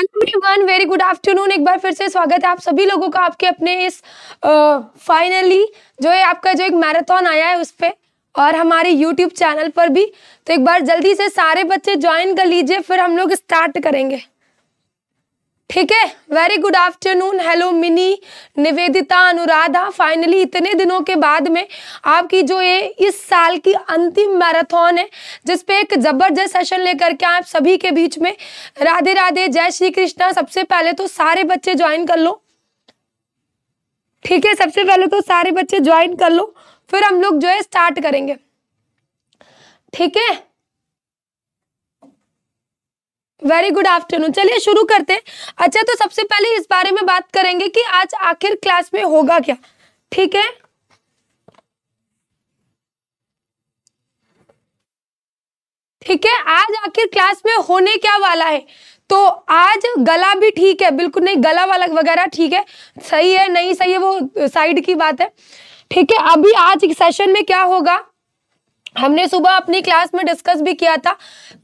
Very good afternoon एक बार फिर से स्वागत है आप सभी लोगों का आपके अपने इस फाइनली जो है आपका जो एक मैराथन आया है उस पर और हमारे यूट्यूब चैनल पर भी तो एक बार जल्दी से सारे बच्चे ज्वाइन कर लीजिए फिर हम लोग स्टार्ट करेंगे ठीक है very good afternoon hello Mini Nivedita Anuradha finally इतने दिनों के बाद में आपकी जो ये इस साल की अंतिम मैराथन है जिसपे एक ज़बरदस्त सेशन लेकर के आप सभी के बीच में राधे राधे जय श्री कृष्णा सबसे पहले तो सारे बच्चे ज्वाइन कर लो ठीक है सबसे पहले तो सारे बच्चे ज्वाइन कर लो फिर हम लोग जो है स्टार्ट करेंगे ठीक है वेरी गुड आफ्टरनून चलिए शुरू करते हैं अच्छा तो सबसे पहले इस बारे में बात करेंगे कि आज आखिर क्लास में होगा क्या ठीक है ठीक है आज आखिर क्लास में होने क्या वाला है तो आज गला भी ठीक है बिल्कुल नहीं गला वाला वगैरह ठीक है सही है नहीं सही है वो साइड की बात है ठीक है अभी आज सेशन में क्या होगा हमने सुबह अपनी क्लास में डिस्कस भी किया था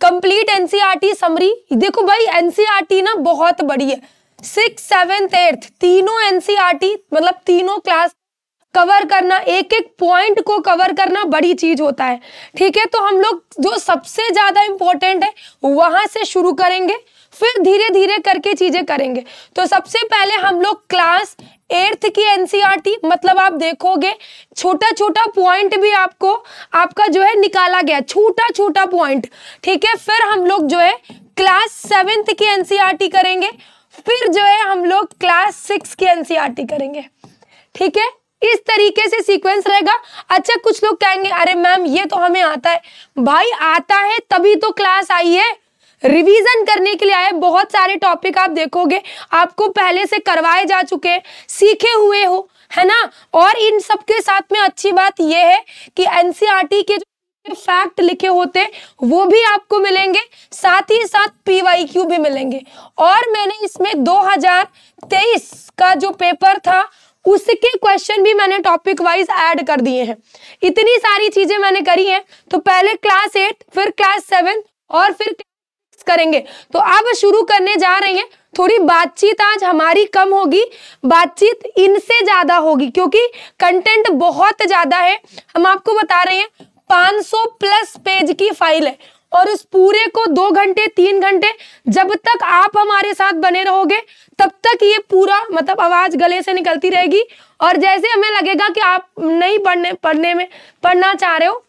कंप्लीट एनसीईआरटी e समरी देखो भाई एनसीईआरटी e ना बहुत बड़ी है सिक्स सेवेंथ एट्थ तीनों एनसीईआरटी e मतलब तीनों क्लास कवर करना एक एक पॉइंट को कवर करना बड़ी चीज होता है ठीक है तो हम लोग जो सबसे ज्यादा इंपॉर्टेंट है वहां से शुरू करेंगे फिर धीरे धीरे करके चीजें करेंगे तो सबसे पहले हम लोग क्लास एर्थ की एनसीईआरटी मतलब आप देखोगे छोटा छोटा पॉइंट भी आपको आपका जो है निकाला गया छोटा छोटा पॉइंट ठीक है फिर हम लोग जो है क्लास सेवेंथ की एनसीईआरटी करेंगे फिर जो है हम लोग क्लास सिक्स की एनसीईआरटी करेंगे ठीक है इस तरीके से सीक्वेंस रहेगा अच्छा कुछ लोग कहेंगे अरे मैम ये तो हमें आता है भाई आता है तभी तो क्लास आई है रिवीजन करने के लिए आए बहुत सारे टॉपिक आप देखोगे आपको पहले से करवाए जा चुके हैं सीखे हुए हो है ना और इन सब के साथ में अच्छी बात यह है कि एनसीईआरटी e के फैक्ट लिखे होते वो भी आपको मिलेंगे साथ ही साथ पीवाईक्यू भी मिलेंगे और मैंने इसमें 2023 का जो पेपर था उसके क्वेश्चन भी मैंने टॉपिक वाइज ऐड कर दिए हैं इतनी सारी चीजें मैंने करी हैं तो पहले क्लास एट फिर क्लास सेवन और फिर क्लास करेंगे तो अब शुरू करने जा रहे हैं थोड़ी बातचीत आज हमारी कम होगी बातचीत इनसे ज़्यादा होगी क्योंकि कंटेंट बहुत ज़्यादा है हम आपको बता रहे हैं 500 प्लस पेज की फाइल है और उस पूरे को दो घंटे तीन घंटे जब तक आप हमारे साथ बने रहोगे तब तक ये पूरा मतलब आवाज़ गले से निकलती रहेगी और जैसे हमें लगेगा कि आप नहीं पढ़ने पढ़ने में पढ़ना चाह रहे हो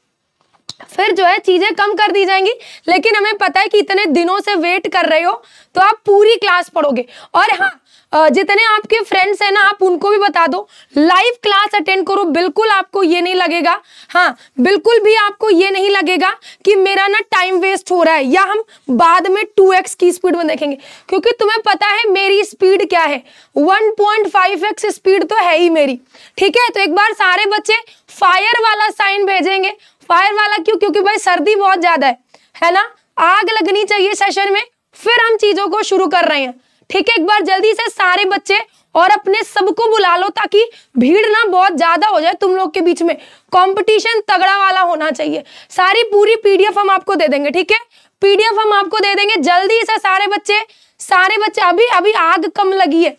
फिर जो है चीज़ें कम कर दी जाएंगी लेकिन हमें पता है कि इतने दिनों से वेट कर रहे हो तो आप पूरी क्लास पढ़ोगे और हाँ जितने आपके फ्रेंड्स हैं ना आप उनको भी बता दो लाइव क्लास अटेंड करो बिल्कुल आपको ये नहीं लगेगा हाँ बिल्कुल भी आपको ये नहीं लगेगा कि मेरा ना टाइम वेस्ट हो रहा है या हम बाद में टू एक्स की स्पीड में देखेंगे क्योंकि तुम्हें पता है मेरी स्पीड क्या है one point five x speed तो है ही मेरी ठीक है तो एक बार सारे बच्चे फायर वाला साइन भेजेंगे फायर वाला क्यों क्योंकि भाई सर्दी बहुत ज्यादा है है ना आग लगनी चाहिए सेशन में फिर हम चीजों को शुरू कर रहे हैं ठीक है एक बार जल्दी से सारे बच्चे और अपने सबको बुला लो ताकि भीड़ ना बहुत ज्यादा हो जाए तुम लोग के बीच में कंपटीशन तगड़ा वाला होना चाहिए सारी पूरी पीडीएफ हम आपको दे देंगे ठीक है पीडीएफ हम आपको दे देंगे जल्दी से सारे बच्चे सारे बच्चे अभी अभी आग कम लगी है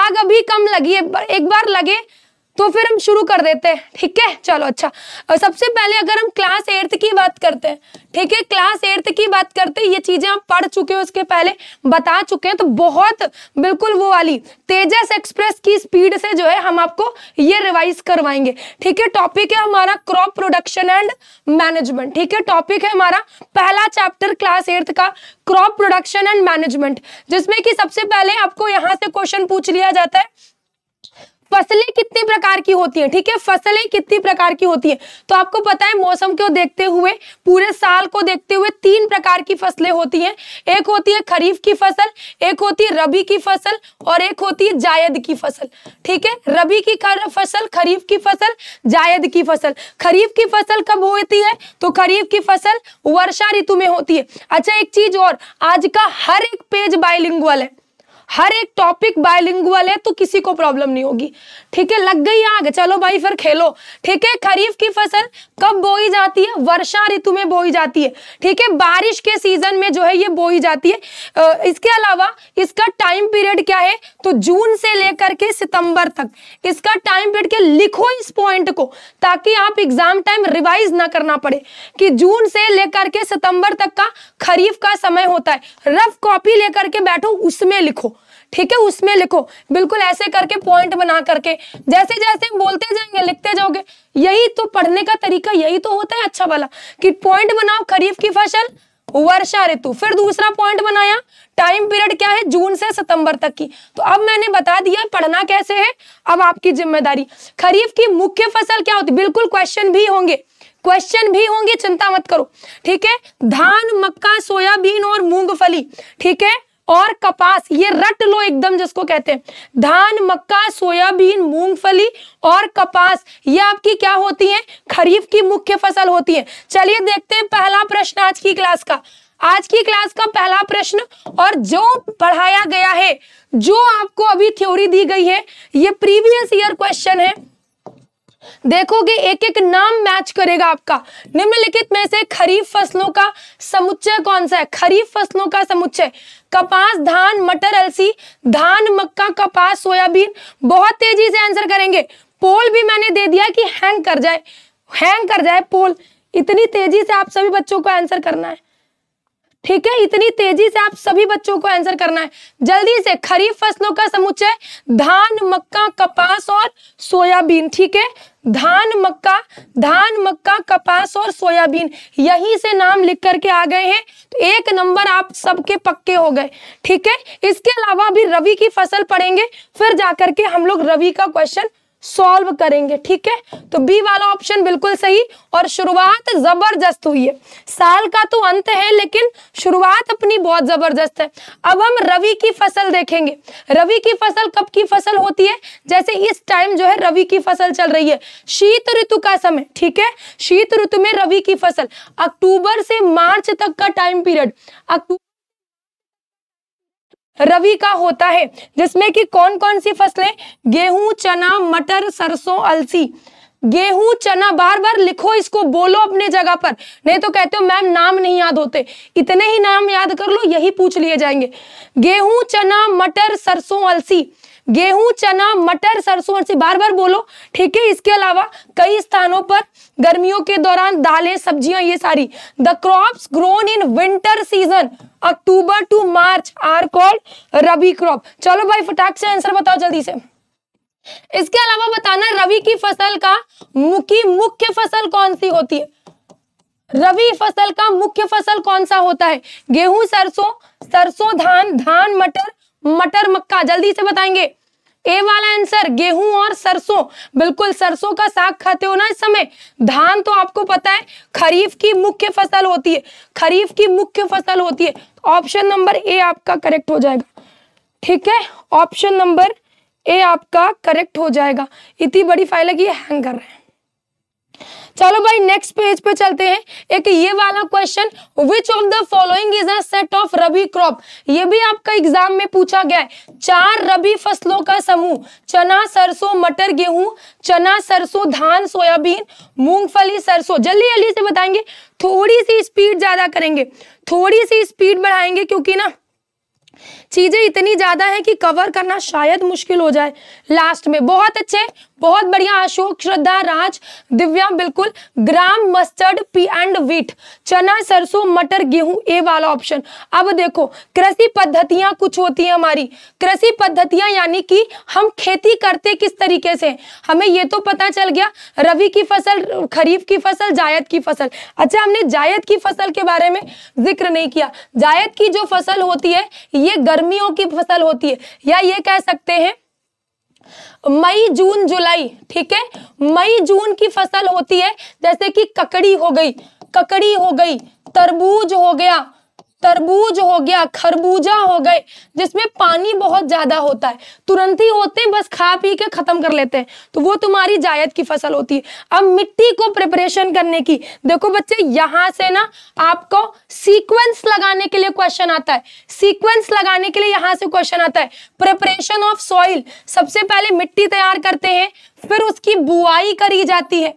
आग अभी कम लगी है एक बार लगे तो फिर हम शुरू कर देते हैं ठीक है चलो अच्छा सबसे पहले अगर हम क्लास एट्थ की बात करते हैं ठीक है क्लास एट्थ की बात करते हैं ये चीजें हम पढ़ चुके हैं उसके पहले बता चुके हैं तो बहुत बिल्कुल वो वाली तेजस एक्सप्रेस की स्पीड से जो है हम आपको ये रिवाइज करवाएंगे ठीक है टॉपिक है हमारा क्रॉप प्रोडक्शन एंड मैनेजमेंट ठीक है टॉपिक है हमारा पहला चैप्टर क्लास एट्थ का क्रॉप प्रोडक्शन एंड मैनेजमेंट जिसमें कि सबसे पहले आपको यहाँ से क्वेश्चन पूछ लिया जाता है फसलें कितनी प्रकार की होती हैं ठीक है फसलें कितनी प्रकार की होती हैं तो आपको पता है मौसम को देखते हुए पूरे साल को देखते हुए तीन प्रकार की फसलें होती हैं एक होती है खरीफ की फसल एक होती है रबी की फसल और एक होती है जायद की फसल ठीक है रबी की फसल खरीफ की फसल जायद की फसल खरीफ की फसल कब होती है तो खरीफ की फसल वर्षा ऋतु में होती है अच्छा एक चीज और आज का हर एक पेज बाइलिंगुअल है हर एक टॉपिक बायलिंगुअल है तो किसी को प्रॉब्लम नहीं होगी ठीक है लग गई आग चलो भाई फिर खेलो ठीक है खरीफ की फसल कब बोई जाती है वर्षा ऋतु में बोई जाती है ठीक है बारिश के सीजन में जो है ये बोई जाती है इसके अलावा इसका टाइम पीरियड क्या है तो जून से लेकर के सितंबर तक इसका टाइम पीरियड के लिखो इस पॉइंट को ताकि आप एग्जाम टाइम रिवाइज ना करना पड़े कि जून से लेकर के सितंबर तक का खरीफ का समय होता है रफ कॉपी लेकर के बैठो उसमें लिखो ठीक है उसमें लिखो बिल्कुल ऐसे करके पॉइंट बना करके जैसे जैसे हम बोलते जाएंगे लिखते जाओगे यही तो पढ़ने का तरीका यही तो होता है अच्छा वाला कि पॉइंट बनाओ खरीफ की फसल वर्षा ऋतु फिर दूसरा पॉइंट बनाया टाइम पीरियड क्या है जून से सितंबर तक की तो अब मैंने बता दिया पढ़ना कैसे है अब आपकी जिम्मेदारी खरीफ की मुख्य फसल क्या होती बिल्कुल क्वेश्चन भी होंगे क्वेश्चन भी होंगे चिंता मत करो ठीक है धान मक्का सोयाबीन और मूंगफली ठीक है और कपास ये रट लो एकदम जिसको कहते हैं धान मक्का सोयाबीन मूंगफली और कपास ये आपकी क्या होती है खरीफ की मुख्य फसल होती है चलिए देखते हैं पहला प्रश्न आज की क्लास का आज की क्लास का पहला प्रश्न और जो पढ़ाया गया है जो आपको अभी थ्योरी दी गई है ये प्रीवियस ईयर क्वेश्चन है देखोगे एक एक नाम मैच करेगा आपका निम्नलिखित में से खरीफ फसलों का समुच्चय कौन सा है खरीफ फसलों का समुच्चय कपास धान मटर अलसी धान मक्का कपास सोयाबीन बहुत तेजी से आंसर करेंगे पोल भी मैंने दे दिया कि हैंग कर जाए हैंग कर जाए पोल इतनी तेजी से आप सभी बच्चों को आंसर करना है ठीक है इतनी तेजी से आप सभी बच्चों को आंसर करना है जल्दी से खरीफ फसलों का समुच्चय धान मक्का कपास और सोयाबीन ठीक है धान मक्का धान मक्का कपास और सोयाबीन यही से नाम लिख करके आ गए हैं तो एक नंबर आप सबके पक्के हो गए ठीक है इसके अलावा भी रवि की फसल पढ़ेंगे फिर जाकर के हम लोग रवि का क्वेश्चन सॉल्व करेंगे ठीक है तो बी वाला ऑप्शन बिल्कुल सही और शुरुआत जबरदस्त हुई है साल का तो अंत है लेकिन शुरुआत अपनी बहुत जबरदस्त है अब हम रवि की फसल देखेंगे रवि की फसल कब की फसल होती है जैसे इस टाइम जो है रवि की फसल चल रही है शीत ऋतु का समय ठीक है शीत ऋतु में रवि की फसल अक्टूबर से मार्च तक का टाइम पीरियड अक्टूबर रवि का होता है जिसमें कि कौन कौन सी फसलें गेहूं चना मटर सरसों अलसी गेहूं चना बार बार लिखो इसको बोलो अपने जगह पर नहीं तो कहते हो मैम नाम नहीं याद होते इतने ही नाम याद कर लो यही पूछ लिए जाएंगे गेहूं चना मटर सरसों अलसी गेहूं चना मटर सरसों से बार बार बोलो ठीक है इसके अलावा कई स्थानों पर गर्मियों के दौरान दालें सब्जियां ये सारी the crop grown in winter season October to March are called rabi crop चलो भाई फटाक से आंसर बताओ जल्दी से इसके अलावा बताना रवि की फसल का मुख्य मुख्य फसल कौन सी होती है रवि फसल का मुख्य फसल कौन सा होता है गेहूं सरसों सरसों धान धान मटर मटर मक्का जल्दी से बताएंगे ए वाला आंसर गेहूं और सरसों बिल्कुल सरसों का साग खाते हो ना इस समय धान तो आपको पता है खरीफ की मुख्य फसल होती है खरीफ की मुख्य फसल होती है ऑप्शन नंबर ए आपका करेक्ट हो जाएगा ठीक है ऑप्शन नंबर ए आपका करेक्ट हो जाएगा इतनी बड़ी फाइल है कि हैंग कर रहे हैं चलो भाई नेक्स्ट पेज पे चलते हैं एक ये वाला question which of the following is a set of rabi crop ये भी आपका एग्जाम में पूछा गया है चार रबी फसलों का समूह चना सरसों मटर गेहूं चना सरसों धान सोयाबीन मूंगफली सरसों जल्दी जल्दी से बताएंगे थोड़ी सी स्पीड ज्यादा करेंगे थोड़ी सी स्पीड बढ़ाएंगे क्योंकि ना चीज़ें इतनी ज़्यादा है कि कवर करना शायद मुश्किल हो जाए लास्ट में बहुत अच्छे बहुत बढ़िया अशोक श्रद्धा राज दिव्या बिल्कुल gram mustard pea and wheat चना सरसों मटर गेहूं ए वाला ऑप्शन अब देखो कृषि पद्धतियां कुछ होती है हमारी कृषि पद्धतियां यानी कि हम खेती करते किस तरीके से हमें ये तो पता चल गया रवि की फसल खरीफ की फसल जायद की फसल अच्छा हमने जायद की फसल के बारे में जिक्र नहीं किया जायद की जो फसल होती है ये गर्म गर्मियों की फसल होती है या ये कह सकते हैं मई जून जुलाई ठीक है मई जून की फसल होती है जैसे कि ककड़ी हो गई ककड़ी हो गई तरबूज हो गया तरबूज हो गया खरबूजा हो गए जिसमें पानी बहुत ज्यादा होता है तुरंत ही होते हैं बस खा पी के खत्म कर लेते हैं तो वो तुम्हारी जायद की फसल होती है अब मिट्टी को प्रिपरेशन करने की देखो बच्चे यहां से ना आपको सीक्वेंस लगाने के लिए क्वेश्चन आता है सीक्वेंस लगाने के लिए यहां से क्वेश्चन आता है प्रिपरेशन ऑफ सॉइल सबसे पहले मिट्टी तैयार करते हैं फिर उसकी बुआई करी जाती है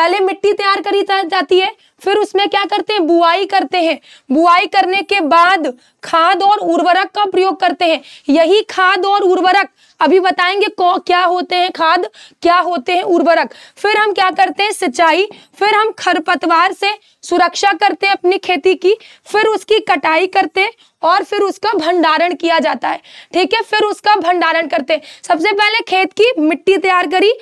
पहले मिट्टी तैयार करी जाती है फिर उसमें क्या करते हैं बुआई करते हैं बुआई करने के बाद खाद और उर्वरक का प्रयोग करते हैं यही खाद और उर्वरक अभी बताएंगे क्या होते हैं खाद क्या होते हैं उर्वरक फिर हम क्या करते हैं सिंचाई फिर हम खरपतवार से सुरक्षा करते हैं अपनी खेती की फिर उसकी कटाई करते हैं और फिर उसका भंडारण किया जाता है ठीक है फिर उसका भंडारण करते हैं सबसे पहले खेत की मिट्टी तैयार करी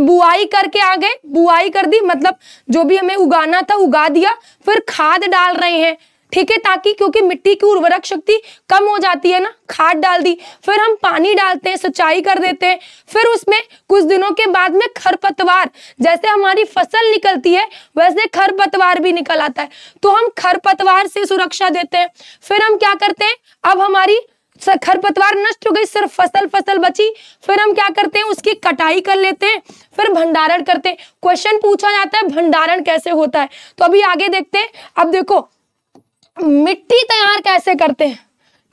बुआई करके आ गए बुआई कर दी मतलब जो भी हमें उगाना था उगा दिया फिर खाद डाल रहे हैं ठीक है ताकि क्योंकि मिट्टी की उर्वरक शक्ति कम हो जाती है ना खाद डाल दी फिर हम पानी डालते हैं सिंचाई कर देते हैं फिर उसमें कुछ दिनों के बाद में खरपतवार जैसे हमारी फसल निकलती है वैसे खरपतवार भी निकल आता है तो हम खरपतवार से सुरक्षा देते हैं फिर हम क्या करते हैं अब हमारी खरपतवार नष्ट हो गई सिर्फ फसल फसल बची फिर हम क्या करते हैं उसकी कटाई कर लेते हैं फिर भंडारण करते हैं क्वेश्चन पूछा जाता है भंडारण कैसे होता है तो अभी आगे देखते हैं अब देखो मिट्टी तैयार कैसे करते हैं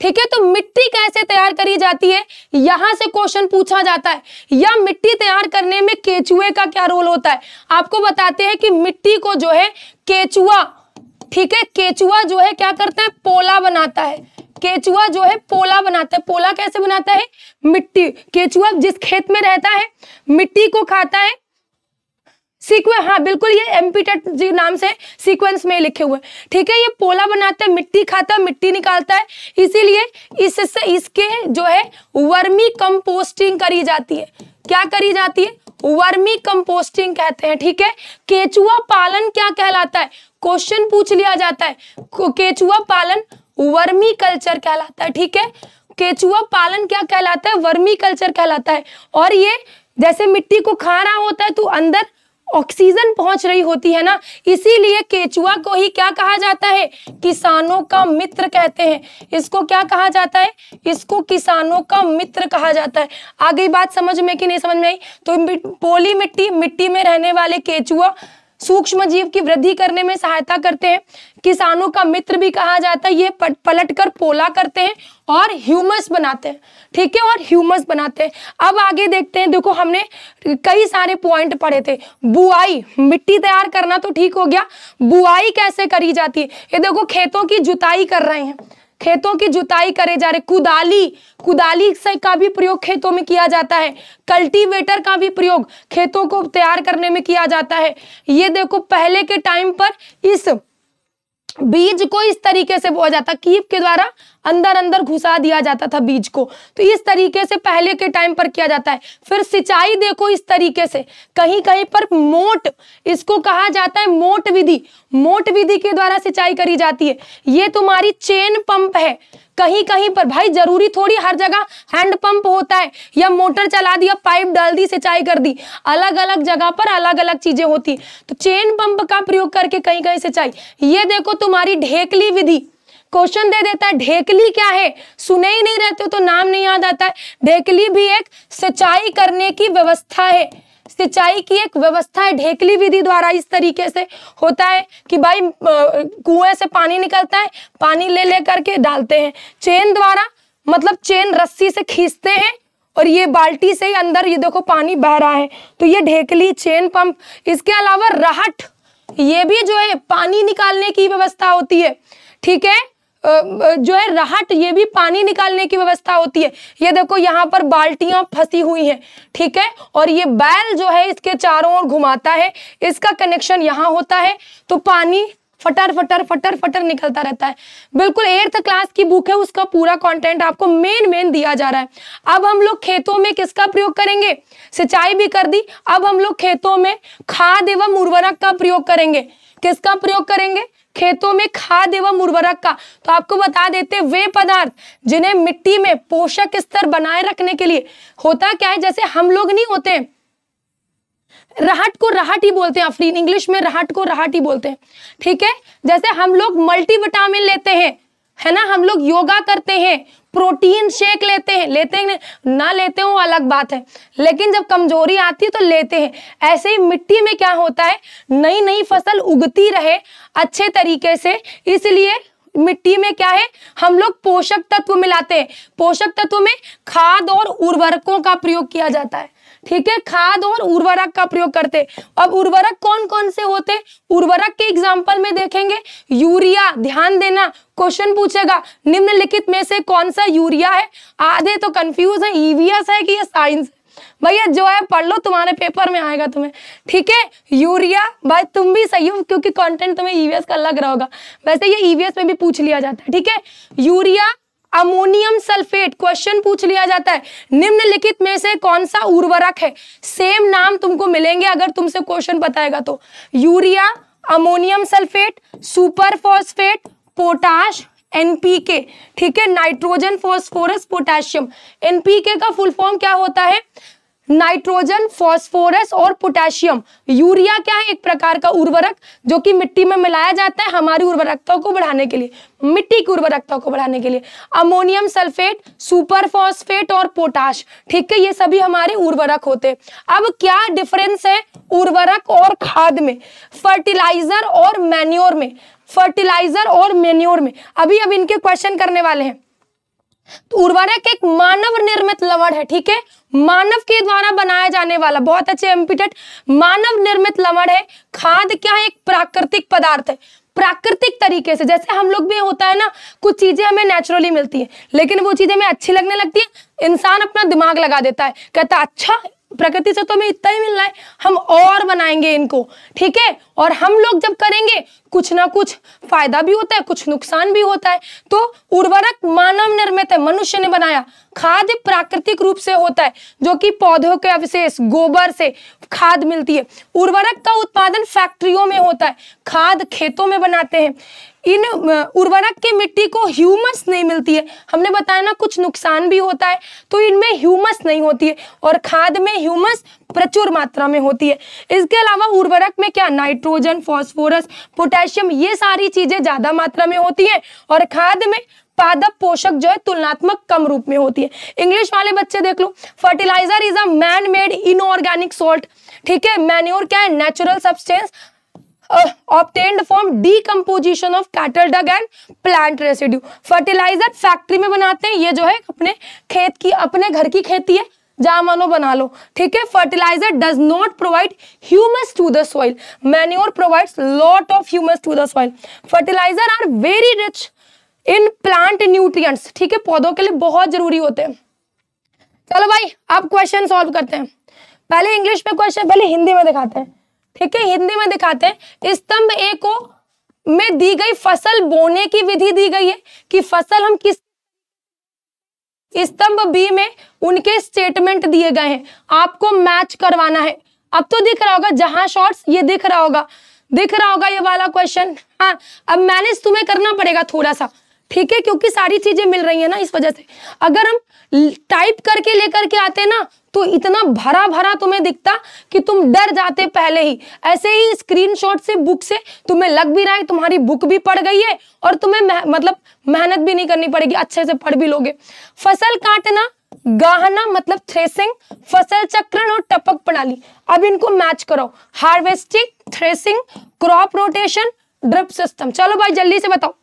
ठीक है तो मिट्टी कैसे तैयार करी जाती है यहां से क्वेश्चन पूछा जाता है या मिट्टी तैयार करने में केचुए का क्या रोल होता है आपको बताते हैं कि मिट्टी को जो है केचुआ ठीक है केचुआ जो है क्या करता है पोला बनाता है केचुआ जो है पोला बनाता है पोला कैसे बनाता है मिट्टी केचुआ जिस खेत में रहता है मिट्टी को खाता है सीक्वेंस हाँ बिल्कुल ये एम्पीटेट जी नाम से सीक्वेंस में लिखे हुए ठीक है ये पोला बनाता है मिट्टी खाता है मिट्टी निकालता है इसीलिए इससे इसके जो है वर्मी कंपोस्टिंग करी जाती है क्या करी जाती है वर्मी कंपोस्टिंग कहते हैं ठीक है केचुआ पालन क्या कहलाता है क्वेश्चन पूछ लिया जाता है केचुआ पालन वर्मी कल्चर कहलाता है ठीक है केचुआ पालन क्या कहलाता है वर्मी कल्चर कहलाता है और ये जैसे मिट्टी को खा रहा होता है तो अंदर ऑक्सीजन पहुंच रही होती है ना इसीलिए केचुआ को ही क्या कहा जाता है किसानों का मित्र कहते हैं इसको क्या कहा जाता है इसको किसानों का मित्र कहा जाता है आ गई बात समझ में कि नहीं समझ में आई तो पोली मिट्टी मिट्टी में रहने वाले केचुआ सूक्ष्म जीव की वृद्धि करने में सहायता करते हैं किसानों का मित्र भी कहा जाता है ये पलट कर पोला करते हैं और ह्यूमस बनाते हैं ठीक है और ह्यूमस बनाते हैं अब आगे देखते हैं देखो हमने कई सारे पॉइंट पढ़े थे बुआई मिट्टी तैयार करना तो ठीक हो गया बुआई कैसे करी जाती है ये देखो खेतों की जुताई कर रहे हैं खेतों की जुताई करे जा रहे कुदाली कुदाली से का भी प्रयोग खेतों में किया जाता है कल्टीवेटर का भी प्रयोग खेतों को तैयार करने में किया जाता है ये देखो पहले के टाइम पर इस बीज को इस तरीके से बोया जाता कीप के द्वारा अंदर अंदर घुसा दिया जाता था बीज को तो इस तरीके से पहले के टाइम पर किया जाता है फिर सिंचाई देखो इस तरीके से कहीं कहीं पर मोट इसको कहा जाता है मोट विधि मोट विधि के द्वारा सिंचाई करी जाती है ये तुम्हारी चेन पंप है कहीं कहीं पर भाई जरूरी थोड़ी हर जगह हैंडपंप होता है या मोटर चला दी या पाइप डाल दी सिंचाई कर दी अलग अलग जगह पर अलग अलग चीजें होती तो चेन पंप का प्रयोग करके कहीं कहीं सिंचाई ये देखो तुम्हारी ढेकली विधि क्वेश्चन दे देता है ढेकली क्या है सुने ही नहीं रहते तो नाम नहीं याद आता है ढेकली भी एक सिंचाई करने की व्यवस्था है सिंचाई की एक व्यवस्था है ढेकली विधि द्वारा इस तरीके से होता है कि भाई कुएं से पानी निकलता है पानी ले लेकर के डालते हैं चेन द्वारा मतलब चेन रस्सी से खींचते हैं और ये बाल्टी से ही अंदर ये देखो पानी बह रहा है तो ये ढेकली चेन पंप इसके अलावा राहट ये भी जो है पानी निकालने की व्यवस्था होती है ठीक है जो है राहट ये भी पानी निकालने की व्यवस्था होती है ये देखो यहाँ पर बाल्टियां फंसी हुई हैं ठीक है और ये बैल जो है इसके चारों ओर घुमाता है इसका कनेक्शन यहाँ होता है तो पानी फटर फटर फटर फटर निकलता रहता है बिल्कुल एर्थ क्लास की बुक है उसका पूरा कंटेंट आपको मेन मेन दिया जा रहा है अब हम लोग खेतों में किसका प्रयोग करेंगे सिंचाई भी कर दी अब हम लोग खेतों में खाद एवं उर्वरक का प्रयोग करेंगे किसका प्रयोग करेंगे खेतों में खाद एवं उर्वरक का तो आपको बता देते वे पदार्थ जिन्हें मिट्टी में पोषक स्तर बनाए रखने के लिए होता क्या है जैसे हम लोग नहीं होते हैं राहट को राहट ही बोलते हैं अफरीन इंग्लिश में राहट को राहट ही बोलते हैं ठीक है जैसे हम लोग मल्टीविटामिन लेते हैं है ना हम लोग योगा करते हैं प्रोटीन शेक लेते हैं लेते हैं ना लेते हो अलग बात है लेकिन जब कमजोरी आती है तो लेते हैं ऐसे ही मिट्टी में क्या होता है नई नई फसल उगती रहे अच्छे तरीके से इसलिए मिट्टी में क्या है हम लोग पोषक तत्व मिलाते हैं पोषक तत्व में खाद और उर्वरकों का प्रयोग किया जाता है ठीक है खाद और उर्वरक का प्रयोग करते अब उर्वरक कौन कौन से होते उर्वरक के एग्जाम्पल में देखेंगे यूरिया ध्यान देना क्वेश्चन पूछेगा निम्नलिखित में से कौन सा यूरिया है आधे तो कंफ्यूज है ईवीएस है कि ये साइंस भैया जो है पढ़ लो तुम्हारे पेपर में आएगा तुम्हें ठीक है यूरिया भाई तुम भी सही हो क्योंकि कंटेंट तुम्हें ईवीएस का लग रहा होगा वैसे ये ईवीएस में भी पूछ लिया जाता है ठीक है यूरिया अमोनियम सल्फेट क्वेश्चन पूछ लिया जाता है निम्नलिखित में से कौन सा उर्वरक है सेम नाम तुमको मिलेंगे अगर तुमसे क्वेश्चन बताएगा तो urea ammonium sulphate super phosphate potash NPK ठीक है नाइट्रोजन फॉस्फोरस पोटेशियम एनपीके का फुल फॉर्म क्या होता है नाइट्रोजन फॉस्फोरस और पोटेशियम यूरिया क्या है एक प्रकार का उर्वरक जो कि मिट्टी में मिलाया जाता है हमारी उर्वरकता को बढ़ाने के लिए मिट्टी की उर्वरकता को बढ़ाने के लिए अमोनियम सल्फेट सुपर फॉस्फेट और पोटाश ठीक है ये सभी हमारे उर्वरक होते हैं अब क्या डिफरेंस है उर्वरक और खाद में फर्टिलाइजर और मैन्योर में फर्टिलाइजर और मेन्योर में अभी अब इनके क्वेश्चन करने वाले हैं तो उर्वरक एक मानव निर्मित लवण है ठीक है मानव के द्वारा बनाया जाने वाला बहुत अच्छे एम्पिटेट मानव निर्मित लवण है खाद क्या है एक प्राकृतिक पदार्थ है प्राकृतिक तरीके से जैसे हम लोग भी होता है ना कुछ चीजें हमें नेचुरली मिलती है लेकिन वो चीजें हमें अच्छी लगने लगती है इंसान अपना दिमाग लगा देता है कहता अच्छा प्रकृति से तो हमें इतना ही मिल रहा है हम और बनाएंगे इनको ठीक है और हम लोग जब करेंगे कुछ ना कुछ फायदा भी होता है कुछ नुकसान भी होता है तो उर्वरक मानव निर्मित है मनुष्य ने बनाया खाद प्राकृतिक रूप से होता है जो कि पौधों के अवशेष गोबर से खाद मिलती है उर्वरक का उत्पादन फैक्ट्रियों में होता है खाद खेतों में बनाते हैं इन उर्वरक की मिट्टी को ह्यूमस नहीं मिलती है हमने बताया ना कुछ नुकसान भी होता है तो इनमें ह्यूमस नहीं होती है और खाद में ह्यूमस प्रचुर मात्रा में होती है इसके अलावा उर्वरक में क्या नाइट्रोजन फॉस्फोरस पोटेशियम ये सारी चीजें ज्यादा मात्रा में होती है और खाद में पादप पोषक जो है तुलनात्मक कम रूप में होती है इंग्लिश वाले बच्चे देख लो fertiliser is a man made inorganic salt ठीक है मैन्योर क्या है natural substance obtained from decomposition of cattle dung and plant residue fertiliser factory में बनाते हैं ये जो है अपने खेत की अपने घर की खेती है जामनो बना लो ठीक है fertiliser does not provide humus to the soil manure provides lot of humus to the soil fertiliser are very rich in plant nutrients ठीक है पौधों के लिए बहुत जरूरी होते हैं चलो भाई अब क्वेश्चन सॉल्व करते हैं पहले इंग्लिश में क्वेश्चन पहले हिंदी में दिखाते हैं ठीक है हिंदी में दिखाते हैं स्तंभ ए को में दी गई फसल बोने की विधि दी गई है कि फसल हम किस स्तंभ बी में उनके स्टेटमेंट दिए गए हैं आपको मैच करवाना है अब तो दिख रहा होगा जहां शॉर्ट्स ये दिख रहा होगा दिख रहा होगा ये वाला क्वेश्चन हाँ अब मैनेज तुम्हें करना पड़ेगा थोड़ा सा ठीक है क्योंकि सारी चीजें मिल रही है ना इस वजह से अगर हम टाइप करके लेकर के आते ना तो इतना भरा भरा तुम्हें दिखता कि तुम डर जाते पहले ही ऐसे ही स्क्रीनशॉट से बुक से तुम्हें लग भी रहा है तुम्हारी बुक भी पड़ गई है और तुम्हें मह, मतलब मेहनत भी नहीं करनी पड़ेगी अच्छे से पढ़ भी लोगे फसल काटना गाहना मतलब थ्रेसिंग फसल चक्रण और टपक प्रणाली अब इनको मैच करो harvesting threshing crop rotation drip system चलो भाई जल्दी से बताओ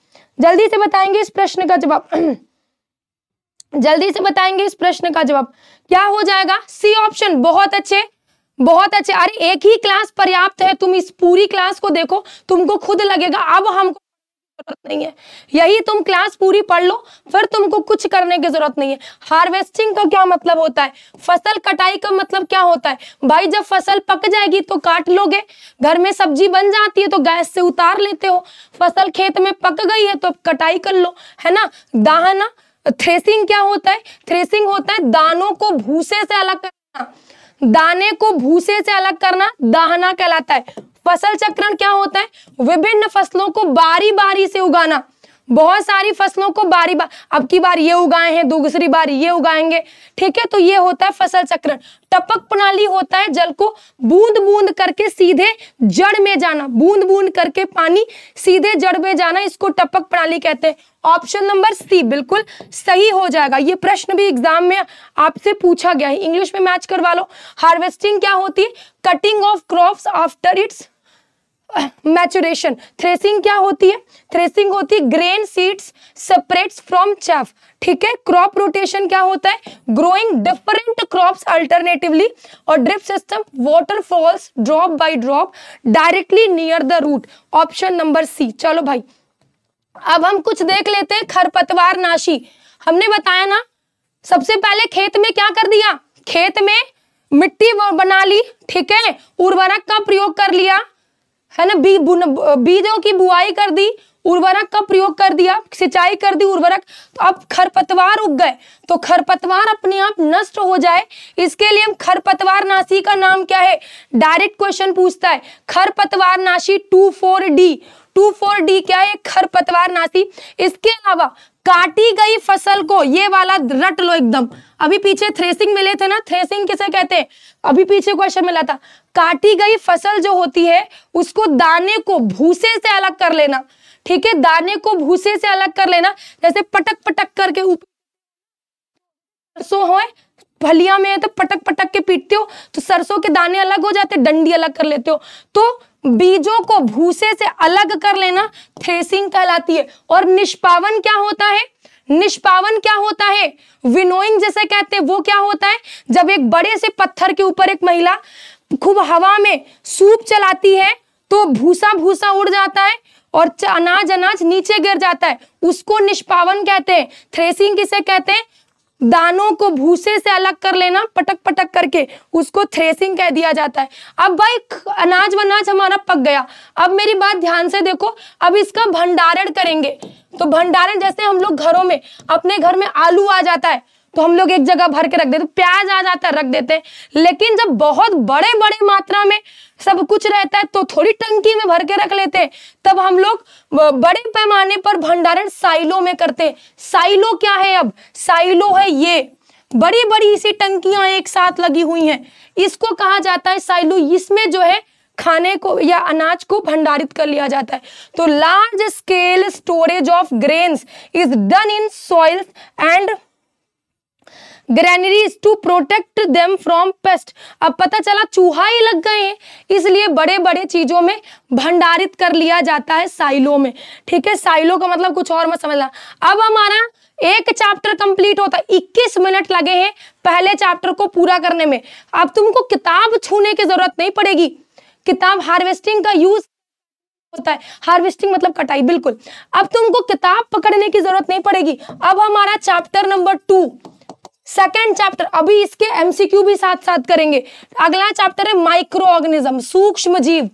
जल्दी से बताएंगे इस प्रश्न का जवाब जल्दी से बताएंगे इस प्रश्न का जवाब क्या हो जाएगा सी ऑप्शन बहुत अच्छे बहुत अच्छे अरे एक ही क्लास पर्याप्त है तुम इस पूरी क्लास को देखो तुमको खुद लगेगा अब हमको नहीं है यही तुम क्लास पूरी पढ़ लो फिर तुमको कुछ करने की जरूरत नहीं है हार्वेस्टिंग का क्या मतलब होता है फसल कटाई का मतलब क्या होता है भाई जब फसल पक जाएगी तो काट लोगे घर में सब्जी बन जाती है तो गैस से उतार लेते हो फसल खेत में पक गई है तो कटाई कर लो है ना दाहना तो थ्रेसिंग क्या होता है थ्रेसिंग होता है दानों को भूसे से अलग करना दाने को भूसे से अलग करना दाहना कहलाता है फसल चक्रण क्या होता है विभिन्न फसलों को बारी बारी से उगाना बहुत सारी फसलों को बारी बार अब की बार ये उगाए हैं दूसरी बार ये उगाएंगे ठीक है तो ये होता है फसल चक्रण टपक प्रणाली होता है जल को बूंद बूंद करके सीधे जड़ में जाना बूंद बूंद करके पानी सीधे जड़ में जाना इसको टपक प्रणाली कहते हैं ऑप्शन नंबर सी बिल्कुल सही हो जाएगा ये प्रश्न भी एग्जाम में आपसे पूछा गया है इंग्लिश में मैच करवा लो हार्वेस्टिंग क्या होती है cutting of crops after its maturation threshing क्या होती है थ्रेसिंग होती है grain seeds separates from chaff ठीक है क्रॉप रोटेशन क्या होता है ग्रोइंग डिफरेंट क्रॉप्स अल्टरनेटिवली और drip system water falls drop by drop directly near the root option number C चलो भाई अब हम कुछ देख लेते हैं खरपतवार नाशी हमने बताया ना सबसे पहले खेत में क्या कर दिया खेत में मिट्टी बना ली ठीक है उर्वरक का प्रयोग कर लिया है ना बी बीजों की बुआई कर दी उर्वरक का प्रयोग कर दिया सिंचाई कर दी उर्वरक तो अब खरपतवार उग गए तो खरपतवार अपने आप नष्ट हो जाए इसके लिए हम खरपतवार नाशी का नाम क्या है डायरेक्ट क्वेश्चन पूछता है खरपतवार नाशी two four D two four D क्या है खरपतवार नाशी इसके अलावा काटी गई फसल को ये वाला रट लो एकदम अभी पीछे थ्रेसिंग मिले थे ना थ्रेसिंग किसे कहते हैं अभी पीछे क्वेश्चन मिला था काटी गई फसल जो होती है उसको दाने को भूसे से अलग कर लेना ठीक है दाने को भूसे से अलग कर लेना जैसे पटक पटक करके ऊपर सो हो फलिया में है तो पटक पटक के पीटते हो तो सरसों के दाने अलग हो जाते डंडी अलग कर लेते हो तो बीजों को भूसे से अलग कर लेना थ्रेसिंग कहलाती है और निष्पावन क्या होता है निष्पावन क्या होता है विनोइंग जैसे कहते हैं वो क्या होता है जब एक बड़े से पत्थर के ऊपर एक महिला खूब हवा में सूप चलाती है तो भूसा भूसा उड़ जाता है और अनाज अनाज नीचे गिर जाता है उसको निष्पावन कहते हैं थ्रेसिंग किसे कहते हैं दानों को भूसे से अलग कर लेना पटक पटक करके उसको थ्रेसिंग कह दिया जाता है अब भाई अनाज वनाज हमारा पक गया अब मेरी बात ध्यान से देखो अब इसका भंडारण करेंगे तो भंडारण जैसे हम लोग घरों में अपने घर में आलू आ जाता है तो हम लोग एक जगह भर के रख देते प्याज आ जाता है रख देते लेकिन जब बहुत बड़े बड़े मात्रा में सब कुछ रहता है तो थोड़ी टंकी में भर के रख लेते तब हम लोग बड़े पैमाने पर भंडारण साइलो में करते साइलो क्या है अब साइलो है ये बड़ी बड़ी इसी टंकियां एक साथ लगी हुई हैं इसको कहा जाता है साइलो इसमें जो है खाने को या अनाज को भंडारित कर लिया जाता है तो large scale storage of grains is done in soils and granaries to protect them from pest अब पता चला चूहा ही लग गए हैं इसलिए बड़े बड़े चीज़ों में भंडारित कर लिया जाता है साइलो में ठीक है साइलो का मतलब कुछ और मत समझना अब हमारा एक चैप्टर कंप्लीट होता है 21 मिनट लगे हैं पहले चैप्टर को पूरा करने में अब तुमको किताब छूने की जरूरत नहीं पड़ेगी किताब हार्वेस्टिंग का यूज होता है हार्वेस्टिंग मतलब कटाई बिल्कुल अब तुमको किताब पकड़ने की जरूरत नहीं पड़ेगी अब हमारा chapter number two second chapter अभी इसके एमसीक्यू भी साथ साथ करेंगे अगला चैप्टर है माइक्रो ऑर्गेनिज्म सूक्ष्म जीव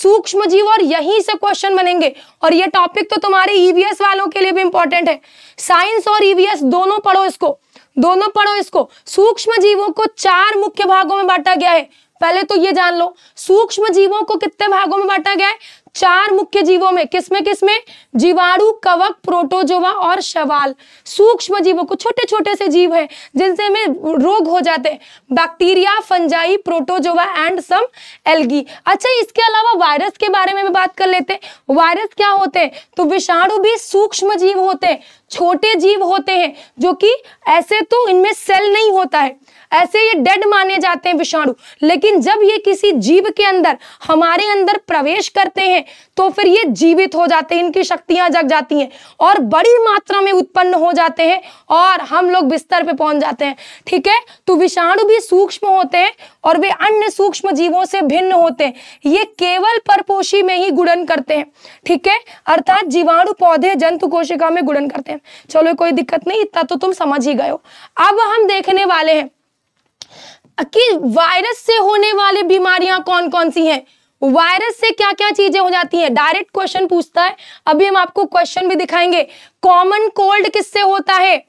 सूक्ष्म जीव और यहीं से क्वेश्चन बनेंगे और ये टॉपिक तो तुम्हारे ईवीएस e वालों के लिए भी इंपॉर्टेंट है साइंस और ईवीएस e दोनों पढ़ो इसको दोनों पढ़ो इसको सूक्ष्म जीवों को चार मुख्य भागों में बांटा गया है पहले तो ये जान लो सूक्ष्म जीवों को कितने भागों में बांटा गया है चार मुख्य जीवों में किसमें किसमें जीवाणु कवक प्रोटोजोवा और शवाल सूक्ष्म जीवों को छोटे छोटे से जीव हैं जिनसे हमें रोग हो जाते हैं bacteria fungi protozoa and some algae अच्छा इसके अलावा वायरस के बारे में भी बात कर लेते हैं वायरस क्या होते हैं तो विषाणु भी सूक्ष्म जीव होते हैं छोटे जीव होते हैं जो कि ऐसे तो इनमें सेल नहीं होता है ऐसे ये डेड माने जाते हैं विषाणु लेकिन जब ये किसी जीव के अंदर हमारे अंदर प्रवेश करते हैं तो फिर ये जीवित हो जाते हैं इनकी शक्तियां जग जाती हैं और बड़ी मात्रा में उत्पन्न हो जाते हैं और हम लोग बिस्तर पे पहुंच जाते हैं ठीक है तो विषाणु भी सूक्ष्म होते हैं और वे अन्य सूक्ष्म जीवों से भिन्न होते हैं ये केवल परपोषी में ही गुड़न करते हैं ठीक है अर्थात जीवाणु पौधे जंतु कोशिका में गुड़न करते हैं चलो कोई दिक्कत नहीं इतना तो तुम समझ ही गए हो अब हम देखने वाले हैं कि वायरस से होने वाली बीमारियां कौन कौन सी हैं वायरस से क्या क्या चीजें हो जाती हैं डायरेक्ट क्वेश्चन पूछता है अभी हम आपको क्वेश्चन भी दिखाएंगे कॉमन कोल्ड किससे होता है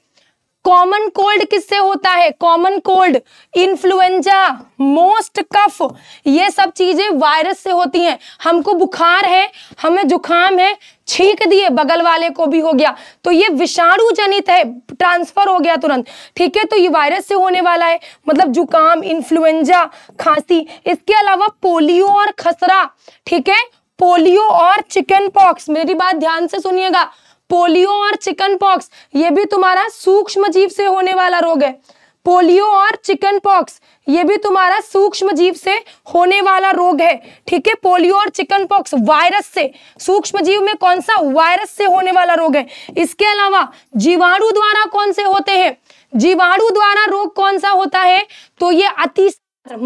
कॉमन कोल्ड किससे होता है common cold influenza most cough ये सब चीजें वायरस से होती हैं हमको बुखार है हमें जुखाम है छींक दिए बगल वाले को भी हो गया तो ये विषाणु जनित है ट्रांसफर हो गया तुरंत ठीक है तो ये वायरस से होने वाला है मतलब जुकाम इन्फ्लुएंजा खांसी इसके अलावा पोलियो और खसरा ठीक है पोलियो और चिकन पॉक्स मेरी बात ध्यान से सुनिएगा पोलियो और चिकन पॉक्स ये भी तुम्हारा सूक्ष्म जीव से होने वाला रोग है पोलियो और चिकन पॉक्स ये भी तुम्हारा सूक्ष्म जीव से होने वाला रोग है ठीक है पोलियो और चिकन पॉक्स वायरस से सूक्ष्म जीव में कौन सा वायरस से होने वाला रोग है इसके अलावा जीवाणु द्वारा कौन से होते हैं जीवाणु द्वारा रोग कौन सा होता है तो ये अति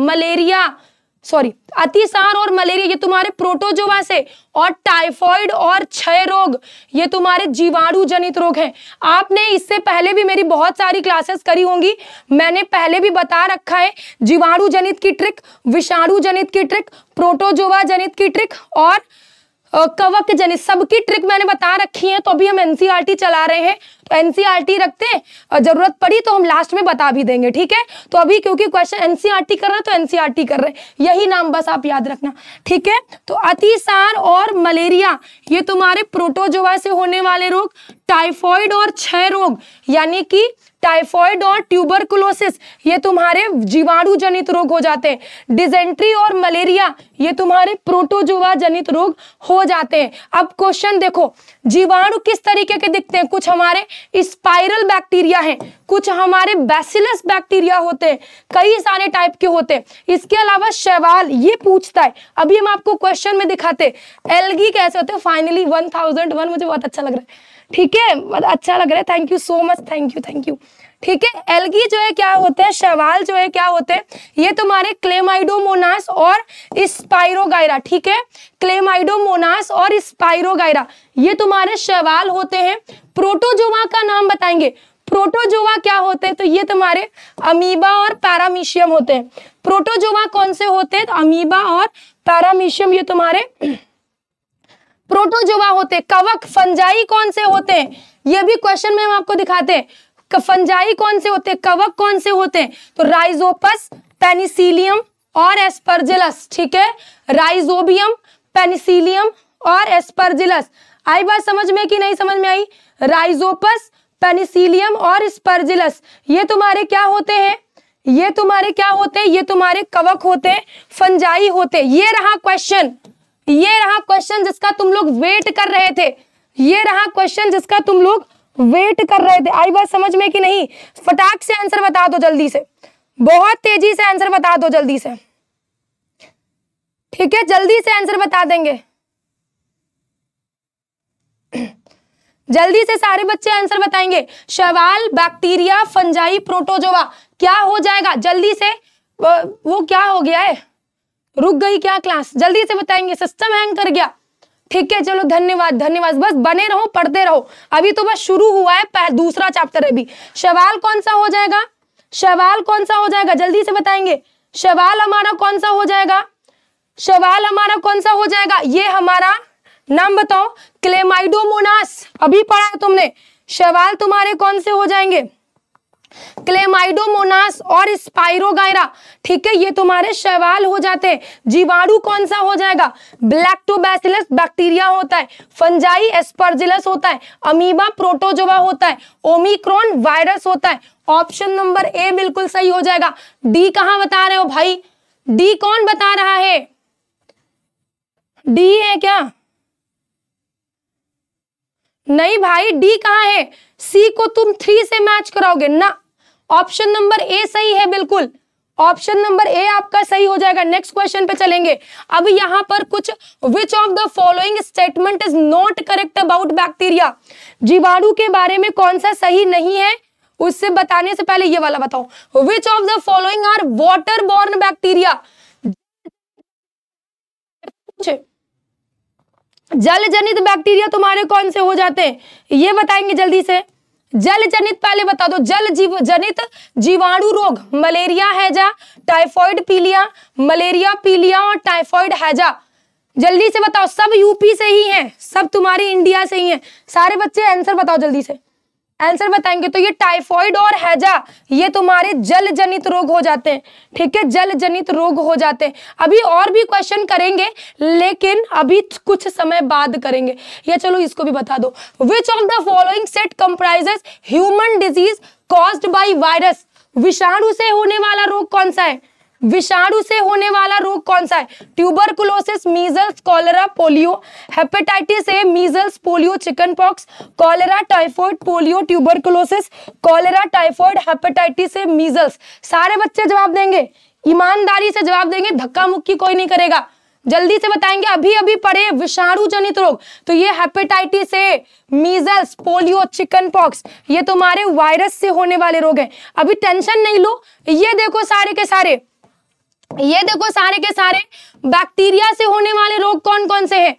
मलेरिया सॉरी अतिसार और मलेरिया ये तुम्हारे प्रोटोजोवा से और टाइफॉइड और क्षय रोग ये तुम्हारे जीवाणु जनित रोग हैं आपने इससे पहले भी मेरी बहुत सारी क्लासेस करी होंगी मैंने पहले भी बता रखा है जीवाणु जनित की ट्रिक विषाणु जनित की ट्रिक प्रोटोजोवा जनित की ट्रिक और कवक जनित सबकी ट्रिक मैंने बता रखी है तो अभी हम एनसीईआरटी e चला रहे हैं तो एनसीईआरटी e रखते हैं और जरूरत पड़ी तो हम लास्ट में बता भी देंगे ठीक है तो अभी क्योंकि क्वेश्चन एनसीईआरटी e कर रहे हैं तो एनसीईआरटी कर रहे हैं यही नाम बस आप याद रखना ठीक है तो अतिसार और मलेरिया ये तुम्हारे प्रोटोजोआ से होने वाले रोग टाइफॉइड और क्षय रोग यानी कि टाइफॉइड और ट्यूबरकुलोसिस ये तुम्हारे जीवाणु जनित रोग हो जाते हैं डिजेंट्री और मलेरिया ये तुम्हारे प्रोटोजोवा जनित रोग हो जाते हैं अब क्वेश्चन देखो जीवाणु किस तरीके के दिखते हैं कुछ हमारे स्पाइरल बैक्टीरिया हैं कुछ हमारे बैसिलस बैक्टीरिया होते हैं कई सारे टाइप के होते हैं इसके अलावा शैवाल ये पूछता है अभी हम आपको क्वेश्चन में दिखाते एलगी कैसे होते हैं फाइनली वन थाउजेंड वन मुझे बहुत अच्छा लग रहा है ठीक है मतलब अच्छा लग रहा है thank you so much thank you thank you ठीक है एलगी जो है क्या होते हैं शवाल जो है क्या होते हैं ये तुम्हारे क्लेमाइडोमोनास और स्पाइरोगायरा ठीक है क्लेमाइडोमोनास और स्पाइरोगायरा ये तुम्हारे शवाल होते हैं प्रोटोजोवा का नाम बताएंगे प्रोटोजोवा क्या होते हैं तो ये तुम्हारे अमीबा और पैरामीशियम होते हैं प्रोटोजोवा कौन से होते हैं तो अमीबा और पैरामीशियम ये तुम्हारे प्रोटोजोवा होते हैं कवक फंजाई कौन से होते हैं ये भी क्वेश्चन में हम आपको दिखाते हैं फंजाई कौन से होते कवक कौन से होते हैं तो राइजोपस पेनिसिलियम और एस्परजिलस ठीक है राइजोबियम पेनिसिलियम और एस्परजिलस आई बात समझ में कि नहीं समझ में आई राइजोपस पेनिसिलियम और स्पर्जिलस ये तुम्हारे क्या होते हैं ये तुम्हारे क्या होते हैं ये तुम्हारे कवक होते हैं फंजाई होते ये रहा क्वेश्चन ये रहा क्वेश्चन जिसका तुम लोग वेट कर रहे थे ये रहा क्वेश्चन जिसका तुम लोग वेट कर रहे थे आई बात समझ में कि नहीं फटाक से आंसर बता दो जल्दी से बहुत तेजी से आंसर बता दो जल्दी से ठीक है जल्दी से आंसर बता देंगे जल्दी से सारे बच्चे आंसर बताएंगे शवाल बैक्टीरिया फंजाई प्रोटोजोवा क्या हो जाएगा जल्दी से वो क्या हो गया है रुक गई क्या क्लास जल्दी से बताएंगे सिस्टम हैंग कर गया ठीक है चलो धन्यवाद धन्यवाद बस बने रहो पढ़ते रहो अभी तो बस शुरू हुआ है पह, दूसरा चैप्टर अभी सवाल कौन सा हो जाएगा सवाल कौन सा हो जाएगा जल्दी से बताएंगे सवाल हमारा कौन सा हो जाएगा सवाल हमारा कौन सा हो जाएगा ये हमारा नाम बताओ क्लेमाइडोमोनास अभी पढ़ा है तुमने सवाल तुम्हारे कौन से हो जाएंगे क्लेमाइडोमोनास और स्पाइरोगायरा ठीक है ये तुम्हारे शैवाल हो जाते हैं जीवाणु कौन सा हो जाएगा ब्लैक्टोबैसिलस बैक्टीरिया होता है फंजाई एस्पर्जिलस होता है अमीबा प्रोटोजोवा होता है ओमिक्रॉन वायरस होता है ऑप्शन नंबर ए बिल्कुल सही हो जाएगा डी कहां बता रहे हो भाई डी कौन बता रहा है डी है क्या नहीं भाई डी कहां है सी को तुम थ्री से मैच कराओगे ना ऑप्शन नंबर ए सही है बिल्कुल ऑप्शन नंबर ए आपका सही हो जाएगा नेक्स्ट क्वेश्चन पे चलेंगे अब यहां पर कुछ which of the following statement is not correct about bacteria जीवाणु के बारे में कौन सा सही नहीं है उससे बताने से पहले ये वाला बताओ which of the following are water borne bacteria जल जनित बैक्टीरिया तुम्हारे कौन से हो जाते हैं ये बताएंगे जल्दी से जल जनित पहले बता दो जल जीव जनित जीवाणु रोग मलेरिया हैजा टाइफॉइड पीलिया मलेरिया पीलिया और टाइफॉइड हैजा जल्दी से बताओ सब यूपी से ही हैं सब तुम्हारे इंडिया से ही हैं सारे बच्चे आंसर बताओ जल्दी से आंसर बताएंगे तो ये टाइफॉइड और हैजा ये तुम्हारे जल जनित रोग हो जाते हैं ठीक है जल जनित रोग हो जाते हैं अभी और भी क्वेश्चन करेंगे लेकिन अभी कुछ समय बाद करेंगे या चलो इसको भी बता दो which of the following set comprises human disease caused by virus विषाणु से होने वाला रोग कौन सा है विषाणु से होने वाला रोग कौन सा है tuberculosis measles cholera polio hepatitis A measles polio chicken pox cholera typhoid polio tuberculosis cholera typhoid hepatitis A measles सारे बच्चे जवाब देंगे ईमानदारी से जवाब देंगे धक्का मुक्की कोई नहीं करेगा जल्दी से बताएंगे अभी अभी पढ़े विषाणु जनित रोग तो ये hepatitis A measles polio chicken pox ये तुम्हारे वायरस से होने वाले रोग हैं अभी टेंशन नहीं लो ये देखो सारे के सारे ये देखो सारे के सारे बैक्टीरिया से होने वाले रोग कौन कौन से हैं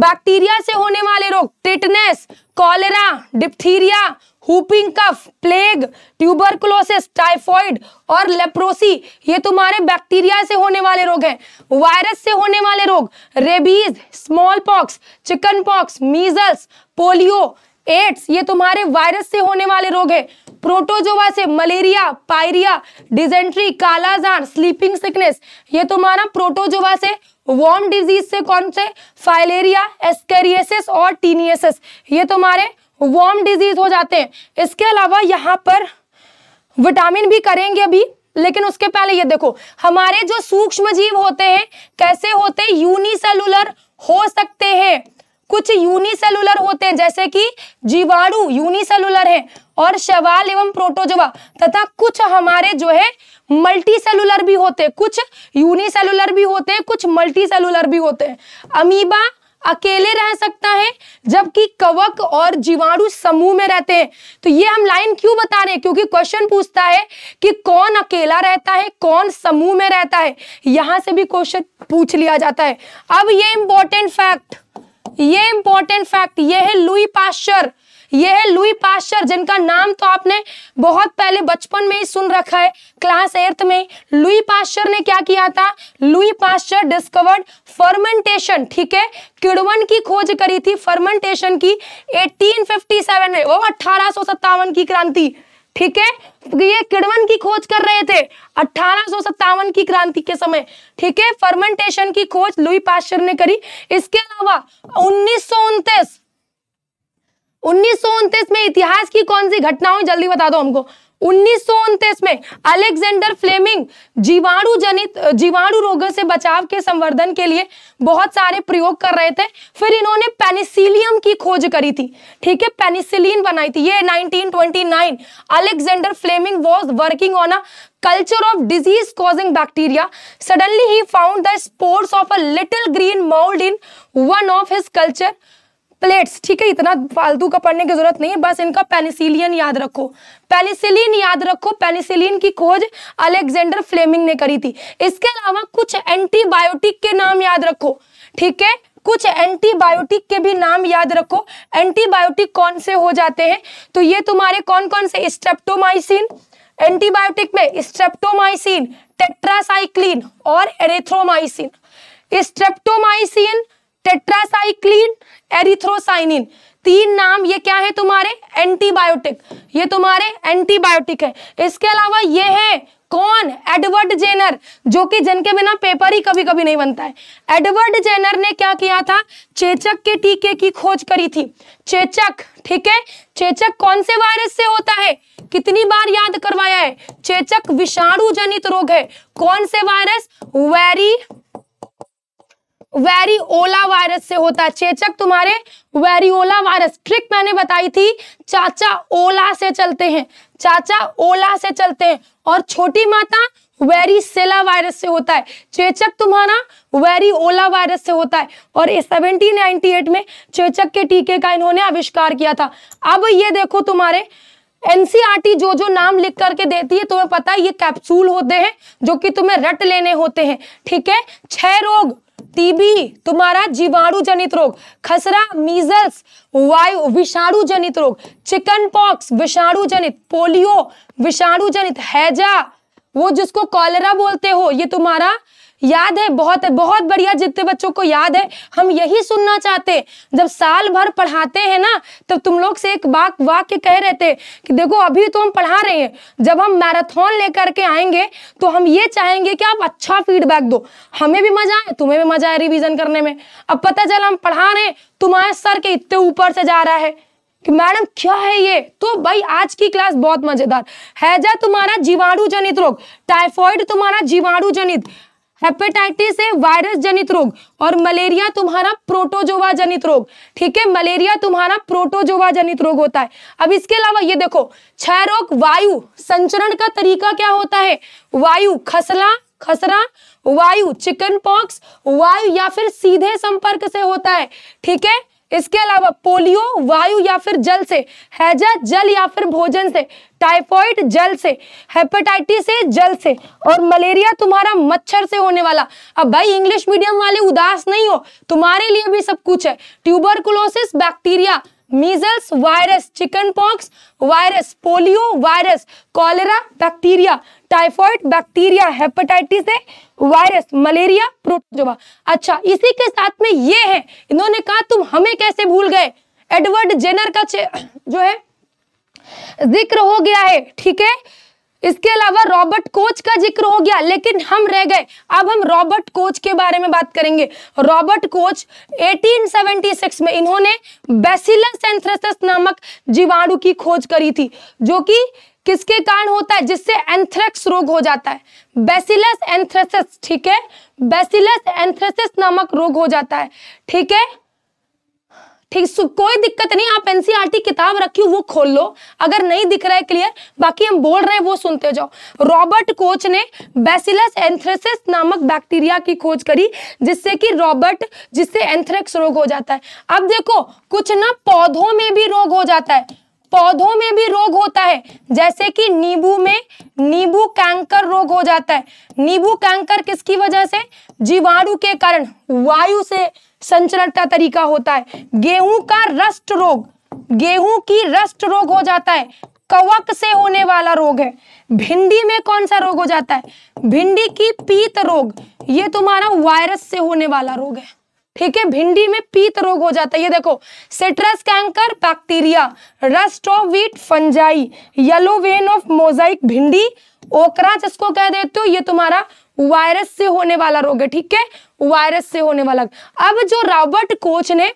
बैक्टीरिया से होने वाले रोग tetanus cholera diphtheria whooping cough plague tuberculosis typhoid और लेप्रोसी ये तुम्हारे बैक्टीरिया से होने वाले रोग हैं वायरस से होने वाले रोग rabies small pox chicken pox measles polio AIDS ये तुम्हारे वायरस से होने वाले रोग हैं प्रोटोजोवा से malaria pyorrhoea dysentery kala azar sleeping sickness ये तो माना प्रोटोजोवा से वॉर्म डिजीज से कौन से फाइलेरिया एस्केरियसिस और टीनियसिस ये तो हमारे वॉर्म डिजीज हो जाते हैं इसके अलावा यहाँ पर विटामिन भी करेंगे अभी लेकिन उसके पहले ये देखो हमारे जो सूक्ष्म जीव होते हैं कैसे होते यूनिसेलुलर हो सकते हैं कुछ यूनिसेलुलर होते हैं जैसे कि जीवाणु यूनिसेलुलर है और शवाल एवं प्रोटोजोवा तथा कुछ हमारे जो है मल्टी सेलुलर भी होते हैं कुछ यूनिसेलुलर भी होते हैं कुछ मल्टी सेलुलर भी होते हैं अमीबा अकेले रह सकता है जबकि कवक और जीवाणु समूह में रहते हैं तो ये हम लाइन क्यों बता रहे हैं क्योंकि क्वेश्चन पूछता है कि कौन अकेला रहता है कौन समूह में रहता है यहां से भी क्वेश्चन पूछ लिया जाता है अब ये इंपॉर्टेंट फैक्ट ये इंपॉर्टेंट फैक्ट ये है लुई पाश्चर यह है लुई पाश्चर जिनका नाम तो आपने बहुत पहले बचपन में ही सुन रखा है क्लास एर्थ में लुई पाश्चर ने क्या किया था लुई पाश्चर डिस्कवर्ड फर्मेंटेशन ठीक है किड़वन की खोज करी थी फर्मेंटेशन की 1857 में वो अठारह की क्रांति ठीक है तो ये किड़वन की खोज कर रहे थे अठारह की क्रांति के समय ठीक है फर्मेंटेशन की खोज लुई पाश्चर ने करी इसके अलावा उन्नीस उन्नीस में इतिहास की कौन सी घटना हुई जल्दी बता दो हमको उन्नीस में अलेक्जेंडर फ्लेमिंग जीवाणु जनित जीवाणु रोगों से बचाव के संवर्धन के लिए बहुत सारे प्रयोग कर रहे थे फिर इन्होंने पेनिसिलियम की खोज करी थी ठीक है पेनिसिलिन बनाई थी ये 1929 Alexander Fleming was working on a culture of disease causing bacteria suddenly ही found the sports of a little green mold in one of his culture plates ठीक है इतना फालतू का पढ़ने की जरूरत नहीं है बस इनका पेनिसिलियन याद रखो पेनिसिलिन याद रखो पेनिसिलिन की खोज अलेक्जेंडर फ्लेमिंग ने करी थी इसके अलावा कुछ एंटीबायोटिक के नाम याद रखो ठीक है कुछ एंटीबायोटिक के भी नाम याद रखो एंटीबायोटिक कौन से हो जाते हैं तो ये तुम्हारे कौन कौन से स्ट्रेप्टोमाइसिन एंटीबायोटिक में स्ट्रेप्टोमाइसिन टेट्रासाइक्लिन और एरेथ्रोमाइसिन स्ट्रेप्टोमाइसिन टेट्रासाइक्लिन एरिथ्रोसाइनिन तीन नाम ये क्या है तुम्हारे एंटीबायोटिक ये तुम्हारे एंटीबायोटिक है इसके अलावा ये है कौन एडवर्ड जेनर जो कि जिनके बिना पेपर ही कभी कभी नहीं बनता है एडवर्ड जेनर ने क्या किया था चेचक के टीके की खोज करी थी चेचक ठीक है चेचक कौन से वायरस से होता है कितनी बार याद करवाया है चेचक विषाणु जनित रोग है कौन से वायरस वेरी वेरिओला वायरस से होता है चेचक तुम्हारे वेरिओला वायरस ट्रिक मैंने बताई थी चाचा ओला से चलते हैं चाचा ओला से चलते हैं और छोटी माता वेरिसेला वायरस से होता है चेचक तुम्हारा वेरी ओला वायरस से होता है और 1798 में चेचक के टीके का इन्होंने आविष्कार किया था अब ये देखो तुम्हारे एनसीआरटी जो जो नाम लिख करके देती है तुम्हें पता है ये कैप्सूल होते हैं जो कि तुम्हें रट लेने होते हैं ठीक है छह रोग टीबी तुम्हारा जीवाणु जनित रोग खसरा मीजल्स वायु विषाणु जनित रोग चिकन पॉक्स विषाणु जनित पोलियो विषाणु जनित हैजा वो जिसको कॉलरा बोलते हो ये तुम्हारा याद है बहुत है बहुत बढ़िया जितने बच्चों को याद है हम यही सुनना चाहते जब साल भर पढ़ाते हैं ना तब तो तुम लोग से एक बात वाक्य कह रहे थे कि देखो अभी तो हम पढ़ा रहे हैं जब हम मैराथन लेकर के आएंगे तो हम ये चाहेंगे कि आप अच्छा फीडबैक दो हमें भी मजा आए तुम्हें भी मजा आए रिविजन करने में अब पता चला हम पढ़ा रहे हैं तुम्हारे सर के इतने ऊपर से जा रहा है कि मैडम क्या है ये तो भाई आज की क्लास बहुत मजेदार हैजा तुम्हारा जीवाणु जनित रोग टाइफॉइड तुम्हारा जीवाणु जनित हेपेटाइटिस है वायरस जनित रोग और मलेरिया तुम्हारा प्रोटोजोवा जनित रोग ठीक है मलेरिया तुम्हारा प्रोटोजोवा जनित रोग होता है अब इसके अलावा ये देखो क्षय रोग वायु संचरण का तरीका क्या होता है वायु खसला खसरा वायु चिकन पॉक्स वायु या फिर सीधे संपर्क से होता है ठीक है इसके अलावा पोलियो वायु या फिर जल से हैजा जल या फिर भोजन से टाइफॉइड जल से हेपेटाइटिस से जल से और मलेरिया तुम्हारा मच्छर से होने वाला अब भाई इंग्लिश मीडियम वाले उदास नहीं हो तुम्हारे लिए भी सब कुछ है tuberculosis bacteria measles virus chicken pox virus polio virus cholera bacteria typhoid bacteria hepatitis है वायरस मलेरिया प्रोटोजोवा अच्छा इसी के साथ में ये है इन्होंने कहा तुम हमें कैसे भूल गए एडवर्ड जेनर का जो है जिक्र हो गया है ठीक है इसके अलावा रॉबर्ट कोच का जिक्र हो गया लेकिन हम रह गए अब हम रॉबर्ट कोच के बारे में बात करेंगे रॉबर्ट कोच 1876 में इन्होंने बेसिलस एंथ्रेसिस नामक जीवाणु की खोज करी थी जो कि किसके कारण होता है जिससे एंथ्रेक्स रोग हो जाता है बेसिलस एंथ्रेसिस ठीक है बेसिलस एंथ्रेसिस नामक रोग हो जाता है ठीक है ठीक कोई दिक्कत नहीं आप एनसीईआरटी e किताब रखी वो खोल लो अगर नहीं दिख रहा है क्लियर बाकी हम बोल रहे हैं वो सुनते जाओ रॉबर्ट कोच ने बेसिलस एंथ्रेसिस नामक बैक्टीरिया की खोज करी जिससे कि रॉबर्ट जिससे एंथ्रेक्स रोग हो जाता है अब देखो कुछ ना पौधों में भी रोग हो जाता है पौधों में भी रोग होता है जैसे कि नींबू में नींबू कैंकर रोग हो जाता है नींबू कैंकर किसकी वजह से जीवाणु के कारण वायु से संचरण का तरीका होता है गेहूं का रस्ट रोग गेहूं की रस्ट रोग हो जाता है कवक से होने वाला रोग है भिंडी में कौन सा रोग हो जाता है भिंडी की पीत रोग ये तुम्हारा वायरस से होने वाला रोग है ठीक है भिंडी में पीत रोग हो जाता है ये देखो citrus canker bacteria rust of wheat fungi yellow vein of mosaic भिंडी ओकरा जिसको कह देते हो ये तुम्हारा वायरस से होने वाला रोग है ठीक है वायरस से होने वाला अब जो रॉबर्ट कोच ने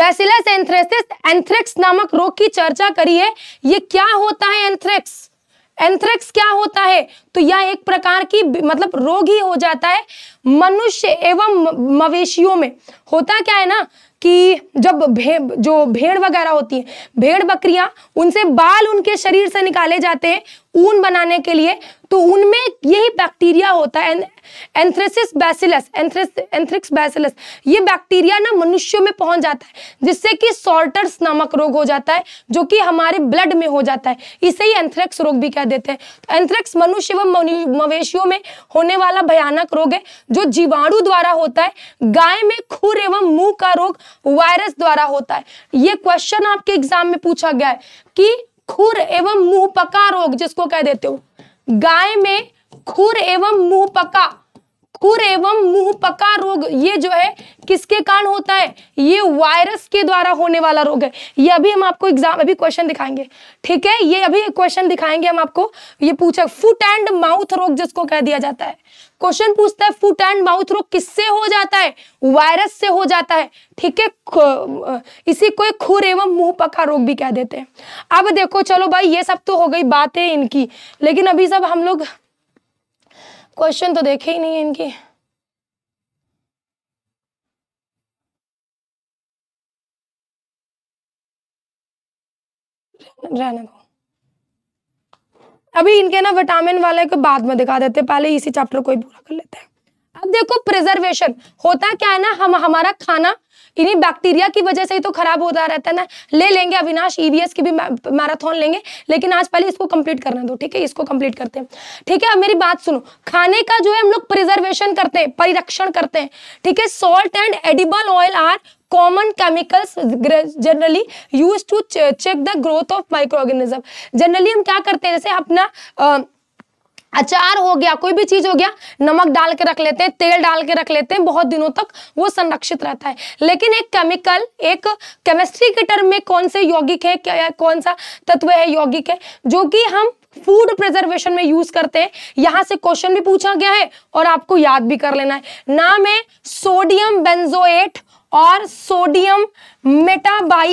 बेसिलस एंथ्रेसिस एंथ्रेक्स नामक रोग की चर्चा करी है ये क्या होता है एंथ्रेक्स एंथ्रेक्स क्या होता है तो यह एक प्रकार की मतलब रोग ही हो जाता है मनुष्य एवं मवेशियों में होता क्या है ना कि जब भे जो भेड़ वगैरह होती है भेड़ बकरियां उनसे बाल उनके शरीर से निकाले जाते हैं ऊन बनाने के लिए तो उनमें यही बैक्टीरिया होता है एंथ्रेसिस बैसिलस एंथ्रिक्स बैसिलस ये बैक्टीरिया ना मनुष्यों में पहुंच जाता है जिससे कि सॉल्टर्स नामक रोग हो जाता है जो कि हमारे ब्लड में हो जाता है इसे ही एंथ्रेक्स रोग भी कह देते हैं तो एंथ्रेक्स मनुष्य व मवेशियों में होने वाला भयानक रोग है जो जीवाणु द्वारा होता है गाय में खुर एवं मुंह का रोग वायरस द्वारा होता है ये क्वेश्चन आपके एग्जाम में पूछा गया है कि खुर एवं मुंह पका रोग जिसको कह देते हो गाय में खुर एवं मुंह पका खुर एवं मुंह पका रोग ये जो है किसके कारण होता है ये वायरस के द्वारा होने वाला रोग है ये अभी हम आपको एग्जाम अभी क्वेश्चन दिखाएंगे ठीक है ये अभी क्वेश्चन दिखाएंगे हम आपको ये पूछा फुट एंड माउथ रोग जिसको कह दिया जाता है क्वेश्चन पूछता है फुट एंड माउथ रोग किससे हो जाता है वायरस से हो जाता है ठीक है इसी को खुर एवं मुंह पका रोग भी कह देते हैं अब देखो चलो भाई ये सब तो हो गई बातें इनकी लेकिन अभी सब हम लोग क्वेश्चन तो देखे ही नहीं है इनकी रहने दो अभी इनके ना विटामिन वाले को बाद में दिखा देते हैं पहले इसी चैप्टर को ही पूरा कर लेते हैं अब देखो प्रिजर्वेशन होता क्या है ना हम हमारा खाना इन्हीं बैक्टीरिया की वजह से ही तो खराब होता रहता है ना ले लेंगे अविनाश ईवीएस e की भी मैराथन लेंगे लेकिन आज पहले इसको कंप्लीट करना दो ठीक है इसको कंप्लीट करते हैं ठीक है अब मेरी बात सुनो खाने का जो है हम लोग प्रिजर्वेशन करते हैं परिरक्षण करते हैं ठीक है salt and edible oil are common chemicals generally use to check the growth of microorganism generally हम क्या करते हैं जैसे अपना आ, अचार हो गया कोई भी चीज हो गया नमक डाल के रख लेते हैं तेल डाल के रख लेते हैं बहुत दिनों तक वो संरक्षित रहता है लेकिन एक केमिकल एक केमिस्ट्री के टर्म में कौन से यौगिक है क्या कौन सा तत्व है यौगिक है जो कि हम फूड प्रिजर्वेशन में यूज करते हैं यहां से क्वेश्चन भी पूछा गया है और आपको याद भी कर लेना है नाम है सोडियम बेंजोएट और सोडियम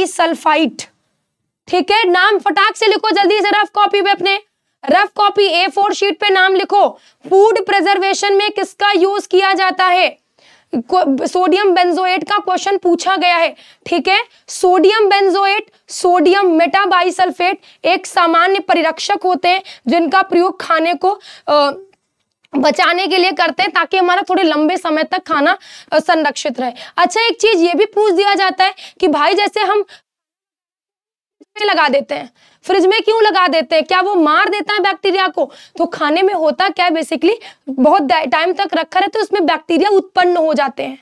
सल्फाइट ठीक है नाम फटाक से लिखो जल्दी से रफ कॉपी पे अपने rough copy A four sheet पे नाम लिखो फूड प्रिजर्वेशन में किसका यूज किया जाता है सोडियम बेंजोएट का क्वेश्चन पूछा गया है ठीक है सोडियम बेंजोएट सोडियम मेटाबाइसल्फेट एक सामान्य परिरक्षक होते हैं जिनका प्रयोग खाने को आ, बचाने के लिए करते हैं ताकि हमारा थोड़े लंबे समय तक खाना संरक्षित रहे अच्छा एक चीज ये भी पूछ दिया जाता है कि भाई जैसे हम लगा देते हैं फ्रिज में क्यों लगा देते हैं क्या वो मार देता है बैक्टीरिया को तो खाने में होता क्या है बेसिकली बहुत टाइम तक रखा रहता है उसमें बैक्टीरिया उत्पन्न हो जाते हैं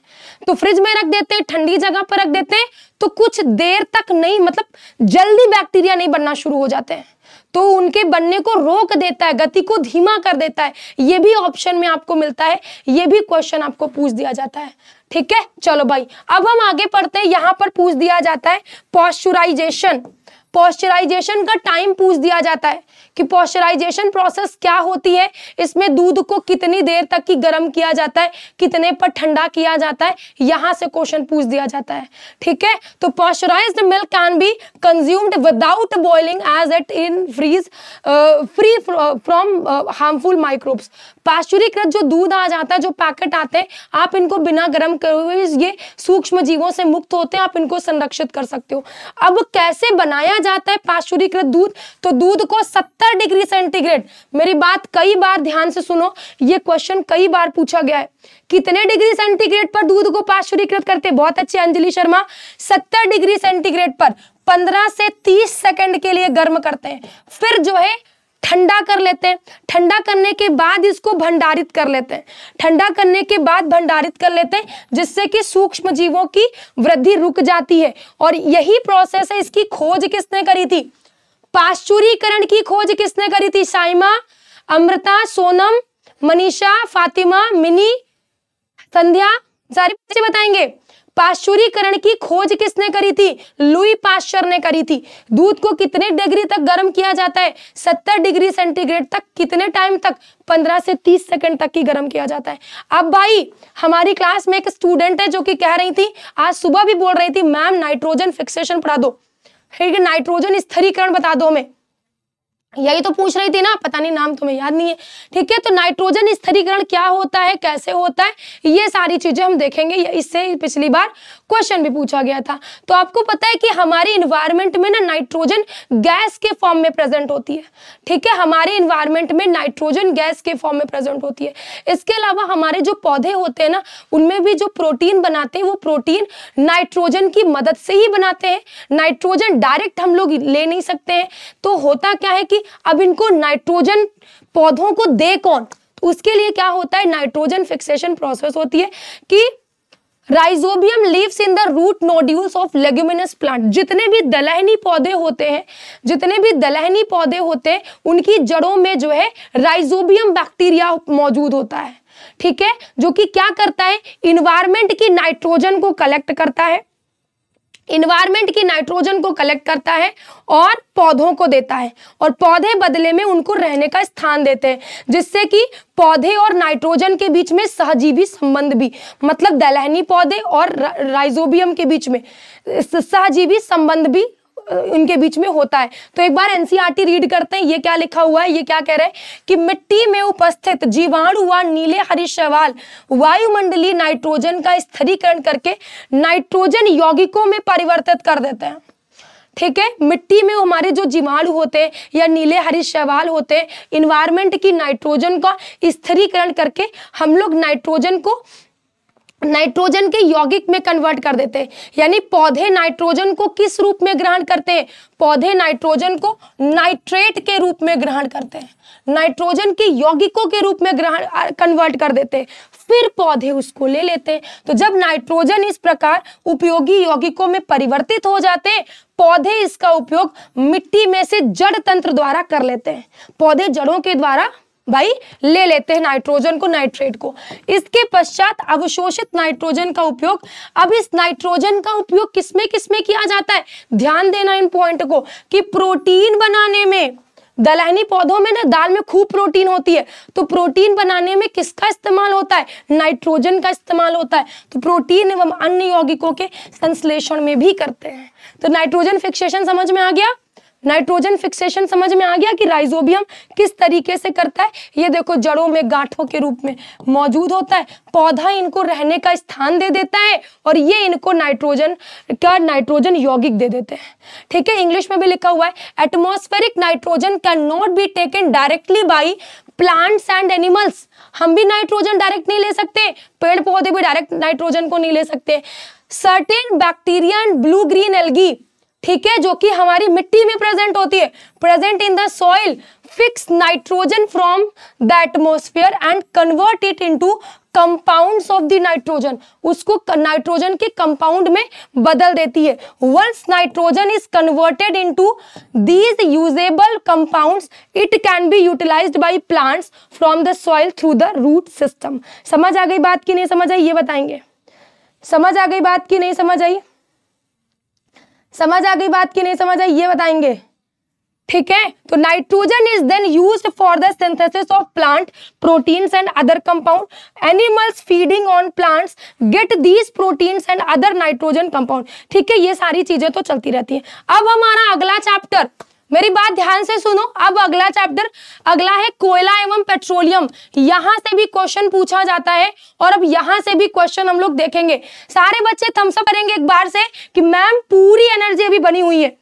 तो फ्रिज में रख देते हैं ठंडी जगह पर रख देते हैं तो कुछ देर तक नहीं मतलब जल्दी बैक्टीरिया नहीं बनना शुरू हो जाते हैं तो उनके बनने को रोक देता है गति को धीमा कर देता है ये भी ऑप्शन में आपको मिलता है ये भी क्वेश्चन आपको पूछ दिया जाता है ठीक है चलो भाई अब हम आगे पढ़ते हैं यहां पर पूछ दिया जाता है पॉस्चुराइजेशन पॉस्चराइजेशन का टाइम पूछ दिया जाता है कि पॉस्चराइजेशन प्रोसेस क्या होती है इसमें दूध को कितनी देर तक की गर्म किया जाता है कितने पर ठंडा किया जाता है यहां से क्वेश्चन पूछ दिया जाता है ठीक है तो pasteurise milk can be consumed without boiling as at in freeze free from harmful microbes पाश्चुरीकृत जो दूध आ जाता है जो पैकेट आते हैं आप इनको बिना गर्म करे ये सूक्ष्म जीवों से मुक्त होते हैं आप इनको संरक्षित कर सकते हो अब कैसे बनाया जाता है पाश्चुरीकृत दूध तो दूध को सत्तर डिग्री सेंटीग्रेड मेरी बात कई बार ध्यान से सुनो ये क्वेश्चन कई बार पूछा गया है कितने डिग्री सेंटीग्रेड पर दूध को पाश्चुरीकृत करते बहुत अच्छे अंजलि शर्मा सत्तर डिग्री सेंटीग्रेड पर 15 से 30 सेकंड के लिए गर्म करते हैं फिर जो है ठंडा कर लेते हैं ठंडा करने के बाद इसको भंडारित कर लेते हैं ठंडा करने के बाद भंडारित कर लेते हैं जिससे कि सूक्ष्म जीवों की वृद्धि रुक जाती है और यही प्रोसेस है इसकी खोज किसने करी थी पाश्चुरीकरण की खोज किसने करी थी साइमा अमृता सोनम मनीषा फातिमा मिनी संध्या सारी बच्चे बताएंगे पाश्चुरीकरण की खोज किसने करी थी लुई पाश्चर ने करी थी दूध को कितने डिग्री तक गर्म किया जाता है सत्तर डिग्री सेंटीग्रेड तक कितने टाइम तक पंद्रह से तीस सेकंड तक की गर्म किया जाता है अब भाई हमारी क्लास में एक स्टूडेंट है जो कि कह रही थी आज सुबह भी बोल रही थी मैम नाइट्रोजन फिक्सेशन पढ़ा दो नाइट्रोजन स्थिरीकरण बता दो हमें यही तो पूछ रही थी ना पता नहीं नाम तुम्हें याद नहीं है ठीक है तो नाइट्रोजन स्थिरीकरण क्या होता है कैसे होता है ये सारी चीजें हम देखेंगे इससे पिछली बार क्वेश्चन भी पूछा गया था तो आपको पता है कि हमारे इन्वायरमेंट में ना नाइट्रोजन गैस के फॉर्म में प्रेजेंट होती है ठीक है हमारे इन्वायरमेंट में नाइट्रोजन गैस के फॉर्म में प्रेजेंट होती है इसके अलावा हमारे जो पौधे होते हैं ना उनमें भी जो प्रोटीन बनाते हैं वो प्रोटीन नाइट्रोजन की मदद से ही बनाते हैं नाइट्रोजन डायरेक्ट हम लोग ले नहीं सकते हैं तो होता क्या है कि अब इनको नाइट्रोजन पौधों को दे कौन तो उसके लिए क्या होता है नाइट्रोजन फिक्सेशन प्रोसेस होती है कि rhizobium lives in the root nodules of leguminous plant जितने भी दलहनी पौधे होते हैं जितने भी दलहनी पौधे होते हैं उनकी जड़ों में जो है राइजोबियम बैक्टीरिया मौजूद होता है ठीक है जो कि क्या करता है इन्वायरमेंट की नाइट्रोजन को कलेक्ट करता है इन्वायरमेंट की नाइट्रोजन को कलेक्ट करता है और पौधों को देता है और पौधे बदले में उनको रहने का स्थान देते हैं जिससे कि पौधे और नाइट्रोजन के बीच में सहजीवी संबंध भी मतलब दलहनी पौधे और राइजोबियम के बीच में सहजीवी संबंध भी उनके बीच में होता है तो एक बार एनसीआरटी रीड e करते हैं ये क्या लिखा हुआ है ये क्या कह रहे हैं कि मिट्टी में उपस्थित जीवाणु व नीले हरी शवाल वायुमंडलीय नाइट्रोजन का स्थिरीकरण करके नाइट्रोजन यौगिकों में परिवर्तित कर देते हैं ठीक है मिट्टी में हमारे जो जीवाणु होते हैं या नीले हरी शैवाल होते हैं इन्वायरमेंट की नाइट्रोजन का स्थिरीकरण करके हम लोग नाइट्रोजन को नाइट्रोजन के यौगिक में कन्वर्ट कर देते हैं यानी पौधे नाइट्रोजन को किस रूप में ग्रहण करते हैं पौधे नाइट्रोजन को नाइट्रेट के रूप में ग्रहण करते हैं नाइट्रोजन के यौगिकों के रूप में ग्रहण कन्वर्ट कर देते हैं फिर पौधे उसको ले लेते हैं तो जब नाइट्रोजन इस प्रकार उपयोगी यौगिकों में परिवर्तित हो जाते हैं पौधे इसका उपयोग मिट्टी में से जड़ तंत्र द्वारा कर लेते हैं पौधे जड़ों के द्वारा भाई ले लेते हैं नाइट्रोजन को नाइट्रेट को इसके पश्चात अवशोषित नाइट्रोजन का उपयोग अब इस नाइट्रोजन का उपयोग किसमें किसमें किया जाता है ध्यान देना इन पॉइंट को कि प्रोटीन बनाने में दलहनी पौधों में ना दाल में खूब प्रोटीन होती है तो प्रोटीन बनाने में किसका इस्तेमाल होता है नाइट्रोजन का इस्तेमाल होता है तो प्रोटीन एवं अन्य यौगिकों के संश्लेषण में भी करते हैं तो नाइट्रोजन फिक्सेशन समझ में आ गया नाइट्रोजन फिक्सेशन समझ में आ गया कि राइजोबियम किस तरीके से करता है ये देखो जड़ों में गांठों के रूप में मौजूद होता है पौधा इनको रहने का स्थान दे देता है और ये इनको नाइट्रोजन का नाइट्रोजन यौगिक दे देते हैं ठीक है इंग्लिश में भी लिखा हुआ है atmospheric nitrogen can not be taken directly by plants and animals हम भी नाइट्रोजन डायरेक्ट नहीं ले सकते पेड़ पौधे भी डायरेक्ट नाइट्रोजन को नहीं ले सकते certain bacteria and blue green algae ठीक है जो कि हमारी मिट्टी में प्रेजेंट होती है present in the soil fix nitrogen from the atmosphere and convert it into compounds of the nitrogen उसको नाइट्रोजन के कंपाउंड में बदल देती है once nitrogen is converted into these usable compounds it can be utilised by plants from the soil through the root system समझ आ गई बात की नहीं समझ आई ये बताएंगे समझ आ गई बात की नहीं समझ आई समझ आ गई बात की नहीं समझ आई ये बताएंगे ठीक है तो nitrogen is then use for the synthesis of plant proteins and other compound animals feeding on plants get these proteins and other nitrogen compound ठीक है ये सारी चीजें तो चलती रहती हैं अब हमारा अगला चैप्टर मेरी बात ध्यान से सुनो अब अगला चैप्टर अगला है कोयला एवं पेट्रोलियम यहां से भी क्वेश्चन पूछा जाता है और अब यहां से भी क्वेश्चन हम लोग देखेंगे सारे बच्चे थम्सअप करेंगे एक बार से कि मैम पूरी एनर्जी अभी बनी हुई है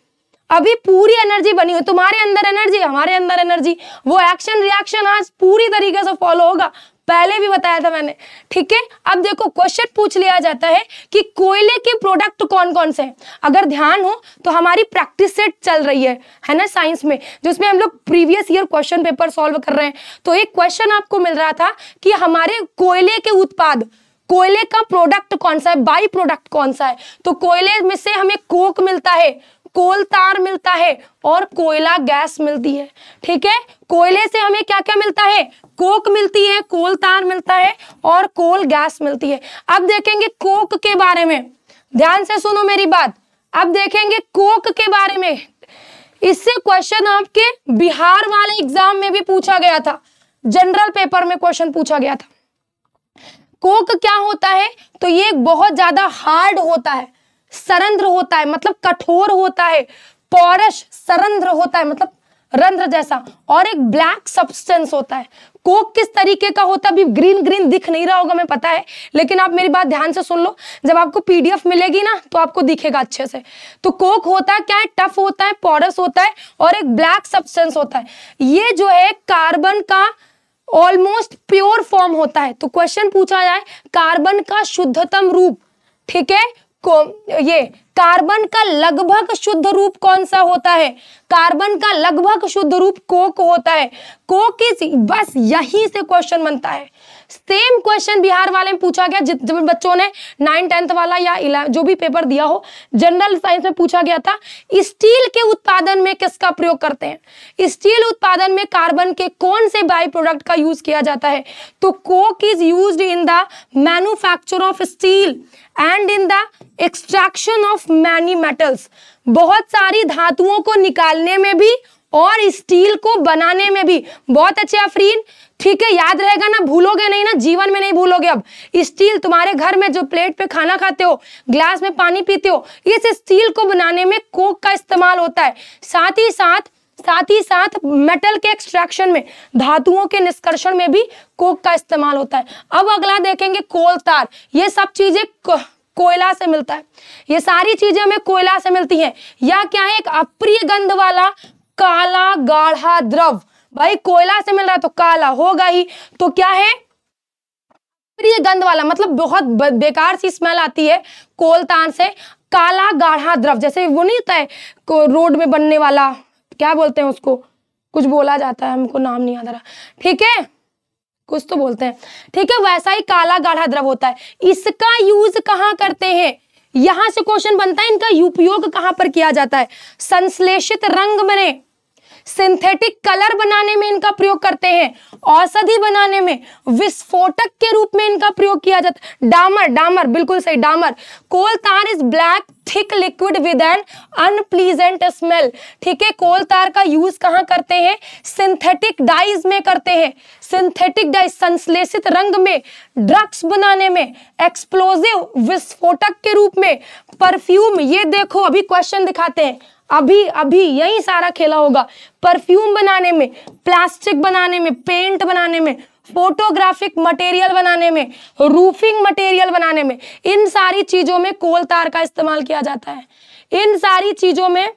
अभी पूरी एनर्जी बनी हुई तुम्हारे अंदर एनर्जी हमारे अंदर एनर्जी वो एक्शन रिएक्शन आज पूरी तरीके से फॉलो होगा पहले भी बताया था मैंने ठीक है अब देखो क्वेश्चन पूछ लिया जाता है कि कोयले के प्रोडक्ट कौन कौन से हैं अगर ध्यान हो तो हमारी प्रैक्टिस सेट चल रही है है ना साइंस में जिसमें हम लोग previous year question paper solve कर रहे हैं तो एक क्वेश्चन आपको मिल रहा था कि हमारे कोयले के उत्पाद कोयले का प्रोडक्ट कौन सा है बाई प्रोडक्ट कौन सा है तो कोयले में से हमें कोक मिलता है कोल तार मिलता है और कोयला गैस मिलती है ठीक है कोयले से हमें क्या क्या मिलता है कोक मिलती है कोल तार मिलता है और कोल गैस मिलती है अब देखेंगे कोक के बारे में ध्यान से सुनो मेरी बात अब देखेंगे कोक के बारे में इससे क्वेश्चन आपके बिहार वाले एग्जाम में भी पूछा गया था जनरल पेपर में क्वेश्चन पूछा गया था कोक क्या होता है तो ये बहुत ज्यादा हार्ड होता है सरंध्र होता है मतलब कठोर होता है पौरश सरंध्र होता है मतलब रंध्र जैसा और एक ब्लैक सब्सटेंस होता है कोक किस तरीके का होता है अभी ग्रीन ग्रीन दिख नहीं रहा होगा मैं पता है लेकिन आप मेरी बात ध्यान से सुन लो जब आपको पीडीएफ मिलेगी ना तो आपको दिखेगा अच्छे से तो कोक होता है क्या है टफ होता है पॉरस होता है और एक ब्लैक सब्सटेंस होता है ये जो है कार्बन का ऑलमोस्ट प्योर फॉर्म होता है तो क्वेश्चन पूछा जाए कार्बन का शुद्धतम रूप ठीक है को ये कार्बन का लगभग शुद्ध रूप कौन सा होता है कार्बन का लगभग शुद्ध रूप कोक होता है कोक इज बस यही से क्वेश्चन बनता है सेम क्वेश्चन बिहार वाले में पूछा गया जिन बच्चों ने नाइन टेंथ वाला या जो भी पेपर दिया हो जनरल साइंस में पूछा गया था स्टील के उत्पादन में किसका प्रयोग करते हैं स्टील उत्पादन में कार्बन के कौन से बाई प्रोडक्ट का यूज किया जाता है तो coke is use in the manufacture of steel and in the extraction of many metals बहुत सारी धातुओं को निकालने में भी और स्टील को बनाने में भी बहुत अच्छे अफरीन ठीक है याद रहेगा ना भूलोगे नहीं ना जीवन में नहीं भूलोगे अब स्टील तुम्हारे घर में जो प्लेट पे खाना खाते हो ग्लास में पानी पीते हो इस स्टील को बनाने में कोक का इस्तेमाल होता है साथ ही साथ साथ ही साथ मेटल के एक्सट्रैक्शन में धातुओं के निष्कर्षण में भी कोक का इस्तेमाल होता है अब अगला देखेंगे कोल तार ये सब चीजें कोयला से मिलता है ये सारी चीजें हमें कोयला से मिलती हैं यह क्या है एक अप्रिय गंध वाला काला गाढ़ा द्रव भाई कोयला से मिल रहा है तो काला होगा ही तो क्या है ये गंध वाला मतलब बहुत बेकार सी स्मेल आती है कोलतान से काला गाढ़ा द्रव जैसे वो नहीं होता है रोड में बनने वाला क्या बोलते हैं उसको कुछ बोला जाता है हमको नाम नहीं याद आ रहा ठीक है कुछ तो बोलते हैं ठीक है वैसा ही काला गाढ़ा द्रव होता है इसका यूज कहाँ करते हैं यहां से क्वेश्चन बनता है इनका उपयोग कहां पर किया जाता है संश्लेषित रंग में सिंथेटिक कलर बनाने में इनका प्रयोग करते हैं औषधि बनाने में विस्फोटक के रूप में इनका प्रयोग किया जाता है डामर डामर बिल्कुल सही डामर coal tar is black thick liquid with an unpleasant smell ठीक है कोल तार का यूज कहाँ करते हैं सिंथेटिक डाइज में करते हैं सिंथेटिक डाइज संश्लेषित रंग में ड्रग्स बनाने में एक्सप्लोजिव विस्फोटक के रूप में परफ्यूम ये देखो अभी क्वेश्चन दिखाते हैं अभी अभी यही सारा खेला होगा परफ्यूम बनाने में प्लास्टिक बनाने में पेंट बनाने में फोटोग्राफिक मटेरियल बनाने में रूफिंग मटेरियल बनाने में इन सारी चीजों में कोल तार का इस्तेमाल किया जाता है इन सारी चीजों में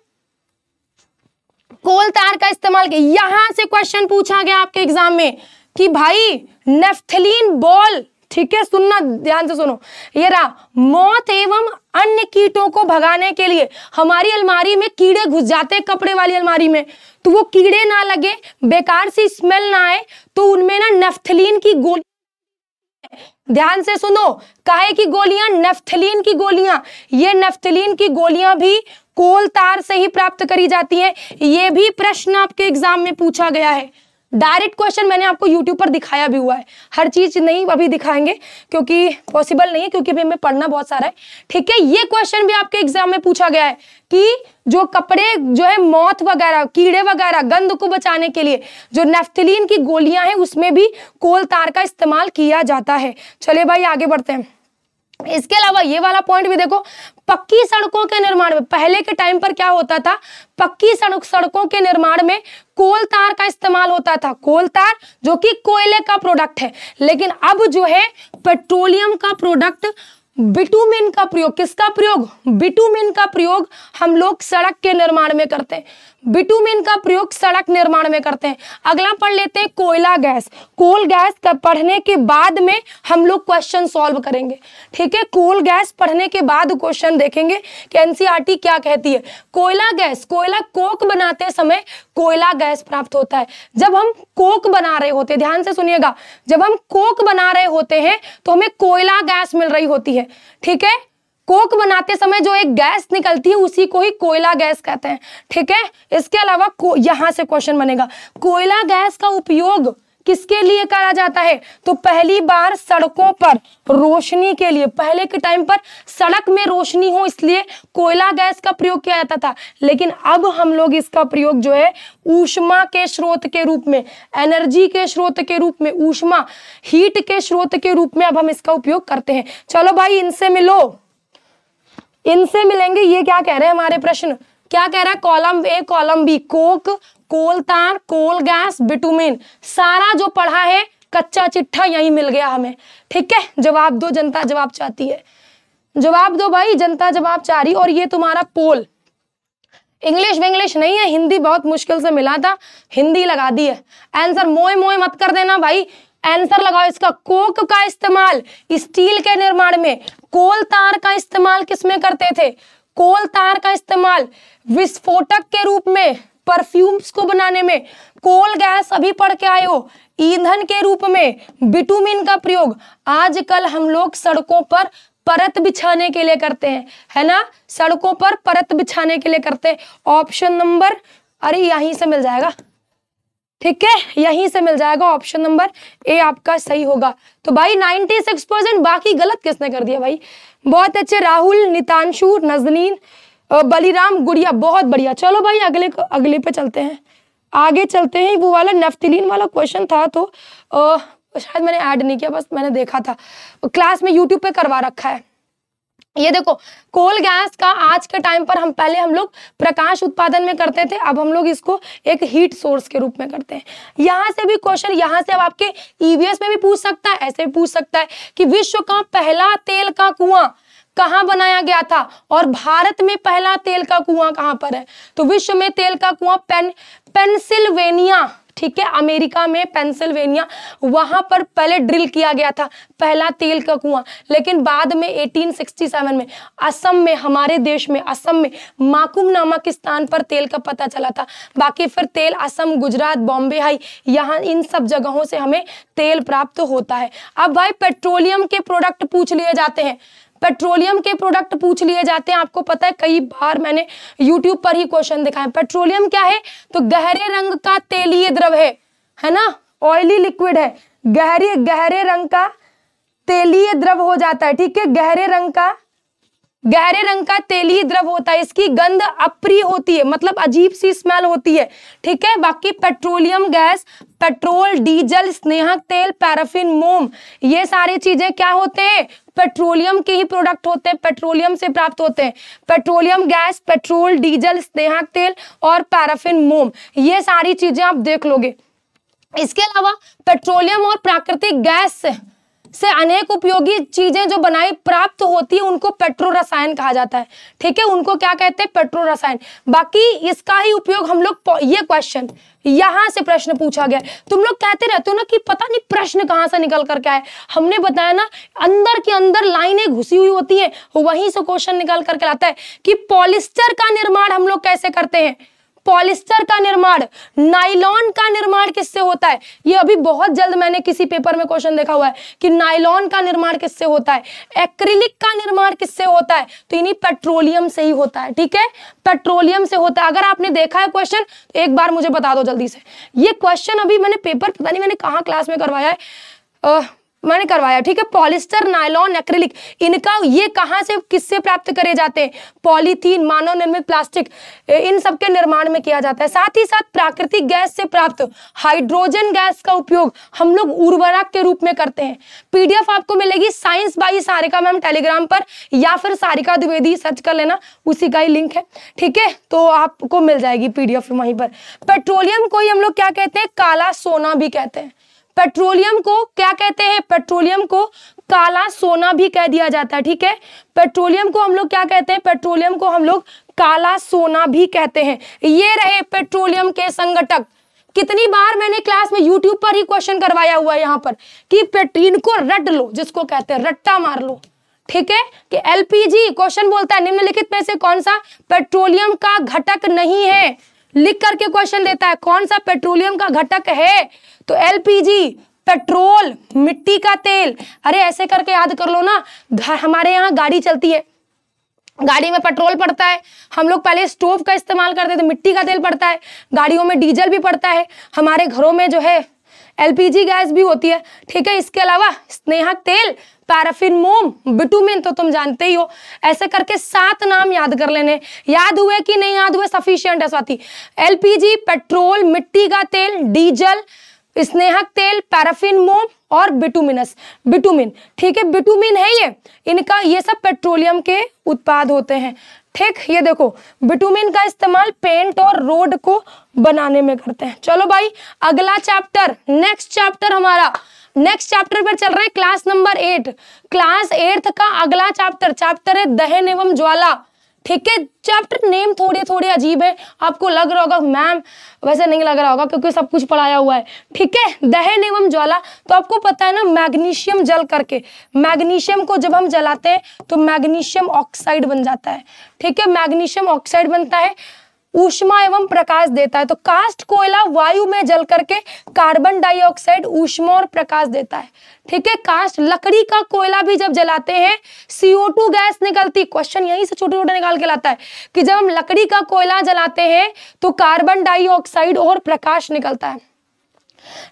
कोल तार का इस्तेमाल किया यहां से क्वेश्चन पूछा गया आपके एग्जाम में कि भाई नेफ्थलीन बॉल ठीक है सुनना ध्यान से सुनो ये रहा मौत एवं अन्य कीटों को भगाने के लिए हमारी अलमारी में कीड़े घुस जाते हैं कपड़े वाली अलमारी में तो वो कीड़े ना लगे बेकार सी स्मेल ना आए तो उनमें ना नफ्थलीन की गोली ध्यान से सुनो काहे की गोलियां नफ्थलीन की गोलियां ये नफ्थलीन की गोलियां भी कोल तार से ही प्राप्त करी जाती हैं ये भी प्रश्न आपके एग्जाम में पूछा गया है डायरेक्ट क्वेश्चन मैंने आपको यूट्यूब पर दिखाया भी हुआ है हर चीज नहीं अभी दिखाएंगे क्योंकि पॉसिबल नहीं है क्योंकि अभी हमें पढ़ना बहुत सारा है ठीक है ये क्वेश्चन भी आपके एग्जाम में पूछा गया है कि जो कपड़े जो है मौत वगैरह कीड़े वगैरह गंध को बचाने के लिए जो नेफ्थलीन की गोलियां हैं उसमें भी कोल तार का इस्तेमाल किया जाता है चले भाई आगे बढ़ते हैं इसके अलावा ये वाला पॉइंट भी देखो पक्की सड़कों के निर्माण में पहले के टाइम पर क्या होता था पक्की सड़क सड़कों के निर्माण में कोल तार का इस्तेमाल होता था कोल तार जो कि कोयले का प्रोडक्ट है लेकिन अब जो है पेट्रोलियम का प्रोडक्ट बिटूमिन का प्रयोग किसका प्रयोग बिटूमिन का प्रयोग हम लोग सड़क के निर्माण में करते हैं बिटुमिन का प्रयोग सड़क निर्माण में करते हैं अगला पढ़ लेते हैं कोयला गैस कोल गैस का पढ़ने के बाद में हम लोग क्वेश्चन सॉल्व करेंगे ठीक है कोल गैस पढ़ने के बाद क्वेश्चन देखेंगे कि एनसीईआरटी e क्या कहती है कोयला गैस कोयला कोक बनाते समय कोयला गैस प्राप्त होता है जब हम कोक बना रहे होते हैं ध्यान से सुनिएगा जब हम कोक बना रहे होते हैं तो हमें कोयला गैस मिल रही होती है ठीक है कोक बनाते समय जो एक गैस निकलती है उसी को ही कोयला गैस कहते हैं ठीक है इसके अलावा यहां से क्वेश्चन बनेगा कोयला गैस का उपयोग किसके लिए करा जाता है तो पहली बार सड़कों पर रोशनी के लिए पहले के टाइम पर सड़क में रोशनी हो इसलिए कोयला गैस का प्रयोग किया जाता था लेकिन अब हम लोग इसका प्रयोग जो है ऊष्मा के स्रोत के रूप में एनर्जी के स्रोत के रूप में ऊष्मा हीट के स्रोत के रूप में अब हम इसका उपयोग करते हैं चलो भाई इनसे मिलो इनसे मिलेंगे ये क्या कह रहे हैं हमारे प्रश्न क्या कह रहा है column A column B coke coal tar coal gas bitumen सारा जो पढ़ा है कच्चा चिट्ठा यही मिल गया हमें ठीक है जवाब दो जनता जवाब चाहती है जवाब दो भाई जनता जवाब चाह रही और ये तुम्हारा पोल इंग्लिश विंग्लिश नहीं है हिंदी बहुत मुश्किल से मिला था हिंदी लगा दी है आंसर मोए मोए मत कर देना भाई आंसर लगाओ इसका कोक का इस्तेमाल स्टील के निर्माण में कोल तार का इस्तेमाल किसमें करते थे कोल तार का इस्तेमाल विस्फोटक के रूप में परफ्यूम्स को बनाने में कोल गैस अभी पढ़ के आए हो ईंधन के रूप में बिटुमिन का प्रयोग आजकल हम लोग सड़कों पर परत बिछाने के लिए करते हैं है ना सड़कों पर परत बिछाने के लिए करते हैं ऑप्शन नंबर अरे यहीं से मिल जाएगा ठीक है यहीं से मिल जाएगा ऑप्शन नंबर ए आपका सही होगा तो भाई 96 परसेंट बाकी गलत किसने कर दिया भाई बहुत अच्छे राहुल नितानशु नजनीन बलिराम गुड़िया बहुत बढ़िया चलो भाई अगले अगले पे चलते हैं आगे चलते हैं वो वाला नेफ्तिलीन वाला क्वेश्चन था तो आ, शायद मैंने ऐड नहीं किया बस मैंने देखा था क्लास में यूट्यूब पे करवा रखा है ये देखो कोल गैस का आज के टाइम पर हम पहले हम लोग प्रकाश उत्पादन में करते थे अब हम लोग इसको एक हीट सोर्स के रूप में करते हैं यहाँ से भी क्वेश्चन यहाँ से अब आपके ईवीएस में भी पूछ सकता है ऐसे भी पूछ सकता है कि विश्व का पहला तेल का कुआं कहा बनाया गया था और भारत में पहला तेल का कुआं कहाँ पर है तो विश्व में तेल का कुआं पेन पेंसिल्वेनिया ठीक है अमेरिका में पेंसिल्वेनिया वहां पर पहले ड्रिल किया गया था पहला तेल का कुआं लेकिन बाद में 1867 में असम में हमारे देश में असम में माकुम नामक स्थान पर तेल का पता चला था बाकी फिर तेल असम गुजरात बॉम्बे हाई यहाँ इन सब जगहों से हमें तेल प्राप्त होता है अब भाई पेट्रोलियम के प्रोडक्ट पूछ लिए जाते हैं पेट्रोलियम के प्रोडक्ट पूछ लिए जाते हैं आपको पता है कई बार मैंने यूट्यूब पर ही क्वेश्चन दिखाए पेट्रोलियम क्या है तो गहरे रंग का तेलीय द्रव है है ना ऑयली लिक्विड है गहरे गहरे रंग का तेलीय द्रव हो जाता है ठीक है गहरे रंग का गहरे रंग का तेलीय द्रव होता है इसकी गंध अप्रिय होती है मतलब अजीब सी स्मेल होती है ठीक है बाकी पेट्रोलियम गैस पेट्रोल डीजल स्नेहक तेल पैराफिन मोम ये सारी चीजें क्या होते हैं पेट्रोलियम के ही प्रोडक्ट होते हैं पेट्रोलियम से प्राप्त होते हैं पेट्रोलियम गैस पेट्रोल डीजल स्नेहक तेल और पैराफिन मोम ये सारी चीजें आप देख लोगे इसके अलावा पेट्रोलियम और प्राकृतिक गैस से से अनेक उपयोगी चीजें जो बनाई प्राप्त होती है उनको पेट्रो रसायन कहा जाता है ठीक है उनको क्या कहते हैं पेट्रो रसायन बाकी इसका ही उपयोग हम लोग ये क्वेश्चन यहां से प्रश्न पूछा गया तुम लोग कहते रहते हो ना कि पता नहीं प्रश्न कहाँ से निकल कर क्या है हमने बताया ना अंदर के अंदर लाइनें घुसी हुई होती है वहीं से क्वेश्चन निकल करके आता है कि पॉलिस्टर का निर्माण हम लोग कैसे करते हैं पॉलिस्टर का निर्माण नाइलॉन का निर्माण किससे होता है ये अभी बहुत जल्द मैंने किसी पेपर में क्वेश्चन देखा हुआ है कि नाइलॉन का निर्माण किससे होता है एक्रिलिक का निर्माण किससे होता है तो इन्हीं पेट्रोलियम से ही होता है ठीक है पेट्रोलियम से होता है अगर आपने देखा है क्वेश्चन तो एक बार मुझे बता दो जल्दी से ये क्वेश्चन अभी मैंने पेपर पता नहीं मैंने कहा क्लास में करवाया है मैंने करवाया ठीक है पॉलिस्टर नायलॉन एक्रिलिक इनका ये कहाँ से किससे प्राप्त करे जाते हैं पॉलीथीन मानव निर्मित प्लास्टिक इन सब के निर्माण में किया जाता है साथ ही साथ प्राकृतिक गैस से प्राप्त हाइड्रोजन गैस का उपयोग हम लोग उर्वरक के रूप में करते हैं पीडीएफ आपको मिलेगी science by Sarika ma'am Telegram पर या फिर सारिका द्विवेदी सर्च कर लेना उसी का ही लिंक है ठीक है तो आपको मिल जाएगी पीडीएफ वहीं पर पेट्रोलियम को ही हम लोग क्या कहते हैं काला सोना भी कहते हैं पेट्रोलियम को क्या कहते हैं पेट्रोलियम को काला सोना भी कह दिया जाता है ठीक है पेट्रोलियम को हम लोग क्या कहते हैं पेट्रोलियम को हम लोग काला सोना भी कहते हैं ये रहे पेट्रोलियम के संगठक कितनी बार मैंने क्लास में यूट्यूब पर ही क्वेश्चन करवाया हुआ है यहाँ पर कि पेट्रीन को रट लो जिसको कहते हैं रट्टा मार लो ठीक है कि एलपीजी क्वेश्चन बोलता है निम्नलिखित में से कौन सा पेट्रोलियम का घटक नहीं है लिख करके क्वेश्चन देता है कौन सा पेट्रोलियम का घटक है तो एलपीजी पेट्रोल मिट्टी का तेल अरे ऐसे करके याद कर लो ना हमारे यहाँ गाड़ी चलती है गाड़ी में पेट्रोल पड़ता है हम लोग पहले स्टोव का इस्तेमाल करते थे मिट्टी का तेल पड़ता है गाड़ियों में डीजल भी पड़ता है हमारे घरों में जो है एलपीजी गैस भी होती है ठीक है इसके अलावा स्नेहक तेल पैराफिन मोम बिटुमिन तो तुम जानते ही हो ऐसे करके सात नाम याद कर लेने याद हुए कि नहीं याद हुए सफिशियंट है स्वाति एलपीजी पेट्रोल मिट्टी का तेल डीजल स्नेहक तेल पैराफिन मोम और बिटुमिनस बिटुमिन ठीक है बिटुमिन है ये इनका ये सब पेट्रोलियम के उत्पाद होते हैं ठीक ये देखो बिटुमिन का इस्तेमाल पेंट और रोड को बनाने में करते हैं चलो भाई अगला चैप्टर नेक्स्ट चैप्टर हमारा नेक्स्ट चैप्टर पर चल रहे हैं class number eight class eight का अगला चैप्टर चैप्टर है दहन एवं ज्वाला ठीक है चैप्टर नेम थोड़े थोड़े अजीब है आपको लग रहा होगा मैम वैसे नहीं लग रहा होगा क्योंकि सब कुछ पढ़ाया हुआ है ठीक है दहन एवं ज्वाला तो आपको पता है ना मैग्नीशियम जल करके मैग्नीशियम को जब हम जलाते हैं तो मैग्नीशियम ऑक्साइड बन जाता है ठीक है मैग्नीशियम ऑक्साइड बनता है ऊष्मा एवं प्रकाश देता है तो कास्ट कोयला वायु में जल करके कार्बन डाइऑक्साइड ऊष्मा और प्रकाश देता है ठीक है कास्ट लकड़ी का कोयला भी जब जलाते हैं सीओ टू गैस निकलती क्वेश्चन यहीं से छोटे छोटे निकाल के लाता है कि जब हम लकड़ी का कोयला जलाते हैं तो कार्बन डाइऑक्साइड और प्रकाश निकलता है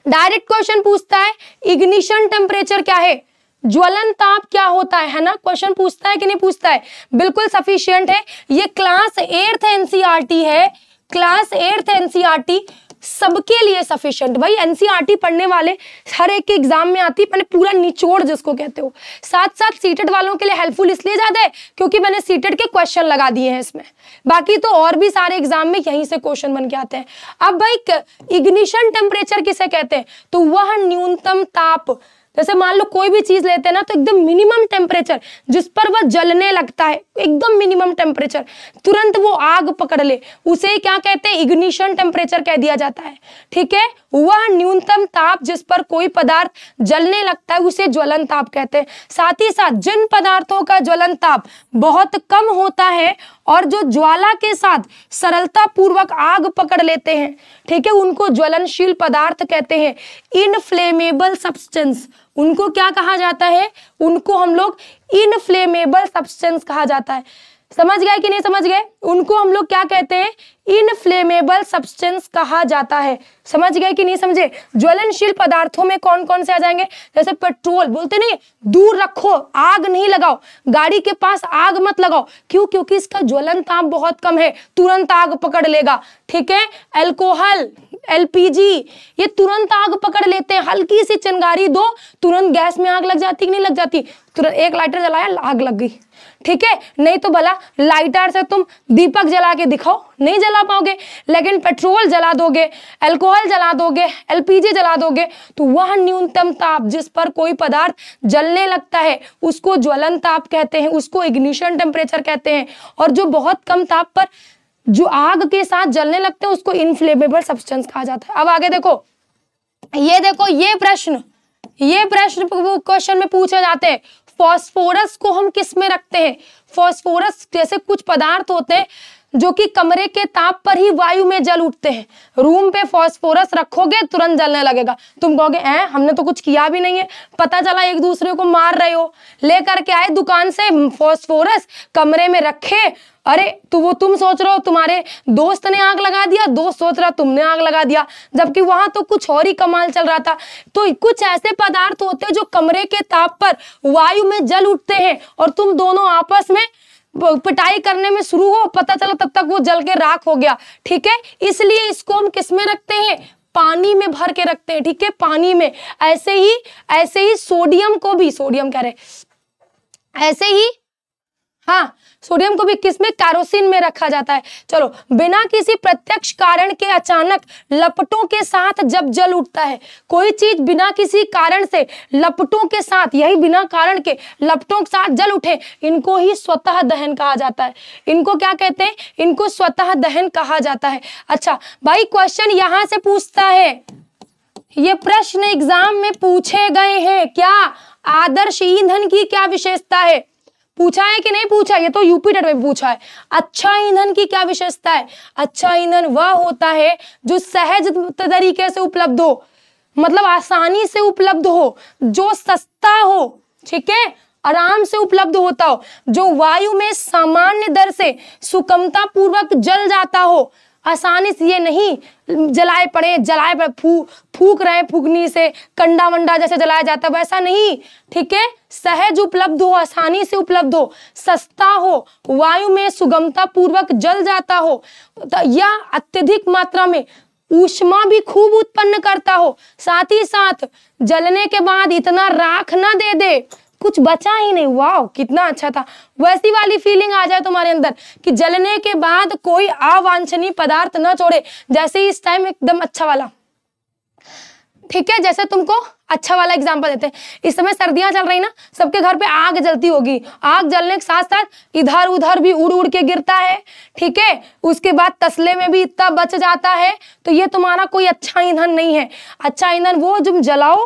डायरेक्ट क्वेश्चन पूछता है इग्निशन टेम्परेचर क्या है ज्वलन ताप क्या होता है है ना क्वेश्चन पूछता है कि नहीं पूछता है बिल्कुल सफिशियंट है ये क्लास एट्थ एनसीआरटी है क्लास एट्थ एनसीआरटी सबके लिए सफिशियंट भाई एनसीईआरटी e पढ़ने वाले हर एक के एग्जाम में आती है पूरा निचोड़ जिसको कहते हो साथ साथ सीटेड वालों के लिए हेल्पफुल इसलिए ज्यादा है क्योंकि मैंने सीटेड के क्वेश्चन लगा दिए हैं इसमें बाकी तो और भी सारे एग्जाम में यहीं से क्वेश्चन बन के आते हैं अब भाई इग्निशन टेम्परेचर किसे कहते हैं तो वह न्यूनतम ताप जैसे मान लो कोई भी चीज लेते हैं ना तो एकदम मिनिमम टेम्परेचर जिस पर वह जलने लगता है एकदम मिनिमम टेम्परेचर तुरंत वो आग पकड़ ले उसे क्या कहते हैं इग्निशन टेम्परेचर कह दिया जाता है ठीक है वह न्यूनतम ताप जिस पर कोई पदार्थ जलने लगता है उसे ज्वलन ताप कहते हैं साथ ही साथ जिन पदार्थों का ज्वलन ताप बहुत कम होता है और जो ज्वाला के साथ सरलता पूर्वक आग पकड़ लेते हैं ठीक है उनको ज्वलनशील पदार्थ कहते हैं इनफ्लेमेबल सब्सटेंस उनको क्या कहा जाता है उनको हम लोग इनफ्लेमेबल सब्सटेंस कहा जाता है समझ गए कि नहीं समझ गए उनको हम लोग क्या कहते हैं इनफ्लेमेबल सब्सटेंस कहा जाता है समझ गए कि नहीं समझे ज्वलनशील पदार्थों में कौन कौन से आ जाएंगे जैसे पेट्रोल बोलते नहीं दूर रखो आग नहीं लगाओ गाड़ी के पास आग मत लगाओ क्यों क्योंकि इसका ज्वलन ताप बहुत कम है तुरंत आग पकड़ लेगा ठीक है एल्कोहल एलपीजी ये तुरंत आग पकड़ लेते हैं हल्की सी चिंगारी दो तुरंत गैस में आग लग जाती कि नहीं लग जाती तुरंत एक लाइटर जलाया आग लग गई ठीक है नहीं तो भला लाइटर से तुम दीपक जला के दिखाओ नहीं जला पाओगे लेकिन पेट्रोल जला दोगे अल्कोहल जला दोगे एलपीजी जला दोगे तो वह न्यूनतम ताप जिस पर कोई पदार्थ जलने लगता है उसको ज्वलन ताप कहते हैं उसको इग्निशन टेम्परेचर कहते हैं और जो बहुत कम ताप पर जो आग के साथ जलने लगते हैं उसको इनफ्लेमेबल सब्सटेंस कहा जाता है अब आगे देखो ये देखो ये प्रश्न ये प्रश्न क्वेश्चन में पूछे जाते हैं फॉस्फोरस को हम किस में रखते हैं फॉस्फोरस जैसे कुछ पदार्थ होते हैं जो कि कमरे के ताप पर ही वायु में जल उठते हैं रूम पे फॉस्फोरस रखोगे तुरंत जलने लगेगा तुम कहोगे ऐ हमने तो कुछ किया भी नहीं है पता चला एक दूसरे को मार रहे हो लेकर के आए दुकान से फॉस्फोरस कमरे में रखे अरे तो वो तुम सोच रहे हो तुम्हारे दोस्त ने आग लगा दिया दोस्त सोच रहा तुमने आग लगा दिया जबकि वहां तो कुछ और ही कमाल चल रहा था तो कुछ ऐसे पदार्थ होते हैं जो कमरे के ताप पर वायु में जल उठते हैं और तुम दोनों आपस में पिटाई करने में शुरू हो पता चला तब तक वो जल के राख हो गया ठीक है इसलिए इसको हम किस में रखते हैं पानी में भर के रखते हैं ठीक है पानी में ऐसे ही ऐसे ही सोडियम को भी सोडियम कह रहे ऐसे ही हाँ सोडियम को भी किसमें कैरोसिन में रखा जाता है चलो बिना किसी प्रत्यक्ष कारण के अचानक लपटों के साथ जब जल उठता है कोई चीज बिना किसी कारण से लपटों के साथ यही बिना कारण के लपटों के साथ जल उठे इनको ही स्वतः दहन कहा जाता है इनको क्या कहते हैं इनको स्वतः दहन कहा जाता है अच्छा भाई क्वेश्चन यहां से पूछता है ये प्रश्न एग्जाम में पूछे गए हैं क्या आदर्श ईंधन की क्या विशेषता है पूछा है कि नहीं पूछा ये तो यूपी टेट में पूछा है अच्छा ईंधन की क्या विशेषता है अच्छा ईंधन वह होता है जो सहज तरीके से उपलब्ध हो मतलब आसानी से उपलब्ध हो जो सस्ता हो ठीक है आराम से उपलब्ध होता हो जो वायु में सामान्य दर से सुकमता पूर्वक जल जाता हो आसानी से ये नहीं जलाए पड़े जलाए पड़े फू फूक रहे फूकनी से कंडा वंडा जैसे जलाया जाता है वैसा नहीं ठीक है सहज उपलब्ध हो आसानी से उपलब्ध हो सस्ता हो वायु में सुगमता पूर्वक जल जाता हो या अत्यधिक मात्रा में ऊष्मा भी खूब उत्पन्न करता हो साथ ही साथ जलने के बाद इतना राख ना दे दे कुछ बचा ही नहीं वाह कितना अच्छा था वैसी वाली फीलिंग आ जाए तुम्हारे अंदर कि जलने के बाद कोई अवांछनीय पदार्थ न छोड़े जैसे इस टाइम एकदम अच्छा वाला ठीक है जैसे तुमको अच्छा वाला एग्जांपल देते हैं इस समय सर्दियां चल रही ना सबके घर पे आग जलती होगी आग जलने के साथ साथ इधर उधर भी उड़ उड़ के गिरता है ठीक है उसके बाद तसले में भी इतना बच जाता है तो ये तुम्हारा कोई अच्छा ईंधन नहीं है अच्छा ईंधन वो तुम जलाओ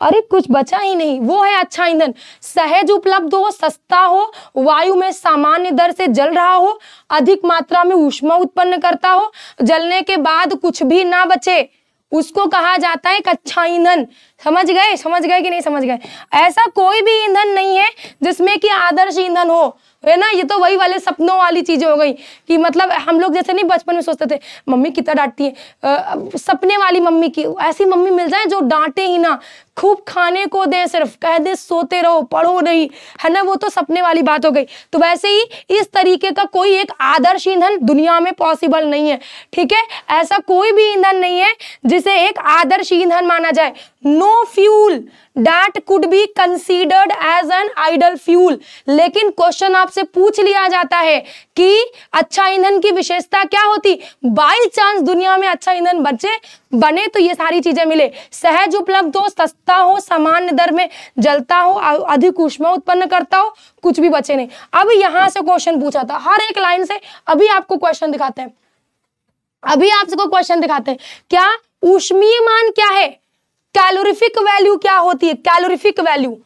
अरे कुछ बचा ही नहीं वो है अच्छा ईंधन सहज उपलब्ध हो सस्ता हो वायु में सामान्य दर से जल रहा हो अधिक मात्रा में ऊष्मा उत्पन्न करता हो जलने के बाद कुछ भी ना बचे उसको कहा जाता है एक अच्छा ईंधन समझ गए समझ गए कि नहीं समझ गए ऐसा कोई भी ईंधन नहीं है जिसमें कि आदर्श ईंधन हो है ना ये तो वही वाले सपनों वाली चीजें हो गई कि मतलब हम लोग जैसे नहीं बचपन में सोचते थे मम्मी कितना डांटती है आ, सपने वाली मम्मी की ऐसी मम्मी मिल जाए जो डांटे ही ना खूब खाने को दें सिर्फ कह दे सोते रहो पढ़ो नहीं है ना वो तो सपने वाली बात हो गई तो वैसे ही इस तरीके का कोई एक आदर्श ईंधन दुनिया में पॉसिबल नहीं है ठीक है ऐसा कोई भी ईंधन नहीं है जिसे एक आदर्श ईंधन माना जाए no fuel that could be considered as an ideal fuel लेकिन क्वेश्चन आपसे पूछ लिया जाता है कि अच्छा ईंधन की विशेषता क्या होती बाई चांस दुनिया में अच्छा ईंधन बचे बने तो ये सारी चीजें मिले सहज उपलब्ध हो सस्ता हो सामान्य दर में जलता हो अधिक ऊष्मा उत्पन्न करता हो कुछ भी बचे नहीं अब यहां से क्वेश्चन पूछा था हर एक लाइन से अभी आपको क्वेश्चन दिखाते हैं अभी आप सबको क्वेश्चन दिखाते हैं क्या ऊष्मीय मान क्या है कैलोरिफिक वैल्यू क्या होती है कैलोरिफिक वैल्यू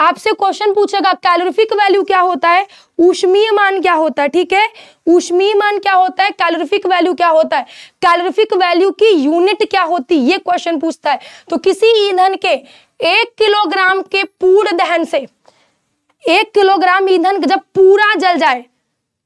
आपसे क्वेश्चन पूछेगा कैलोरीफिक वैल्यू क्या होता है ऊष्मीय मान क्या होता है ठीक है ऊष्मीय मान क्या होता है कैलोरीफिक वैल्यू क्या होता है कैलोरीफिक वैल्यू की यूनिट क्या होती है ये क्वेश्चन पूछता है तो किसी ईंधन के एक किलोग्राम के पूर्ण दहन से एक किलोग्राम ईंधन जब पूरा जल जाए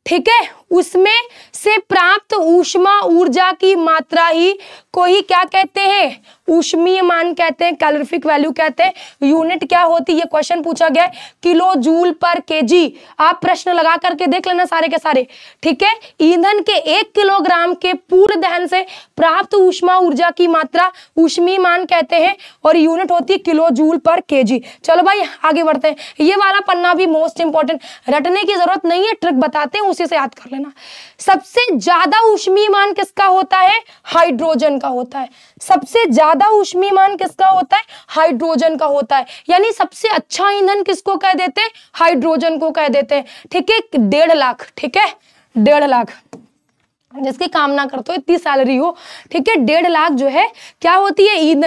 ठीक है उसमें से प्राप्त ऊष्मा ऊर्जा की मात्रा ही को ही क्या कहते हैं ऊष्मीय मान कहते हैं कैलोरिफिक वैल्यू कहते हैं यूनिट क्या होती है क्वेश्चन पूछा गया किलो जूल पर केजी आप प्रश्न लगा करके देख लेना सारे के सारे ठीक है ईंधन के एक किलोग्राम के पूर्ण दहन से प्राप्त ऊष्मा ऊर्जा की मात्रा ऊष्मीय मान कहते हैं और यूनिट होती है किलो जूल पर के चलो भाई आगे बढ़ते हैं ये वाला पन्ना भी मोस्ट इंपॉर्टेंट रटने की जरूरत नहीं है ट्रिक बताते हैं उसी से याद कर लेना सबसे सबसे ज्यादा उष्मीमान किसका होता है हाइड्रोजन का होता है सबसे ज्यादा उष्मीमान किसका होता है हाइड्रोजन का होता है यानी सबसे अच्छा ईंधन किसको कह देते हैं हाइड्रोजन को कह देते हैं ठीक है डेढ़ लाख ठीक है डेढ़ लाख जिसकी कामना करते हो इतनी सैलरी हो ठीक है डेढ़ लाख जो है क्या होती है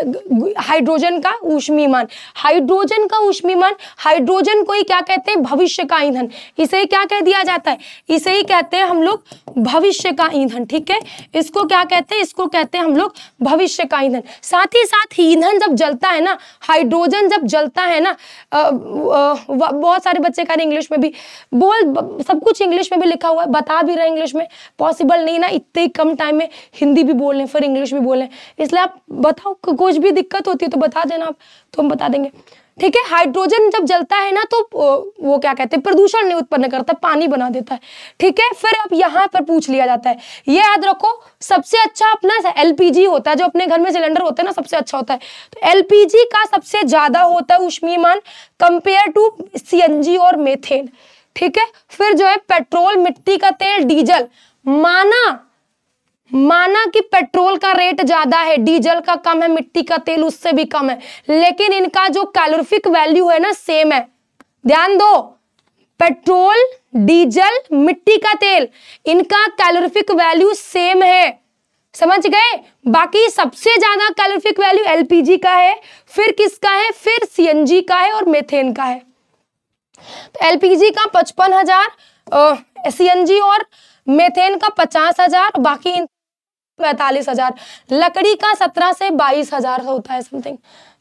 हाइड्रोजन का ऊष्मीमान हाइड्रोजन का ऊष्मीमान हाइड्रोजन को ही क्या कहते हैं भविष्य का ईंधन इसे ही क्या कह दिया जाता है इसे ही कहते हैं हम लोग भविष्य का ईंधन ठीक है इसको क्या कहते हैं इसको कहते हैं हम लोग भविष्य का ईंधन साथ ही साथ ईंधन जब जलता है ना हाइड्रोजन जब जलता है ना बहुत सारे बच्चे कह रहे इंग्लिश में भी बोल सब कुछ इंग्लिश में भी लिखा हुआ है बता भी रहे इंग्लिश में पॉसिबल नहीं ही ना इतने ही कम टाइम में हिंदी भी बोल रहे फिर इंग्लिश भी बोलें इसलिए आप बताओ कुछ भी दिक्कत होती है तो बता देना आप तो हम बता देंगे ठीक है हाइड्रोजन जब जलता है ना तो वो क्या कहते हैं प्रदूषण नहीं उत्पन्न करता पानी बना देता है ठीक है फिर अब यहाँ पर पूछ लिया जाता है ये याद रखो सबसे अच्छा अपना एलपीजी होता है जो अपने घर में सिलेंडर होता है ना सबसे अच्छा होता है तो एलपीजी का सबसे ज्यादा होता है उष्मीमान कंपेयर टू सी और मेथेन ठीक है फिर जो है पेट्रोल मिट्टी का तेल डीजल माना माना कि पेट्रोल का रेट ज्यादा है डीजल का कम है मिट्टी का तेल उससे भी कम है लेकिन इनका जो कैलोरिफिक वैल्यू है ना सेम है ध्यान दो पेट्रोल डीजल मिट्टी का तेल इनका कैलोरिफिक वैल्यू सेम है समझ गए बाकी सबसे ज्यादा कैलोरिफिक वैल्यू एलपीजी का है फिर किसका है फिर सीएनजी का है और मेथेन का है तो एलपीजी का पचपन हजार सीएनजी और मेथेन का पचास हजार बाकी पैतालीस हजार लकड़ी का सत्रह से बाईस हजार होता है समथिंग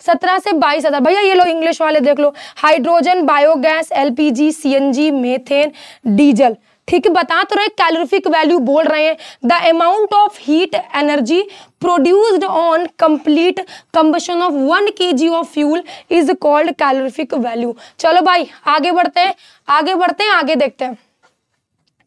सत्रह से बाईस हजार भैया ये लो इंग्लिश वाले देख लो hydrogen biogas LPG CNG methane diesel ठीक बता तो रहे कैलोरिफिक वैल्यू बोल रहे हैं the amount of heat energy produced on complete combustion of one K G of fuel is called calorific value चलो भाई आगे बढ़ते हैं आगे बढ़ते हैं आगे देखते हैं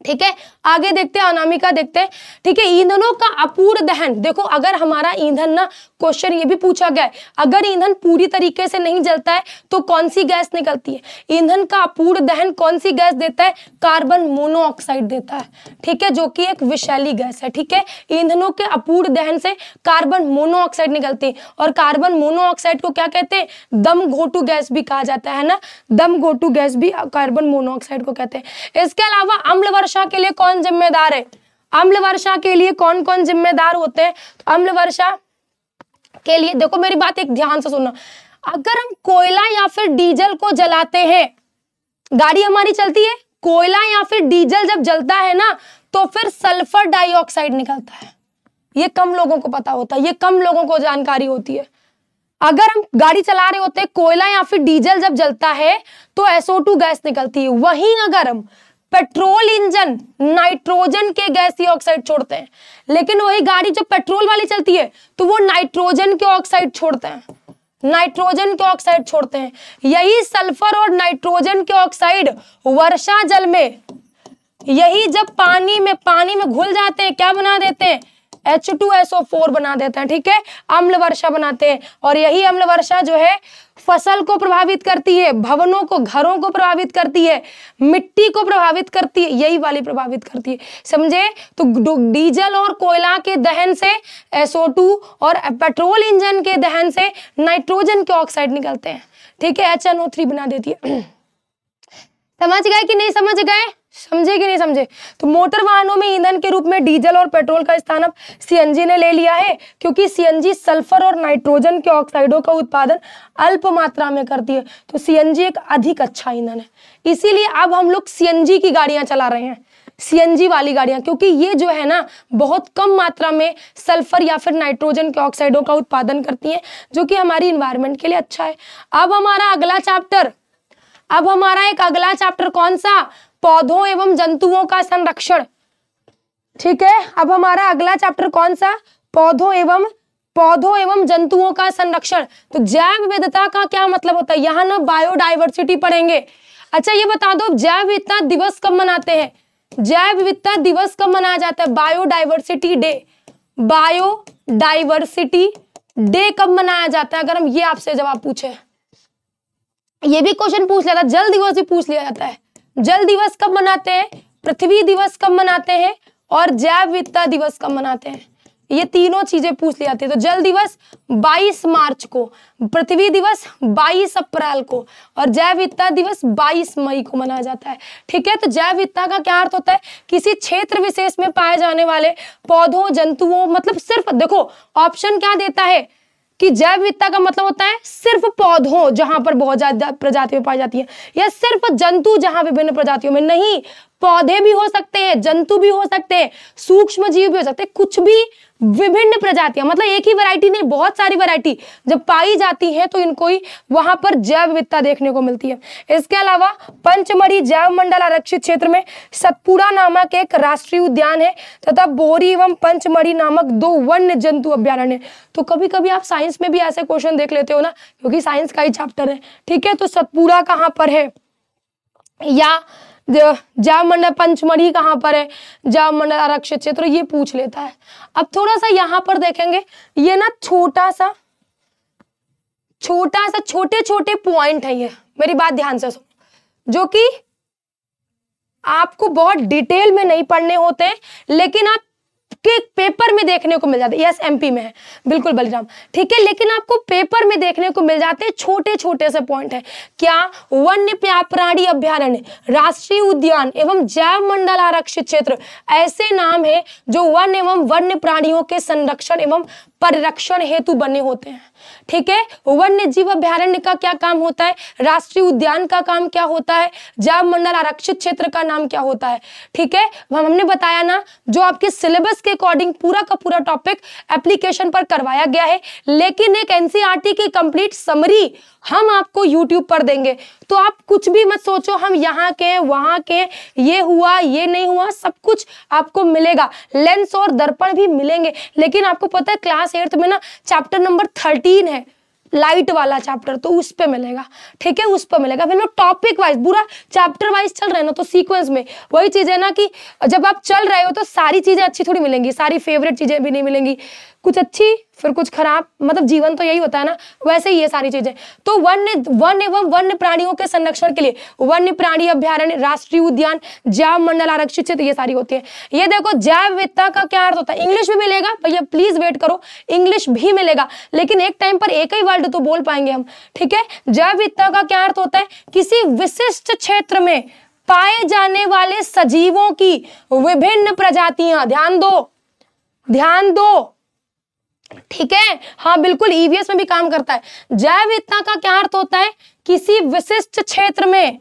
ठीक है आगे देखते हैं अनामिका देखते हैं ठीक है ईंधनों का अपूर्ण दहन देखो अगर हमारा ईंधन ना क्वेश्चन ये भी पूछा गया है अगर ईंधन पूरी तरीके से नहीं जलता है तो कौन सी गैस निकलती है ईंधन का अपूर्ण दहन कौन सी गैस देता है कार्बन मोनोऑक्साइड देता है ठीक है जो कि एक विशैली गैस है ठीक है ईंधनों के अपूर्ण दहन से कार्बन मोनोऑक्साइड निकलती है और कार्बन मोनोऑक्साइड को क्या कहते हैं दम घोटू गैस भी कहा जाता है ना दम घोटू गैस भी कार्बन मोनोऑक्साइड को कहते हैं इसके अलावा अम्ल वर्षा के लिए कौन जिम्मेदार है अम्ल वर्षा के लिए कौन कौन जिम्मेदार होते हैं तो अम्ल वर्षा के लिए देखो मेरी बात एक ध्यान से सुनना अगर हम कोयला या फिर डीजल को जलाते हैं गाड़ी हमारी चलती है कोयला या फिर डीजल जब जलता है ना तो फिर सल्फर डाइऑक्साइड निकलता है ये कम लोगों को पता होता है ये कम लोगों को जानकारी होती है अगर हम गाड़ी चला रहे होते हैं कोयला या फिर डीजल जब जलता है तो एसओ गैस निकलती है वहीं अगर हम पेट्रोल इंजन नाइट्रोजन के गैसीय ऑक्साइड छोड़ते हैं लेकिन वही गाड़ी जब पेट्रोल वाली चलती है तो वो नाइट्रोजन के ऑक्साइड छोड़ते हैं नाइट्रोजन के ऑक्साइड छोड़ते हैं यही सल्फर और नाइट्रोजन के ऑक्साइड वर्षा जल में यही जब पानी में पानी में घुल जाते हैं क्या बना देते हैं एच टू एसओ फोर बना देते हैं ठीक है अम्ल वर्षा बनाते हैं और यही अम्ल वर्षा जो है फसल को प्रभावित करती है भवनों को घरों को प्रभावित करती है मिट्टी को प्रभावित करती है यही वाली प्रभावित करती है समझे तो डीजल और कोयला के दहन से SO2 और पेट्रोल इंजन के दहन से नाइट्रोजन के ऑक्साइड निकलते हैं ठीक है एच बना देती है समझ गए कि नहीं समझ गए समझे कि नहीं समझे तो मोटर वाहनों में ईंधन के रूप में डीजल और पेट्रोल का स्थान अब सीएनजी ने ले लिया है क्योंकि सीएनजी सल्फर और नाइट्रोजन के ऑक्साइडों का उत्पादन अल्प मात्रा में करती है तो सीएनजी एक अधिक अच्छा ईंधन है इसीलिए अब हम लोग सीएनजी की गाड़ियां चला रहे हैं सीएनजी वाली गाड़ियां क्योंकि ये जो है ना बहुत कम मात्रा में सल्फर या फिर नाइट्रोजन के ऑक्साइडों का उत्पादन करती है जो कि हमारी इन्वायरमेंट के लिए अच्छा है अब हमारा अगला चैप्टर अब हमारा एक अगला चैप्टर कौन सा पौधों एवं जंतुओं का संरक्षण ठीक है अब हमारा अगला चैप्टर कौन सा पौधों एवं पौधों एवं जंतुओं का संरक्षण तो जैव विविधता का क्या मतलब होता है यहाँ ना बायोडाइवर्सिटी पढ़ेंगे अच्छा ये बता दो जैव विविधता दिवस कब मनाते हैं जैव विविधता दिवस कब मनाया जाता है बायोडाइवर्सिटी डे बायोडाइवर्सिटी डे कब मनाया जाता है अगर हम ये आपसे जवाब पूछे ये भी क्वेश्चन पूछ लिया था जल दिवस भी पूछ लिया जाता है जल दिवस कब मनाते हैं पृथ्वी दिवस कब मनाते हैं और जैव विविधता दिवस कब मनाते हैं ये तीनों चीजें पूछ ली जाती है तो जल दिवस 22 मार्च को पृथ्वी दिवस 22 अप्रैल को और जैव विविधता दिवस 22 मई को मनाया जाता है ठीक है तो जैव विविधता का क्या अर्थ होता है किसी क्षेत्र विशेष में पाए जाने वाले पौधों जंतुओं मतलब सिर्फ देखो ऑप्शन क्या देता है कि जैव विविधता का मतलब होता है सिर्फ पौधों जहां पर बहुत ज्यादा प्रजातियां पाई जाती है या सिर्फ जंतु जहां विभिन्न प्रजातियों में नहीं पौधे भी हो सकते हैं जंतु भी हो सकते हैं सूक्ष्म जीव भी हो सकते हैं कुछ भी विभिन्न प्रजातियां मतलब एक ही वैरायटी नहीं बहुत सारी वैरायटी जब पाई जाती है तो इनको ही वहां पर जैव विविधता देखने को मिलती है इसके अलावा पंचमढ़ी जैव मंडल आरक्षित क्षेत्र में सतपुड़ा नामक एक राष्ट्रीय उद्यान है तथा बोरी एवं पंचमढ़ी नामक दो वन्य जंतु अभ्यारण्य तो कभी कभी आप साइंस में भी ऐसे क्वेश्चन देख लेते हो ना क्योंकि साइंस का ही चैप्टर है ठीक है तो सतपुड़ा कहाँ पर है या जाम मंडल पंचमढ़ी कहाँ पर है जाम मंडल आरक्षित क्षेत्र ये पूछ लेता है अब थोड़ा सा यहाँ पर देखेंगे ये ना छोटा सा छोटा सा छोटे छोटे पॉइंट है ये मेरी बात ध्यान से सुनो जो कि आपको बहुत डिटेल में नहीं पढ़ने होते लेकिन आप आपके पेपर में देखने को मिल जाते हैं यस एमपी में है बिल्कुल बलिराम ठीक है लेकिन आपको पेपर में देखने को मिल जाते हैं छोटे छोटे से पॉइंट है क्या वन्य प्राणी अभ्यारण्य राष्ट्रीय उद्यान एवं जैव मंडल आरक्षित क्षेत्र ऐसे नाम है जो वन एवं वन्य प्राणियों के संरक्षण एवं परिरक्षण हेतु बने होते हैं ठीक है वन्य जीव अभ्यारण्य का क्या काम होता है राष्ट्रीय उद्यान का काम क्या होता है जैव मंडल आरक्षित क्षेत्र का नाम क्या होता है ठीक है हम हमने बताया ना जो आपके सिलेबस के अकॉर्डिंग पूरा का पूरा टॉपिक एप्लीकेशन पर करवाया गया है लेकिन एक एनसीआरटी e की कंप्लीट समरी हम आपको यूट्यूब पर देंगे तो आप कुछ भी मत सोचो हम यहाँ के वहाँ के ये हुआ ये नहीं हुआ सब कुछ आपको मिलेगा लेंस और दर्पण भी मिलेंगे लेकिन आपको पता है क्लास एट्थ में ना चैप्टर नंबर थर्टीन है लाइट वाला चैप्टर तो उस पर मिलेगा ठीक है उस पर मिलेगा फिर ना टॉपिक वाइज पूरा चैप्टर वाइज चल रहे ना तो सीक्वेंस में वही चीज़ है ना कि जब आप चल रहे हो तो सारी चीज़ें अच्छी थोड़ी मिलेंगी सारी फेवरेट चीज़ें भी नहीं मिलेंगी कुछ अच्छी फिर कुछ खराब मतलब जीवन तो यही होता है ना वैसे ही ये सारी चीजें तो वन्य वन एवं वन्य प्राणियों के संरक्षण के लिए वन्य प्राणी अभ्यारण्य राष्ट्रीय उद्यान जैव मंडल आरक्षित क्षेत्र ये सारी होती है ये देखो जैव विद्ता का क्या अर्थ होता है इंग्लिश भी मिलेगा भैया प्लीज वेट करो इंग्लिश भी मिलेगा लेकिन एक टाइम पर एक ही वर्ड तो बोल पाएंगे हम ठीक है जैव विद्ता का क्या अर्थ होता है किसी विशिष्ट क्षेत्र में पाए जाने वाले सजीवों की विभिन्न प्रजातियां ध्यान दो ध्यान दो ठीक है हाँ बिल्कुल ईवीएस e में भी काम करता है जैवविधता का क्या अर्थ होता है किसी विशिष्ट क्षेत्र में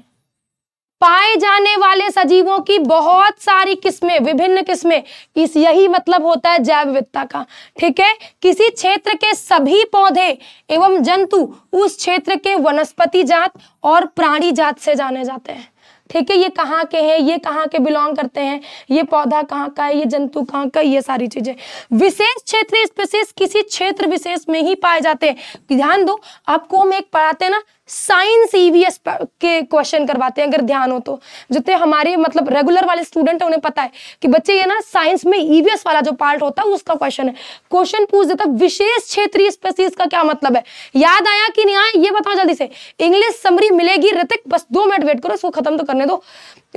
पाए जाने वाले सजीवों की बहुत सारी किस्में विभिन्न किस्में इस यही मतलब होता है जैव विविधता का ठीक है किसी क्षेत्र के सभी पौधे एवं जंतु उस क्षेत्र के वनस्पति जात और प्राणी जात से जाने जाते हैं ठीक है ये कहाँ के हैं ये कहाँ के बिलोंग करते हैं ये पौधा कहाँ का है ये जंतु कहाँ का ये सारी चीजें विशेष क्षेत्रीय स्पेसिस किसी क्षेत्र विशेष में ही पाए जाते हैं ध्यान दो आपको हम एक पढ़ाते हैं ना साइंस ईवीएस e के क्वेश्चन करवाते हैं अगर ध्यान हो तो जितने हमारे मतलब रेगुलर वाले स्टूडेंट हैं उन्हें पता है कि बच्चे ये ना साइंस में ईवीएस e वाला जो पार्ट होता है उसका क्वेश्चन है क्वेश्चन पूछ देता विशेष क्षेत्रीय स्पेसीज का क्या मतलब है याद आया कि नहीं आया ये बताओ जल्दी से इंग्लिश समरी मिलेगी ऋतिक बस दो मिनट वेट करो इसको खत्म तो करने दो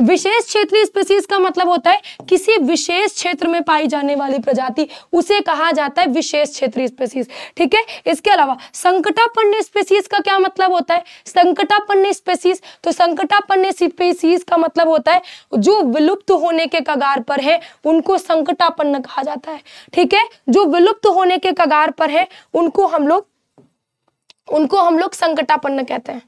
विशेष क्षेत्रीय स्पीसीज का मतलब होता है किसी विशेष क्षेत्र में पाई जाने वाली प्रजाति उसे कहा जाता है विशेष क्षेत्रीय स्पीसीज ठीक है इसके अलावा संकटापन्न स्पीसीज का क्या मतलब होता है संकटापन्न स्पीसीज तो संकटापन्न स्पीसीज का मतलब होता है जो विलुप्त होने के कगार पर है उनको संकटापन्न कहा जाता है ठीक है जो विलुप्त होने के कगार पर है उनको हम लोग उनको हम लोग संकटापन्न कहते हैं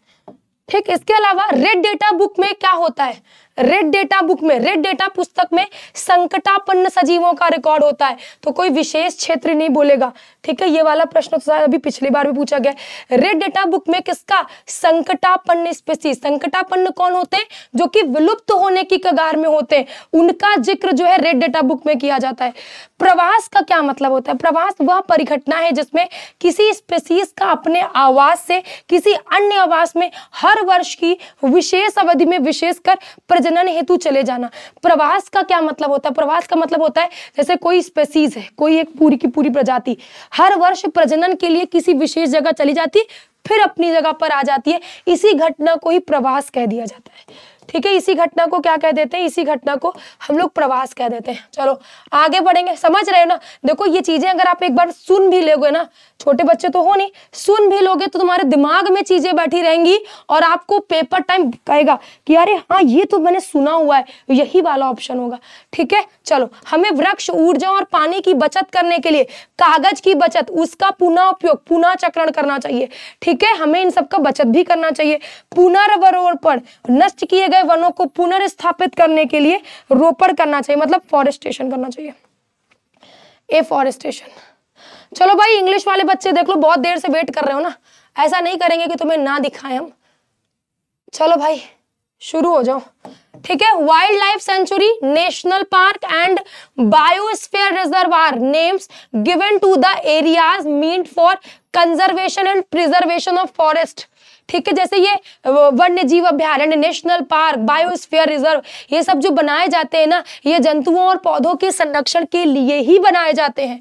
ठीक इसके अलावा रेड डेटा बुक में क्या होता है रेड डेटा बुक में रेड डेटा पुस्तक में संकटापन्न सजीवों का रिकॉर्ड होता है तो कोई विशेष क्षेत्र नहीं बोलेगा ठीक है ये वाला प्रश्न तो अभी पिछली बार भी पूछा गया रेड डेटा बुक में किसका संकटापन्न स्पेसी संकटापन्न कौन होते हैं जो कि विलुप्त होने की कगार में होते हैं उनका जिक्र जो है रेड डेटा बुक में किया जाता है प्रवास का क्या मतलब होता है प्रवास वह परिघटना है जिसमें किसी स्पेसीज का अपने आवास से किसी अन्य आवास में हर वर्ष की विशेष अवधि में विशेषकर प्रजनन हेतु चले जाना प्रवास का क्या मतलब होता है प्रवास का मतलब होता है जैसे कोई स्पेसीज है कोई एक पूरी की पूरी प्रजाति हर वर्ष प्रजनन के लिए किसी विशेष जगह चली जाती फिर अपनी जगह पर आ जाती है इसी घटना को ही प्रवास कह दिया जाता है ठीक है इसी घटना को क्या कह देते हैं इसी घटना को हम लोग प्रवास कह देते हैं चलो आगे बढ़ेंगे समझ रहे हो ना देखो ये चीजें अगर आप एक बार सुन भी लोगे ना छोटे बच्चे तो हो नहीं सुन भी लोगे तो तुम्हारे दिमाग में चीजें बैठी रहेंगी और आपको पेपर टाइम कहेगा कि अरे हाँ ये तो मैंने सुना हुआ है यही वाला ऑप्शन होगा ठीक है चलो हमें वृक्ष ऊर्जा और पानी की बचत करने के लिए कागज की बचत उसका पुनः उपयोग पुनः चक्रण करना चाहिए ठीक है हमें इन सबका बचत भी करना चाहिए पुनर्वरोपण नष्ट किए गए वनों को पुनर्स्थापित करने के लिए रोपण करना चाहिए मतलब फॉरेस्टेशन करना चाहिए ए फॉरेस्टेशन चलो भाई इंग्लिश वाले बच्चे देख लो बहुत देर से वेट कर रहे हो ना ऐसा नहीं करेंगे कि तुम्हें ना दिखाएं हम चलो भाई शुरू हो जाओ ठीक है wildlife sanctuary national park and biosphere reserve are names given to the areas mean for conservation and preservation of forest ठीक है जैसे ये वन्य जीव अभ्यारण्य नेशनल पार्क बायोस्फीयर रिजर्व ये सब जो बनाए जाते हैं ना ये जंतुओं और पौधों के संरक्षण के लिए ही बनाए जाते हैं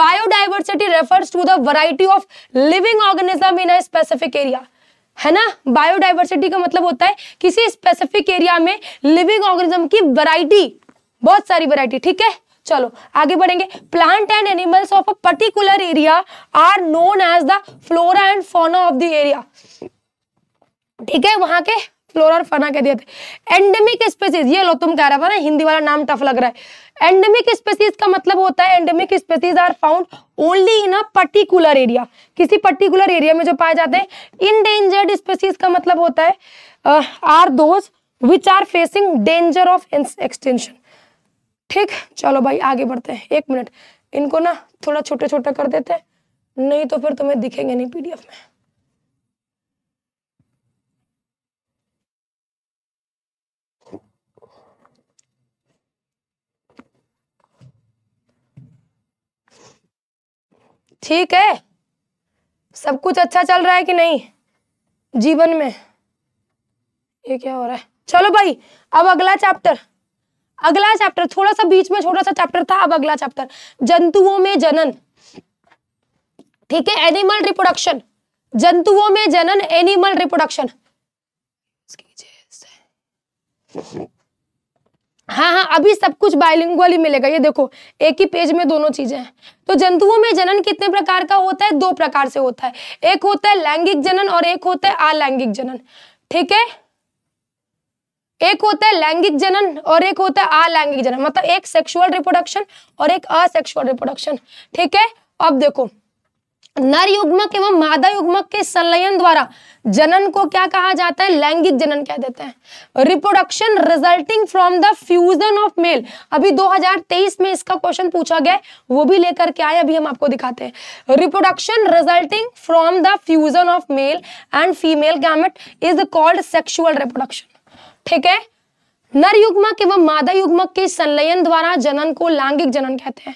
biodiversity refers to the variety of living organism in a specific area है ना बायोडाइवर्सिटी का मतलब होता है किसी स्पेसिफिक एरिया में लिविंग ऑर्गेनिज्म की वैरायटी बहुत सारी वैरायटी ठीक है चलो आगे बढ़ेंगे plant and animals of a particular area are known as the flora and fauna of the area ठीक है वहां के फ्लोरा और फना कह दिए थे एंडेमिक स्पेसीज ये लो तुम कह रहे हो ना हिंदी वाला नाम टफ लग रहा है एंडेमिक स्पेसीज का मतलब होता है endemic species are found only in a particular area किसी पर्टिकुलर एरिया में जो पाए जाते हैं इनडेंजर्ड स्पेसीज का मतलब होता है are those which are facing danger of extinction ठीक चलो भाई आगे बढ़ते हैं एक मिनट इनको ना थोड़ा छोटे छोटे कर देते हैं नहीं तो फिर तुम्हें दिखेंगे नहीं पीडीएफ में ठीक है सब कुछ अच्छा चल रहा है कि नहीं जीवन में ये क्या हो रहा है चलो भाई अब अगला चैप्टर अगला चैप्टर थोड़ा सा बीच में छोटा सा चैप्टर था अब अगला चैप्टर जंतुओं में जनन ठीक है एनिमल रिप्रोडक्शन जंतुओं में जनन एनिमल रिप्रोडक्शन हाँ हाँ अभी सब कुछ बायलिंगुअल ही मिलेगा ये देखो एक ही पेज में दोनों चीजें हैं तो जंतुओं में जनन कितने प्रकार का होता है दो प्रकार से होता है एक होता है लैंगिक जनन और एक होता है अलैंगिक जनन ठीक है एक होता है लैंगिक जनन और एक होता है अलैंगिक जनन मतलब एक सेक्सुअल रिप्रोडक्शन और एक असेक्सुअल रिप्रोडक्शन ठीक है अब देखो नर युग्मक एवं मादा युग्मक के संलयन द्वारा जनन को क्या कहा जाता है लैंगिक जनन कह देते हैं reproduction resulting from the fusion of male अभी 2023 में इसका क्वेश्चन पूछा गया वो भी लेकर के आए अभी हम आपको दिखाते हैं reproduction resulting from the fusion of male and female gamete is called sexual reproduction ठीक है नर युग्मक एवं मादा युग्मक के संलयन द्वारा जनन को लैंगिक जनन कहते हैं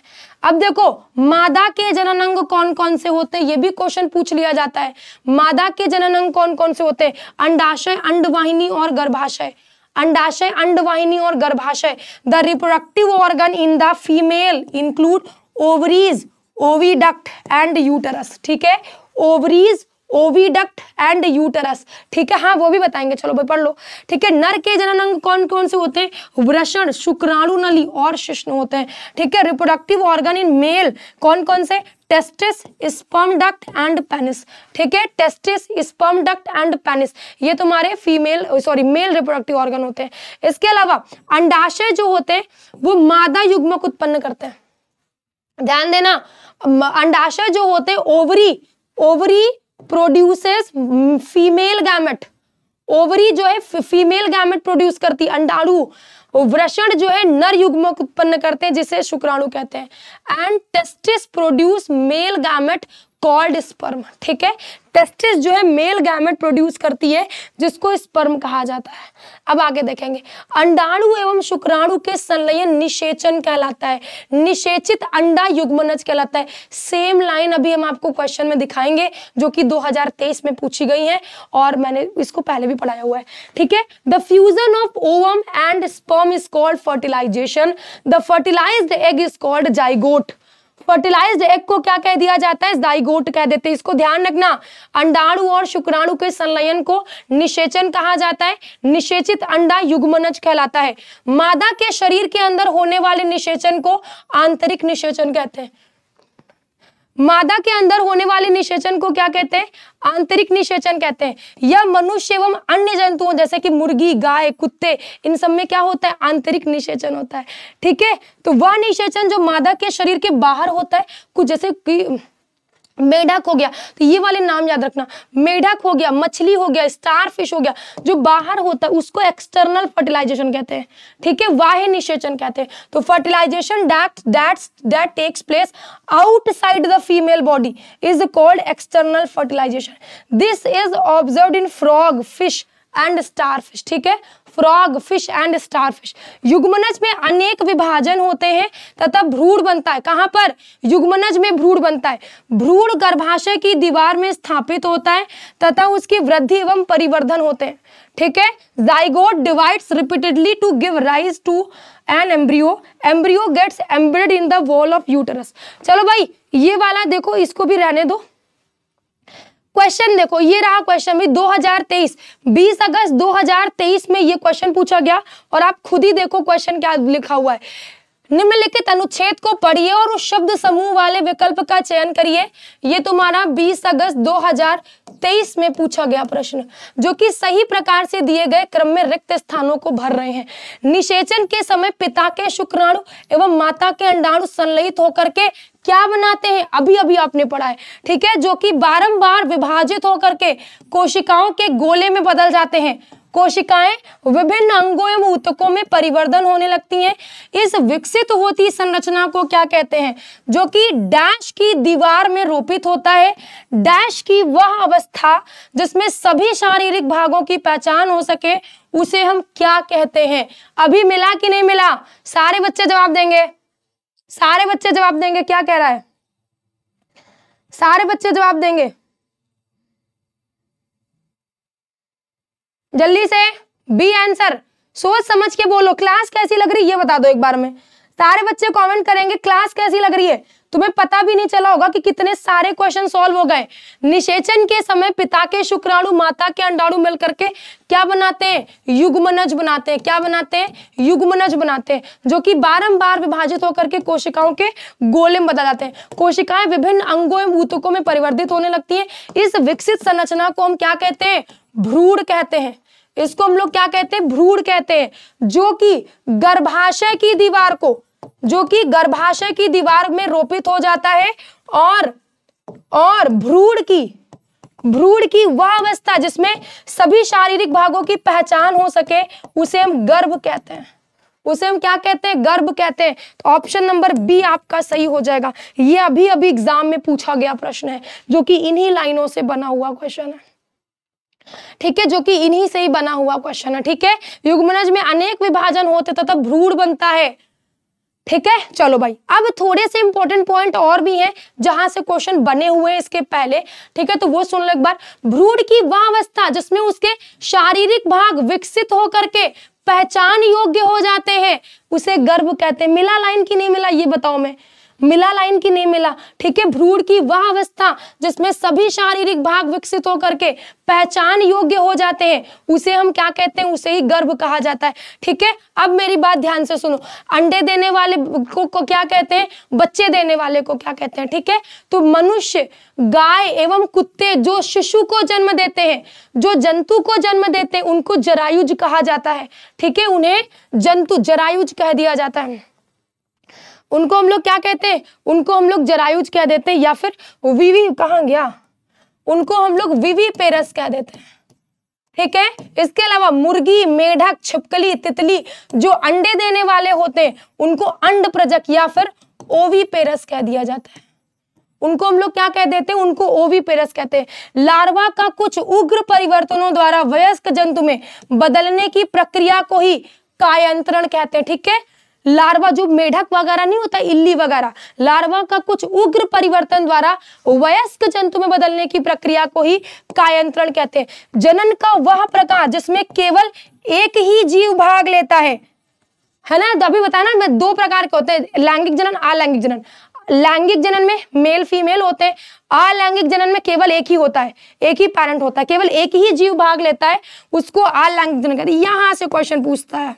अब देखो मादा के जनन अंग कौन कौन से होते हैं ये भी क्वेश्चन पूछ लिया जाता है मादा के जनन अंग कौन कौन से होते हैं अंडाशय अंडवाहिनी और गर्भाशय अंडाशय अंडवाहिनी और गर्भाशय the reproductive organ in the female include ovaries oviduct and uterus ठीक है ओवरीज ओवीडक्ट एंड यूटरस ठीक है हाँ वो भी बताएंगे चलो भाई पढ़ लो ठीक है नर के जनन अंग कौन कौन से होते हैं वृषण शुक्राणु नली और शिष्ण होते हैं ठीक है रिप्रोडक्टिव ऑर्गन इन मेल कौन कौन से testis sperm duct and penis ठीक है testis sperm duct and penis ये तुम्हारे female sorry male reproductive organ होते हैं इसके अलावा अंडाशय जो होते हैं वो मादा युग्मक उत्पन्न करते हैं ध्यान देना अंडाशय जो होते हैं ovary ovary produces female gamete ovary जो है फीमेल गैमेट प्रोड्यूस करती अंडाणु वृषण जो है नर युग्म उत्पन्न करते हैं जिसे शुक्राणु कहते हैं and testis produce male gamete called sperm ठीक है टेस्टिस जो है मेल गैमेट प्रोड्यूस करती है जिसको स्पर्म कहा जाता है अब आगे देखेंगे अंडाणु एवं शुक्राणु के संलयन निषेचन कहलाता है निषेचित अंडा युग्मनज कहलाता है सेम लाइन अभी हम आपको क्वेश्चन में दिखाएंगे जो कि 2023 में पूछी गई है और मैंने इसको पहले भी पढ़ाया हुआ है ठीक है the fusion of ovum and sperm is called fertilisation the fertilise egg is called zygote fertilise egg को क्या कह दिया जाता है जाइगोट कह देते हैं इसको ध्यान रखना अंडाणु और शुक्राणु के संलयन को निषेचन कहा जाता है निषेचित अंडा युग्मनज कहलाता है मादा के शरीर के अंदर होने वाले निषेचन को आंतरिक निषेचन कहते हैं मादा के अंदर होने वाले निषेचन को क्या कहते हैं आंतरिक निषेचन कहते हैं यह मनुष्य एवं अन्य जंतुओं जैसे कि मुर्गी गाय कुत्ते इन सब में क्या होता है आंतरिक निषेचन होता है ठीक है तो वह निषेचन जो मादा के शरीर के बाहर होता है कुछ जैसे कि मेढक हो गया तो ये वाले नाम याद रखना मेढक हो गया मछली हो गया स्टार फिश हो गया जो बाहर होता है उसको एक्सटर्नल फर्टिलाइजेशन कहते हैं ठीक है वाह निषेचन कहते हैं तो fertilisation that that that takes place outside the female body is called external fertilisation this is observe in frog fish and starfish ठीक है फ्रॉग फिश एंड स्टारफिश युग्मनज में अनेक विभाजन होते हैं तथा भ्रूण बनता है कहाँ पर युग्मनज में भ्रूण बनता है भ्रूण गर्भाशय की दीवार में स्थापित होता है तथा उसकी वृद्धि एवं परिवर्धन होते हैं ठीक है zygote divides repeatedly to give rise to an embryo embryo gets embedded in the wall of uterus चलो भाई ये वाला देखो इसको भी रहने दो क्वेश्चन देखो ये रहा क्वेश्चन भी 2023 20 अगस्त 2023 में ये क्वेश्चन पूछा गया और आप खुद ही देखो क्वेश्चन क्या लिखा हुआ है निम्नलिखित अनुच्छेद को पढ़िए और उस शब्द समूह वाले विकल्प का चयन करिए ये तुम्हारा 20 अगस्त 2023 में पूछा गया प्रश्न जो कि सही प्रकार से दिए गए क्रम में रिक्त स्थानों को भर रहे हैं निषेचन के समय पिता के शुक्राणु एवं माता के अंडाणु संलयित होकर के क्या बनाते हैं अभी अभी आपने पढ़ा है ठीक है जो कि बारंबार विभाजित होकर के कोशिकाओं के गोले में बदल जाते हैं कोशिकाएं विभिन्न अंगों एवं ऊतकों में परिवर्तन होने लगती हैं इस विकसित होती संरचना को क्या कहते हैं जो कि डैश की दीवार में रोपित होता है डैश की वह अवस्था जिसमें सभी शारीरिक भागों की पहचान हो सके उसे हम क्या कहते हैं अभी मिला कि नहीं मिला सारे बच्चे जवाब देंगे सारे बच्चे जवाब देंगे क्या कह रहा है सारे बच्चे जवाब देंगे जल्दी से बी आंसर सोच समझ के बोलो क्लास कैसी लग रही है ये बता दो एक बार में सारे बच्चे कमेंट करेंगे क्लास कैसी लग रही है तुम्हें पता भी नहीं चला होगा कि कितने सारे क्वेश्चन सॉल्व हो गए निषेचन के समय पिता के शुक्राणु माता के अंडाणु मिलकर के क्या बनाते हैं युग्मनज बनाते हैं क्या बनाते हैं युग्मनज बनाते हैं जो कि बारंबार विभाजित होकर के कोशिकाओं के गोले में बदल जाते हैं कोशिकाएं विभिन्न अंगों एवं ऊतकों में परिवर्तित होने लगती है इस विकसित संरचना को हम क्या कहते हैं भ्रूण कहते हैं इसको हम लोग क्या कहते हैं भ्रूण कहते हैं जो कि गर्भाशय की दीवार को जो कि गर्भाशय की दीवार में रोपित हो जाता है और और भ्रूण की भ्रूण की वह अवस्था जिसमें सभी शारीरिक भागों की पहचान हो सके उसे हम गर्भ कहते हैं उसे हम क्या कहते हैं गर्भ कहते हैं तो ऑप्शन नंबर बी आपका सही हो जाएगा ये अभी अभी एग्जाम में पूछा गया प्रश्न है जो कि इन्हीं लाइनों से बना हुआ क्वेश्चन है ठीक है जो कि इन्हीं से ही बना हुआ क्वेश्चन है ठीक है युग्मनज में अनेक विभाजन होते तथा भ्रूण बनता है ठीक है चलो भाई अब थोड़े से इंपॉर्टेंट पॉइंट और भी हैं जहां से क्वेश्चन बने हुए हैं इसके पहले ठीक है तो वो सुन लो एक बार भ्रूण की वह अवस्था जिसमें उसके शारीरिक भाग विकसित होकर के पहचान योग्य हो जाते हैं उसे गर्भ कहते हैं मिला लाइन की नहीं मिला ये बताओ मैं मिला लाइन की नहीं मिला ठीक है भ्रूण की वह अवस्था जिसमें सभी शारीरिक भाग विकसित होकर के पहचान योग्य हो जाते हैं उसे हम क्या कहते हैं उसे ही गर्भ कहा जाता है ठीक है अब मेरी बात ध्यान से सुनो अंडे देने वाले को, को क्या कहते हैं बच्चे देने वाले को क्या कहते हैं ठीक है तो मनुष्य गाय एवं कुत्ते जो शिशु को जन्म देते हैं जो जंतु को जन्म देते हैं उनको जरायुज कहा जाता है ठीक है उन्हें जंतु जरायुज कह दिया जाता है उनको हम लोग क्या कहते हैं उनको हम लोग जरायुज कह देते हैं या फिर वीवी कहा गया उनको हम लोग वीवी पेरस कह देते हैं ठीक है इसके अलावा मुर्गी मेढक छिपकली तितली जो अंडे देने वाले होते हैं उनको अंड प्रजक या फिर ओवी पेरस कह दिया जाता है उनको हम लोग क्या कह देते हैं उनको ओवी पेरस कहते हैं लार्वा का कुछ उग्र परिवर्तनों द्वारा वयस्क जंतु में बदलने की प्रक्रिया को ही कायंत्रण कहते हैं ठीक है लार्वा जो मेढक वगैरह नहीं होता इल्ली वगैरह लार्वा का कुछ उग्र परिवर्तन द्वारा वयस्क जंतु में बदलने की प्रक्रिया को ही कायंत्रण कहते हैं जनन का वह प्रकार जिसमें केवल एक ही जीव भाग लेता है है ना तो अभी बताया ना मैं दो प्रकार के होते हैं लैंगिक जनन अलैंगिक जनन लैंगिक जनन में मेल फीमेल होते हैं अलैंगिक जनन में केवल एक ही होता है एक ही पेरेंट होता है केवल एक ही जीव भाग लेता है उसको अलैंगिक जनन कहते हैं यहां से क्वेश्चन पूछता है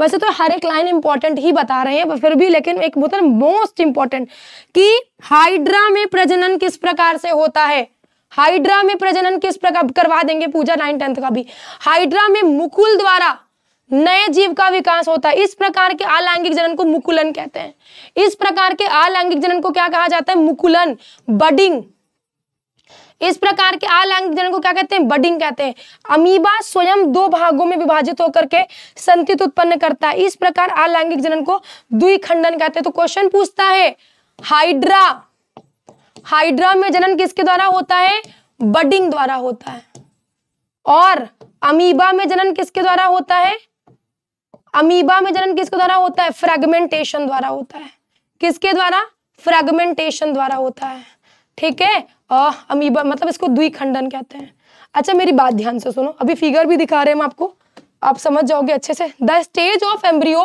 वैसे तो हर एक लाइन इंपॉर्टेंट ही बता रहे हैं फिर भी लेकिन एक मतलब मोस्ट इंपॉर्टेंट कि हाइड्रा में प्रजनन किस प्रकार से होता है हाइड्रा में प्रजनन किस प्रकार करवा देंगे पूजा नाइन टेंथ का भी हाइड्रा में मुकुल द्वारा नए जीव का विकास होता है इस प्रकार के आलैंगिक जनन को मुकुलन कहते हैं इस प्रकार के आलैंगिक जनन को क्या कहा जाता है मुकुलन बडिंग इस प्रकार के आलैंगिक जनन को क्या कहते हैं बडिंग कहते हैं अमीबा स्वयं दो भागों में विभाजित होकर के संतित उत्पन्न करता है इस प्रकार आलैंगिक जनन को खंडन कहते हैं तो क्वेश्चन पूछता है हाइड्रा हाइड्रा में जनन किसके द्वारा होता है बडिंग द्वारा होता है और अमीबा में जनन किसके द्वारा होता है अमीबा में जनन किसके द्वारा होता है फ्रेगमेंटेशन द्वारा होता है किसके द्वारा फ्रेगमेंटेशन द्वारा होता है ठीक है अमीबा मतलब इसको द्विखंडन कहते हैं अच्छा मेरी बात ध्यान से सुनो अभी फिगर भी दिखा रहे हैं हम आपको आप समझ जाओगे अच्छे से the stage of embryo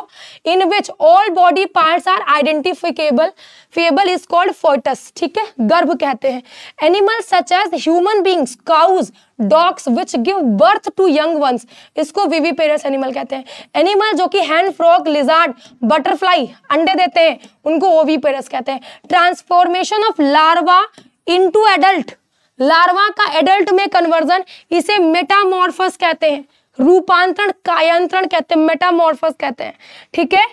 in which all body parts are identifiable fable is called foetus ठीक है गर्भ कहते हैं animal such as human beings cows dogs which give birth to young ones इसको वीवी पेरस एनिमल कहते हैं एनिमल जो कि हैंड फ्रॉक लिजार्ड बटरफ्लाई अंडे देते हैं उनको ओवी पेरस कहते हैं transformation of larva into adult larva का एडल्ट में कन्वर्जन इसे मेटामॉर्फस कहते हैं रूपांतरण कायांतरण कहते हैं मेटामॉर्फस कहते हैं ठीक है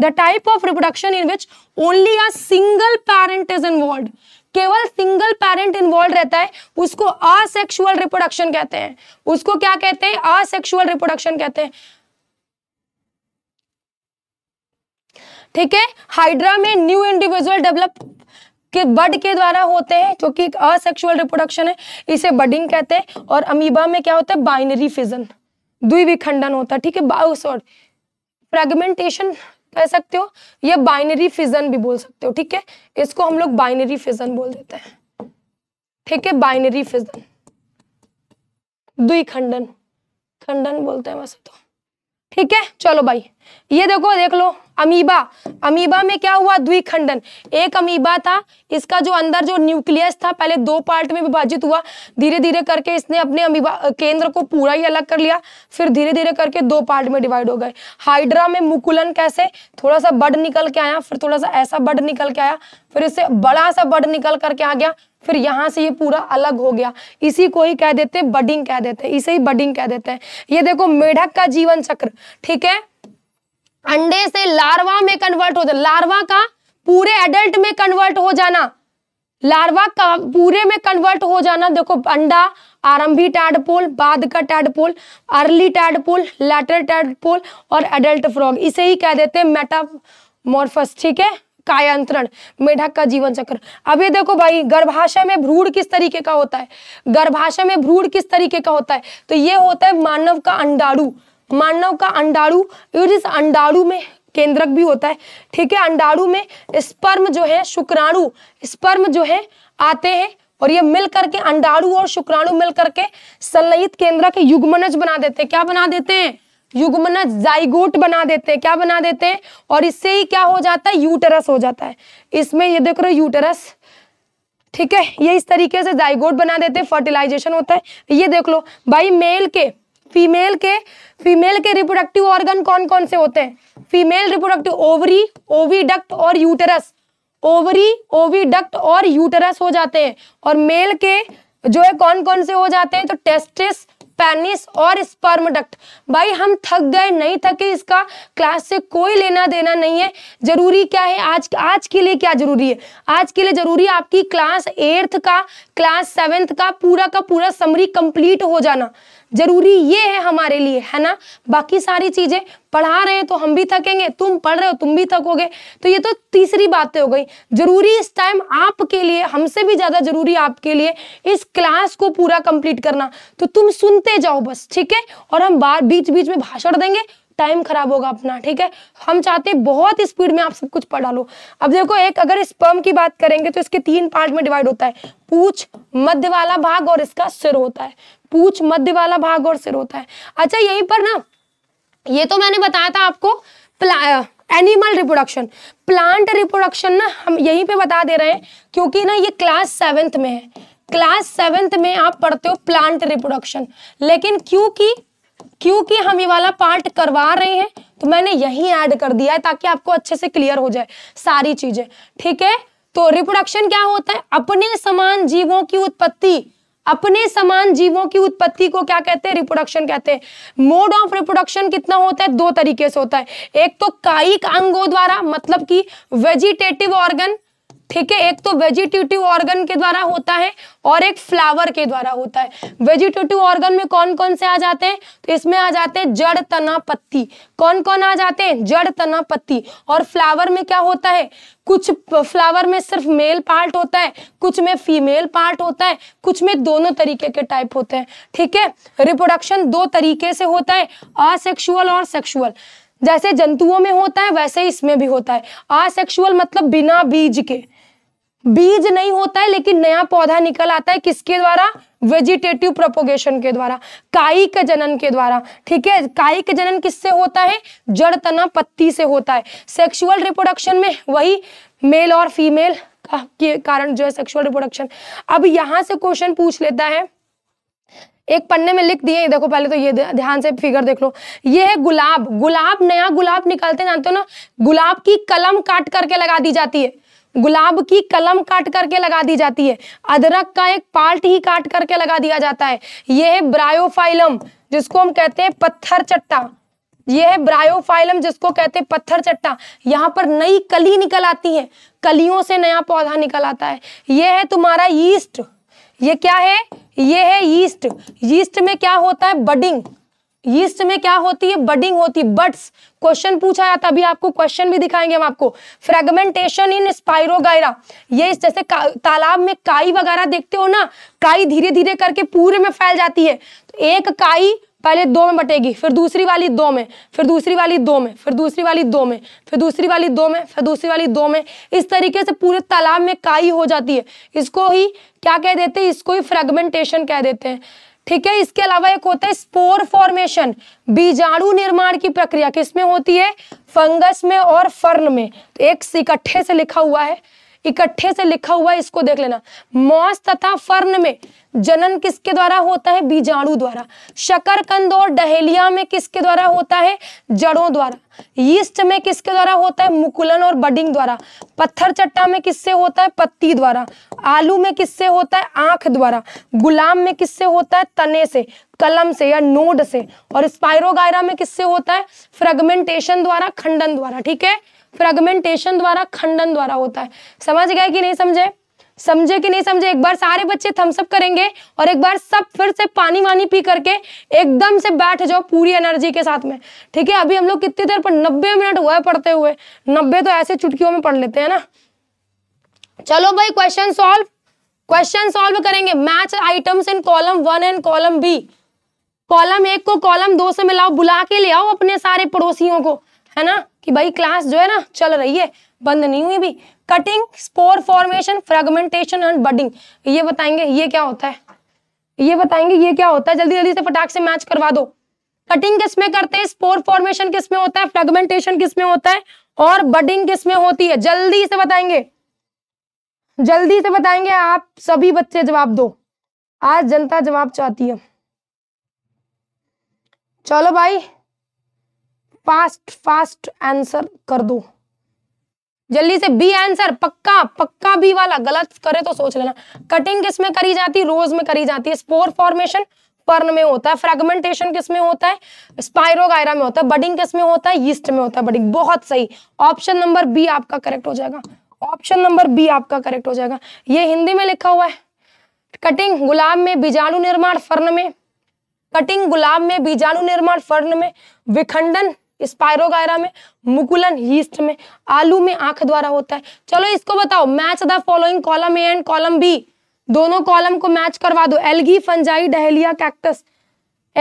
the type of reproduction in which only a single parent is involve केवल सिंगल पेरेंट इन्वॉल्व रहता है उसको असेक्सुअल रिप्रोडक्शन कहते हैं उसको क्या कहते हैं असेक्सुअल रिप्रोडक्शन कहते हैं ठीक है हाइड्रा में न्यू इंडिविजुअल डेवलप कि बड के द्वारा होते हैं जो कि असेक्सुअल रिप्रोडक्शन है इसे बडिंग कहते हैं और अमीबा में क्या होता है बाइनरी फिजन द्विविखंडन होता है ठीक है बाउसॉर्ड फ्रेगमेंटेशन oh, कह सकते हो या बाइनरी फिजन भी बोल सकते हो ठीक है इसको हम लोग बाइनरी फिजन बोल देते हैं ठीक है बाइनरी फिजन द्विखंडन खंडन बोलते हैं वैसे तो ठीक है चलो भाई ये देखो देख लो अमीबा अमीबा में क्या हुआ द्विखंडन एक अमीबा था इसका जो अंदर जो न्यूक्लियस था पहले दो पार्ट में विभाजित हुआ धीरे धीरे करके इसने अपने अमीबा केंद्र को पूरा ही अलग कर लिया फिर धीरे धीरे करके दो पार्ट में डिवाइड हो गए हाइड्रा में मुकुलन कैसे थोड़ा सा बड निकल के आया फिर थोड़ा सा ऐसा बड निकल के आया फिर इससे बड़ा सा बड निकल करके आ गया फिर यहाँ से ये पूरा अलग हो गया इसी को ही कह देते बडिंग कह देते इसे ही बडिंग कह देते हैं ये देखो मेढक का जीवन चक्र ठीक है अंडे से लार्वा में कन्वर्ट हो जाना लार्वा का पूरे एडल्ट में कन्वर्ट हो जाना लार्वा का पूरे में कन्वर्ट हो जाना देखो अंडा आरंभी टैडपोल बाद का tadpole early tadpole later tadpole और एडल्ट फ्रॉग इसे ही कह देते हैं मेटामोर्फस ठीक है कायांतरण मेढक का जीवन चक्र अब ये देखो भाई गर्भाशय में भ्रूण किस तरीके का होता है गर्भाशय में भ्रूण किस तरीके का होता है तो ये होता है मानव का अंडाड़ू मानव का अंडाणु इस अंडाणु में केंद्रक भी होता है ठीक है अंडाणु में स्पर्म जो है शुक्राणु स्पर्म जो है आते हैं और ये मिल करके अंडाणु और शुक्राणु मिल करके संलयित केंद्र के युग्मनज बना देते हैं क्या बना देते हैं युग्मनज जाइगोट बना देते हैं क्या बना देते हैं और इससे ही क्या हो जाता है यूटरस हो जाता है इसमें ये देख रहे हो यूटरस ठीक है ये इस तरीके से जाइगोट बना देते हैं फर्टिलाइजेशन होता है ये देख लो भाई मेल के फीमेल के फीमेल के रिप्रोडक्टिव ऑर्गन कौन कौन से होते हैं फीमेल रिप्रोडक्टिव ओवरी ओवीडक्ट और यूटरस ओवरी ओवीडक्ट और यूटरस हो जाते हैं और मेल के जो है कौन कौन से हो जाते हैं तो टेस्टिस पेनिस और स्पर्म डक्ट भाई हम थक गए नहीं थके इसका क्लास से कोई लेना देना नहीं है जरूरी क्या है आज आज के लिए क्या जरूरी है आज के लिए जरूरी है आपकी क्लास एट्थ का क्लास सेवेंथ का पूरा का पूरा समरी कंप्लीट हो जाना जरूरी ये है हमारे लिए है ना बाकी सारी चीजें पढ़ा रहे हैं तो हम भी थकेंगे तुम पढ़ रहे हो तुम भी थकोगे तो ये तो तीसरी बातें हो गई जरूरी इस टाइम आपके लिए हमसे भी ज्यादा जरूरी आपके लिए इस क्लास को पूरा कंप्लीट करना तो तुम सुनते जाओ बस ठीक है और हम बार बीच बीच में भाषण देंगे टाइम खराब होगा अपना ठीक है हम चाहते हैं बहुत स्पीड में आप सब कुछ पढ़ा लो अब देखो एक अगर स्पर्म की बात करेंगे तो इसके तीन पार्ट में डिवाइड होता है पूछ मध्य वाला भाग और इसका सिर होता है पूछ मध्य वाला भाग और सिर होता है अच्छा यहीं पर ना ये तो मैंने बताया था आपको एनिमल रिप्रोडक्शन प्लांट रिप्रोडक्शन ना हम यहीं पे बता दे रहे हैं क्योंकि ना ये क्लास सेवेंथ में है क्लास सेवेंथ में आप पढ़ते हो प्लांट रिप्रोडक्शन लेकिन क्योंकि क्योंकि हम ये वाला पार्ट करवा रहे हैं तो मैंने यही ऐड कर दिया है ताकि आपको अच्छे से क्लियर हो जाए सारी चीजें ठीक है तो रिप्रोडक्शन क्या होता है अपने समान जीवों की उत्पत्ति अपने समान जीवों की उत्पत्ति को क्या कहते हैं रिप्रोडक्शन कहते हैं मोड ऑफ रिप्रोडक्शन कितना होता है दो तरीके से होता है एक तो कायिक अंगों द्वारा मतलब कि वेजिटेटिव ऑर्गन ठीक है एक तो वेजिटेटिव ऑर्गन के द्वारा होता है और एक फ्लावर के द्वारा होता है वेजिटेटिव ऑर्गन में कौन कौन से आ जाते हैं तो इसमें आ जाते हैं जड़ तना पत्ती कौन कौन आ जाते हैं जड़ तना पत्ती और फ्लावर में क्या होता है कुछ फ्लावर में सिर्फ मेल पार्ट होता है कुछ में फीमेल पार्ट होता है कुछ में दोनों तरीके के टाइप होते हैं ठीक है रिप्रोडक्शन दो तरीके से होता है असेक्सुअल और सेक्सुअल जैसे जंतुओं में होता है वैसे इसमें भी होता है असेक्सुअल मतलब बिना बीज के बीज नहीं होता है लेकिन नया पौधा निकल आता है किसके द्वारा वेजिटेटिव प्रोपोगेशन के द्वारा काई के जनन के द्वारा ठीक है काई के जनन किससे होता है जड़ तना पत्ती से होता है सेक्सुअल रिप्रोडक्शन में वही मेल और फीमेल के कारण जो है सेक्सुअल रिप्रोडक्शन अब यहां से क्वेश्चन पूछ लेता है एक पन्ने में लिख दिए देखो पहले तो ये ध्यान से फिगर देख लो ये है गुलाब गुलाब नया गुलाब निकालते जानते हो ना गुलाब की कलम काट करके लगा दी जाती है गुलाब की कलम काट करके लगा दी जाती है अदरक का एक पार्ट ही काट करके लगा दिया जाता है यह है ब्रायोफाइलम जिसको हम कहते हैं पत्थर चट्टा यह है ब्रायोफाइलम जिसको कहते हैं पत्थर चट्टा यहाँ पर नई कली निकल आती है कलियों से नया पौधा निकल आता है यह है तुम्हारा ईस्ट ये क्या है ये है यीस्ट यीस्ट में क्या होता है बडिंग यीस्ट में क्या होती है बडिंग होती है बट्स क्वेश्चन पूछा जाता अभी आपको क्वेश्चन भी दिखाएंगे हम आपको फ्रेगमेंटेशन इन स्पायरोगायरा ये जैसे तालाब में काई वगैरह देखते हो ना काई धीरे धीरे करके पूरे में फैल जाती है तो एक काई पहले दो में बटेगी फिर दूसरी वाली दो में फिर दूसरी वाली दो में फिर दूसरी वाली दो में फिर दूसरी वाली दो में फिर दूसरी वाली दो में इस तरीके से पूरे तालाब में काई हो जाती है इसको ही क्या कह देते हैं इसको ही फ्रेगमेंटेशन कह देते हैं ठीक है इसके अलावा एक होता है स्पोर फॉर्मेशन बीजाणु निर्माण की प्रक्रिया किसमें होती है फंगस में और फर्न में तो एक इकट्ठे से लिखा हुआ है इकट्ठे से लिखा हुआ है इसको देख लेना मॉस तथा फर्न में जनन किसके द्वारा होता है बीजाणु द्वारा शकरकंद और डहेलिया में किसके द्वारा होता है जड़ों द्वारा यीस्ट में किसके द्वारा होता है मुकुलन और बडिंग द्वारा पत्थर चट्टा में किससे होता है पत्ती द्वारा आलू में किससे होता है आंख द्वारा गुलाम में किससे होता है तने से कलम से या नोड से और स्पाइरोगायरा में किससे होता है फ्रेगमेंटेशन द्वारा खंडन द्वारा ठीक है फ्रेगमेंटेशन द्वारा खंडन द्वारा होता है समझ गए कि नहीं समझे समझे कि नहीं समझे एक बार सारे बच्चे थम्सअप करेंगे और एक बार सब फिर से पानी वानी पी करके एकदम से बैठ जाओ पूरी एनर्जी के साथ में ठीक है अभी हम लोग कितनी देर पर नब्बे मिनट हुआ है पढ़ते हुए नब्बे तो ऐसे चुटकियों में पढ़ लेते हैं ना चलो भाई क्वेश्चन सॉल्व क्वेश्चन सॉल्व करेंगे match items in column one and column B column एक को कॉलम दो से मिलाओ बुला के ले आओ अपने सारे पड़ोसियों को है ना कि भाई क्लास जो है ना चल रही है बंद नहीं हुई भी cutting spore formation fragmentation and budding ये बताएंगे ये क्या होता है ये बताएंगे ये क्या होता है जल्दी जल्दी से फटाक से मैच करवा दो कटिंग किसमें करते हैं स्पोर फॉर्मेशन किसमें होता है फ्रेगमेंटेशन किसमें होता है और बडिंग किसमें होती है जल्दी से बताएंगे जल्दी से बताएंगे आप सभी बच्चे जवाब दो आज जनता जवाब चाहती है चलो भाई फास्ट फास्ट आंसर कर दो जल्दी से बी आंसर पक्का पक्का बी वाला गलत करे तो सोच लेना कटिंग किस में करी जाती है रोज में करी जाती है स्पोर फॉर्मेशन पर्न में होता है फ्रेगमेंटेशन किस में होता है स्पायरोगायरा में होता है बडिंग किस में होता है यीस्ट में होता है बडिंग बहुत सही ऑप्शन नंबर बी आपका करेक्ट हो जाएगा ऑप्शन नंबर बी आपका करेक्ट हो जाएगा ये हिंदी में लिखा हुआ है कटिंग गुलाब में बीजाणु निर्माण फर्न में कटिंग गुलाब में बीजाणु निर्माण फर्न में विखंडन स्पायरोगायरा में मुकुलन हीस्ट में आलू में आंख द्वारा होता है चलो इसको बताओ match the following column A and column B दोनों कॉलम को मैच करवा दो algae fungi dahlia cactus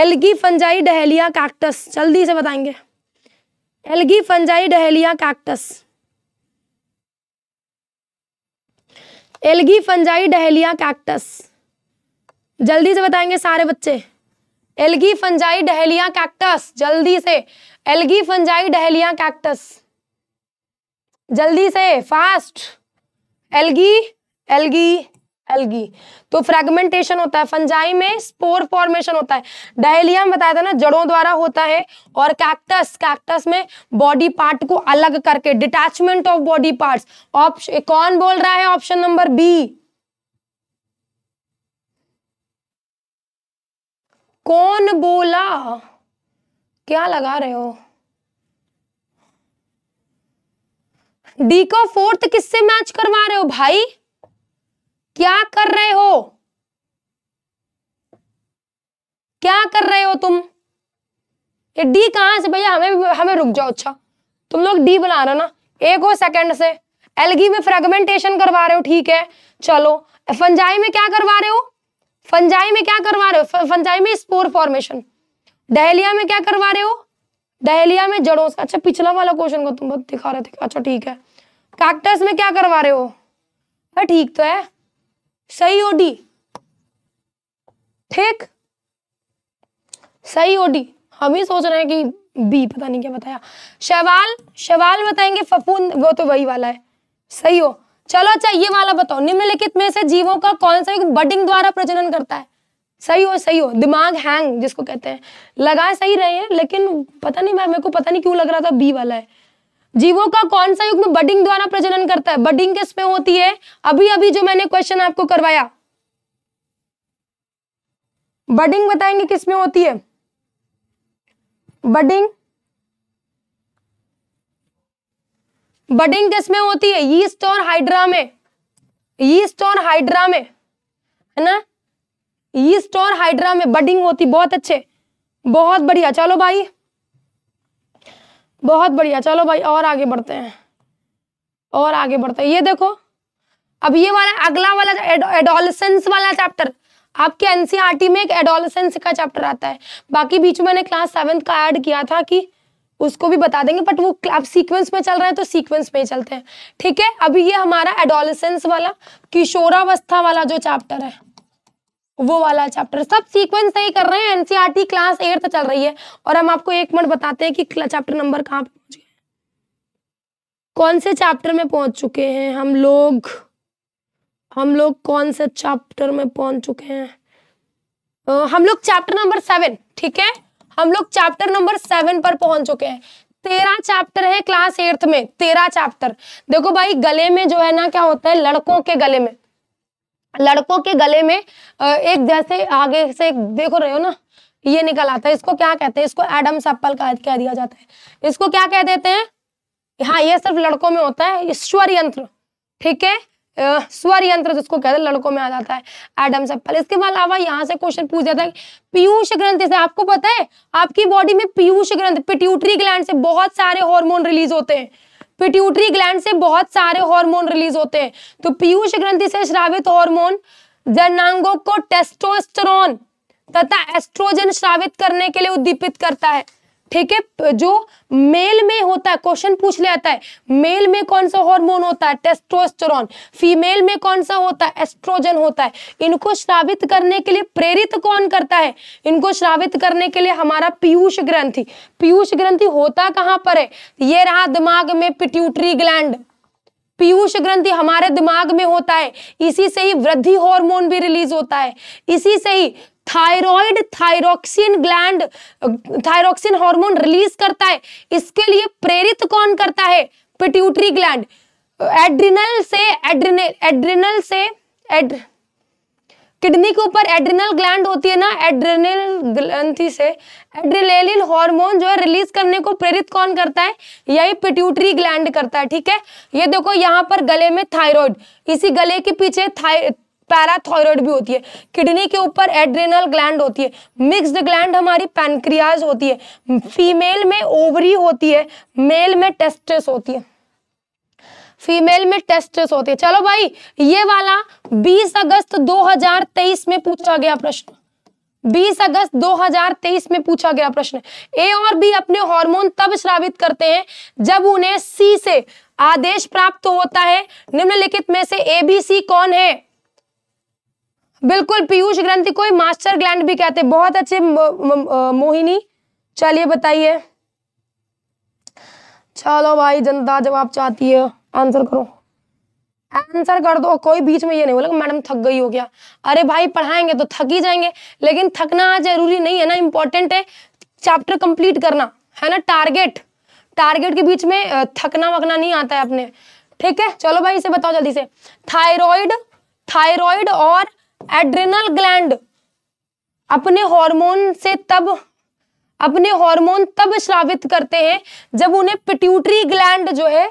algae fungi dahlia cactus जल्दी से बताएंगे algae fungi dahlia cactus algae fungi dahlia cactus जल्दी से बताएंगे सारे बच्चे एलगी फंजाई डहलिया कैक्टस जल्दी से एलगी फंजाई डहलिया कैक्टस जल्दी से फास्ट एलगी एलगी एलगी तो फ्रेगमेंटेशन होता है फंजाई में स्पोर फॉर्मेशन होता है डहेलिया बताया था ना जड़ों द्वारा होता है और कैक्टस कैक्टस में बॉडी पार्ट को अलग करके detachment of body parts option कौन बोल रहा है ऑप्शन नंबर बी कौन बोला क्या लगा रहे हो डी को फोर्थ किससे मैच करवा रहे हो भाई क्या कर रहे हो क्या कर रहे हो तुम ये डी कहां से भैया हमें हमें रुक जाओ अच्छा तुम लोग डी बना रहे हो ना एक हो सेकंड से एलगी में फ्रेगमेंटेशन करवा रहे हो ठीक है चलो फंजाई में क्या करवा रहे हो फंजाई में क्या करवा रहे हो फंजाई में स्पोर फॉर्मेशन डहलिया में क्या करवा रहे हो डहलिया में जड़ों से अच्छा पिछला वाला क्वेश्चन का तुम बहुत दिखा रहे थे अच्छा ठीक है कैक्टस में क्या करवा रहे हो हाँ, ठीक तो है सही ओडी ठीक सही ओडी हम ही सोच रहे हैं कि बी पता नहीं क्या बताया शवाल शवाल बताएंगे फफूंद वो तो वही वाला है सही हो चलो अच्छा ये वाला बताओ निम्नलिखित में से जीवों का कौन सा बडिंग द्वारा प्रजनन करता है सही हो सही हो दिमाग हैंग जिसको कहते हैं लगा सही रहे हैं लेकिन पता नहीं मैं मेरे को पता नहीं क्यों लग रहा था बी वाला है जीवों का कौन सा युग्म बडिंग द्वारा प्रजनन करता है बडिंग किस में होती है अभी अभी जो मैंने क्वेश्चन आपको करवाया बडिंग बताएंगे किस में होती है बडिंग बडिंग किस में होती है यीस्ट और हाइड्रा में यीस्ट और हाइड्रा में है ना यीस्ट और हाइड्रा में बडिंग होती बहुत अच्छे बहुत बढ़िया चलो भाई बहुत बढ़िया चलो भाई और आगे बढ़ते हैं और आगे बढ़ते हैं ये देखो अब ये वाला अगला वाला एडोलसेंस वाला चैप्टर आपके एनसीआरटी e में एक एडोलसेंस का चैप्टर आता है बाकी बीच में मैंने क्लास सेवेंथ का ऐड किया था कि उसको भी बता देंगे बट वो अब सीक्वेंस में चल रहे हैं तो सीक्वेंस में ही चलते हैं ठीक है अभी ये हमारा एडोलसेंस वाला किशोरावस्था वाला जो चैप्टर है वो वाला चैप्टर सब सीक्वेंस से कर रहे हैं एनसीईआरटी क्लास एट्थ चल रही है और हम आपको एक मिनट बताते हैं कि चैप्टर नंबर कहाँ पे पहुंच गए कौन से चैप्टर में पहुंच चुके हैं हम लोग हम लोग कौन से चैप्टर में पहुंच चुके हैं हम लोग चैप्टर नंबर सेवन ठीक है हम लोग चैप्टर नंबर सेवन पर पहुंच चुके हैं तेरह चैप्टर है क्लास एट्थ में तेरह चैप्टर देखो भाई गले में जो है ना क्या होता है लड़कों के गले में लड़कों के गले में एक जैसे आगे से देखो रहे हो ना ये निकल आता है इसको क्या कहते हैं इसको एडम सप्पल कह दिया जाता है इसको क्या कह देते हैं हाँ ये सिर्फ लड़कों में होता है स्वर यंत्र ठीक है स्वर यंत्र जिसको कहते हैं लड़कों में आ जाता है एडम सप्पल इसके अलावा यहाँ से क्वेश्चन पूछ जाता है पीयूष ग्रंथ से आपको पता है आपकी बॉडी में पीयूष ग्रंथ पिट्यूटरी ग्लैंड से बहुत सारे हार्मोन रिलीज होते हैं पिट्यूटरी ग्लैंड से बहुत सारे हार्मोन रिलीज होते हैं तो पीयूष ग्रंथि से श्रावित हार्मोन जननांगों को टेस्टोस्टेरोन तथा एस्ट्रोजन श्रावित करने के लिए उद्दीपित करता है ठीक है जो मेल में होता है क्वेश्चन पूछ ले आता है मेल में कौन सा हार्मोन होता है टेस्टोस्टेरोन फीमेल में कौन सा होता है एस्ट्रोजन होता है इनको श्रावित करने के लिए प्रेरित कौन करता है इनको श्रावित करने के लिए हमारा पीयूष ग्रंथि पीयूष ग्रंथि होता कहां पर है ये रहा दिमाग में पिट्यूटरी ग्लैंड पीयूष ग्रंथि हमारे दिमाग में होता है इसी से ही वृद्धि हार्मोन भी रिलीज होता है इसी से ही thyroid thyroxine gland thyroxine hormone release करता है इसके लिए प्रेरित कौन करता है पिट्यूटरी ग्लैंड एड्रिनल से एड्रिनल एड्रिनल से एड किडनी के ऊपर एड्रिनल ग्लैंड होती है ना एड्रिनल ग्रंथि से एड्रिलेलिन हार्मोन जो है रिलीज करने को प्रेरित कौन करता है यही पिट्यूटरी ग्लैंड करता है ठीक है ये देखो यहाँ पर गले में थायराइड इसी गले के पीछे थाय पैराथॉयरॉयड भी होती है किडनी के ऊपर एड्रेनल ग्लैंड होती है मिक्स्ड ग्लैंड हमारी पैनक्रियाज होती है फीमेल में ओवरी होती है मेल में टेस्टिस होती है फीमेल में टेस्टिस होती है चलो भाई ये वाला 20 अगस्त 2023 में पूछा गया प्रश्न 20 अगस्त 2023 में पूछा गया प्रश्न ए और बी अपने हार्मोन तब श्रावित करते हैं जब उन्हें सी से आदेश प्राप्त होता है निम्नलिखित में से ए बी सी कौन है बिल्कुल पीयूष ग्रंथि को ही मास्टर ग्लैंड भी कहते हैं बहुत अच्छे मोहिनी चलिए बताइए चलो भाई जनता जवाब चाहती है आंसर करो आंसर कर दो कोई बीच में ये नहीं बोला मैडम थक गई हो गया अरे भाई पढ़ाएंगे तो थक ही जाएंगे लेकिन थकना जरूरी नहीं है ना इम्पोर्टेंट है चैप्टर कंप्लीट करना है ना टारगेट टारगेट के बीच में थकना वकना नहीं आता है अपने ठीक है चलो भाई इसे बताओ जल्दी से थायराइड थायराइड और एड्रिनल ग्लैंड अपने हार्मोन से तब अपने हार्मोन तब श्रावित करते हैं जब उन्हें पिट्यूटरी ग्लैंड जो है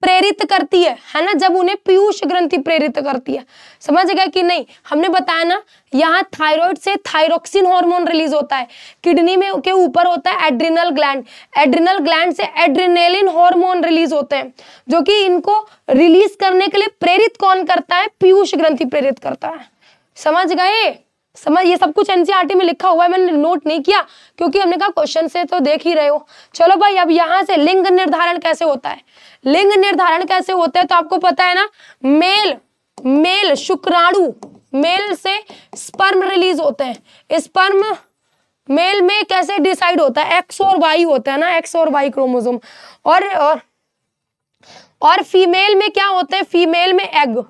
प्रेरित करती है है ना जब उन्हें पीयूष ग्रंथि प्रेरित करती है समझ गया कि नहीं हमने बताया ना यहाँ थायराइड से थायरोक्सिन हार्मोन रिलीज होता है किडनी में के ऊपर होता है एड्रिनल ग्लैंड एड्रिनल ग्लैंड से एड्रिनेलिन हार्मोन रिलीज होते हैं जो कि इनको रिलीज करने के लिए प्रेरित कौन करता है पीयूष ग्रंथि प्रेरित करता है समझ गए समझ ये सब कुछ एनसीईआरटी e में लिखा हुआ है मैंने नोट नहीं किया क्योंकि हमने कहा क्वेश्चन से तो देख ही रहे हो चलो भाई अब यहाँ से लिंग निर्धारण कैसे होता है लिंग निर्धारण कैसे होता है तो आपको पता है ना मेल मेल शुक्राणु मेल से स्पर्म रिलीज होते हैं स्पर्म मेल में कैसे डिसाइड होता है एक्स और वाई होता है ना एक्स और वाई क्रोमोजोम और और, और फीमेल में क्या होते हैं फीमेल में एग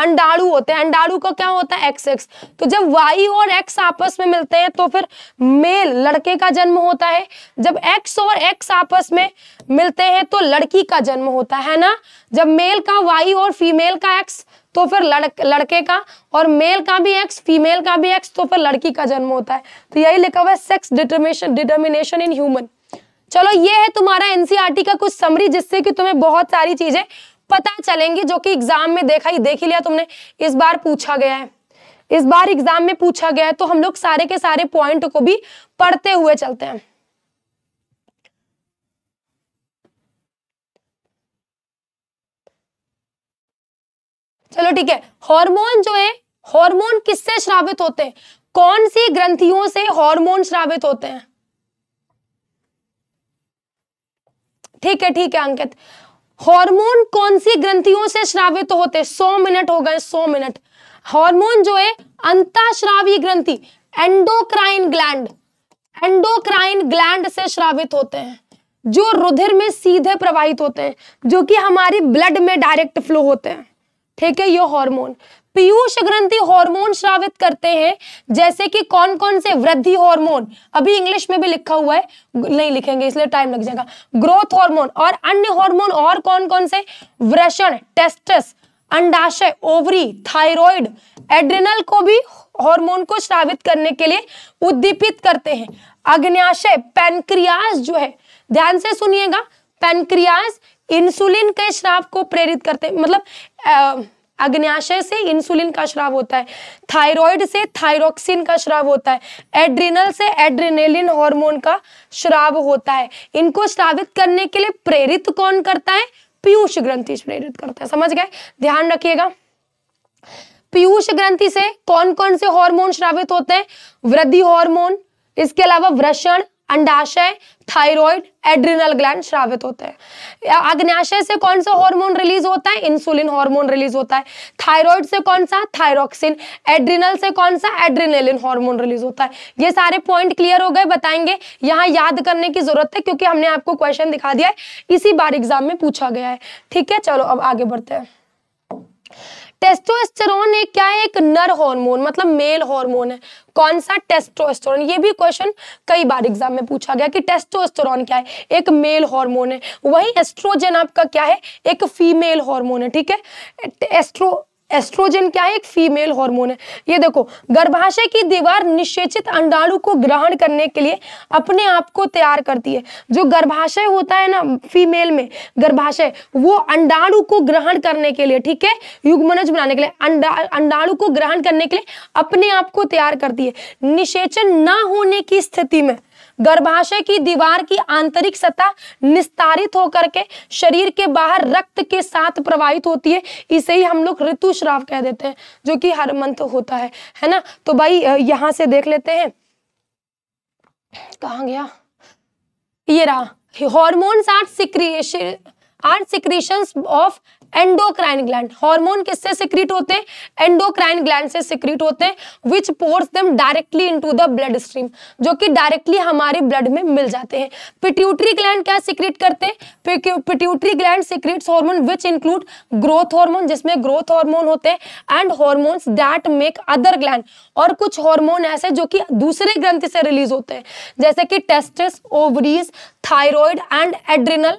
अंडाणु होते हैं अंडाणु का क्या होता है एक्स एक्स तो जब वाई और एक्स आपस में मिलते हैं तो फिर मेल लड़के का जन्म होता है जब एक्स और एक्स आपस में मिलते हैं तो लड़की का जन्म होता है ना जब मेल का वाई और फीमेल का एक्स तो फिर लड़क लड़के का और मेल का भी एक्स फीमेल का भी एक्स तो फिर लड़की का जन्म होता है तो यही लिखा हुआ है sex determination determination in human चलो ये है तुम्हारा एनसीईआरटी e का कुछ समरी जिससे कि तुम्हें बहुत सारी चीजें पता चलेंगी जो कि एग्जाम में देखा ही देख ही लिया तुमने इस बार पूछा गया है इस बार एग्जाम में पूछा गया है तो हम लोग सारे के सारे पॉइंट को भी पढ़ते हुए चलते हैं चलो ठीक है हार्मोन जो है हार्मोन किससे श्रावित होते हैं कौन सी ग्रंथियों से हार्मोन श्रावित होते हैं ठीक है ठीक है अंकित हार्मोन कौन सी ग्रंथियों से श्रावित होते सौ मिनट हो गए सौ मिनट हार्मोन जो है अंताश्रावी ग्रंथि एंडोक्राइन ग्लैंड एंडोक्राइन ग्लैंड से श्रावित होते हैं जो रुधिर में सीधे प्रवाहित होते हैं जो कि हमारी ब्लड में डायरेक्ट फ्लो होते हैं ठीक है ये हार्मोन पीयूष ग्रंथि हार्मोन श्रावित करते हैं जैसे कि कौन कौन से वृद्धि हार्मोन अभी इंग्लिश में भी लिखा हुआ है नहीं लिखेंगे इसलिए टाइम लग जाएगा ग्रोथ हार्मोन और अन्य हार्मोन और कौन कौन से वृषण टेस्टस अंडाशय ओवरी थायराइड एड्रिनल को भी हार्मोन को श्रावित करने के लिए उद्दीपित करते हैं अग्न्याशय पेनक्रियाज जो है ध्यान से सुनिएगा पेनक्रियाज इंसुलिन के श्राव को प्रेरित करते मतलब मतलब अग्न्याशय से इंसुलिन का श्राव होता है थायराइड से थायरोक्सिन का श्राव होता है एड्रिनल से एड्रिनेलिन हार्मोन का श्राव होता है इनको श्रावित करने के लिए प्रेरित कौन करता है पीयूष ग्रंथि प्रेरित करता है समझ गए ध्यान रखिएगा पीयूष ग्रंथि से कौन कौन से हॉर्मोन श्रावित होते हैं वृद्धि हॉर्मोन इसके अलावा वृषण अंडाशय थायराइड एड्रिनल ग्लैंड श्रावित होते हैं अग्नाशय से कौन सा हार्मोन रिलीज होता है इंसुलिन हार्मोन रिलीज होता है थायराइड से कौन सा थायरोक्सिन एड्रिनल से कौन सा एड्रिनलिन हार्मोन रिलीज होता है ये सारे पॉइंट क्लियर हो गए बताएंगे यहाँ याद करने की जरूरत है क्योंकि हमने आपको क्वेश्चन दिखा दिया है इसी बार एग्जाम में पूछा गया है ठीक है चलो अब आगे बढ़ते हैं टेस्टोस्टेरोन एक क्या है एक नर हार्मोन मतलब मेल हार्मोन है कौन सा टेस्टोस्टेरोन ये भी क्वेश्चन कई बार एग्जाम में पूछा गया कि टेस्टोस्टेरोन क्या है एक मेल हार्मोन है वही एस्ट्रोजन आपका क्या है एक फीमेल हार्मोन है ठीक है एस्ट्रो एस्ट्रोजन क्या है एक फीमेल हार्मोन है ये देखो गर्भाशय की दीवार निषेचित अंडाणु को ग्रहण करने के लिए अपने आप को तैयार करती है जो गर्भाशय होता है ना फीमेल में गर्भाशय वो अंडाणु को ग्रहण करने के लिए ठीक है युगमनज बनाने के लिए अंडा अंडाणु को ग्रहण करने के लिए अपने आप को तैयार करती है निषेचन ना होने की स्थिति में गर्भाशय की दीवार की आंतरिक सतह निस्तारित होकर के शरीर के बाहर रक्त के साथ प्रवाहित होती है इसे ही हम लोग ऋतु श्राव कह देते हैं जो कि हर मंथ होता है है ना तो भाई यहाँ से देख लेते हैं कहा गया ये रहा hormones are secretion are secretions of endocrine gland hormone किससे सिक्रीट होते हैं एंडोक्राइन ग्लैंड से सिक्रीट होते हैं which pours them directly into the blood stream जो कि डायरेक्टली हमारे ब्लड में मिल जाते हैं पिट्यूटरी ग्लैंड क्या सिक्रीट करते हैं pituitary gland secretes hormone which include growth hormone जिसमें ग्रोथ हार्मोन होते हैं and hormones that make other gland और कुछ हार्मोन ऐसे जो कि दूसरे ग्रंथि से रिलीज होते हैं जैसे कि testis ovaries thyroid and adrenal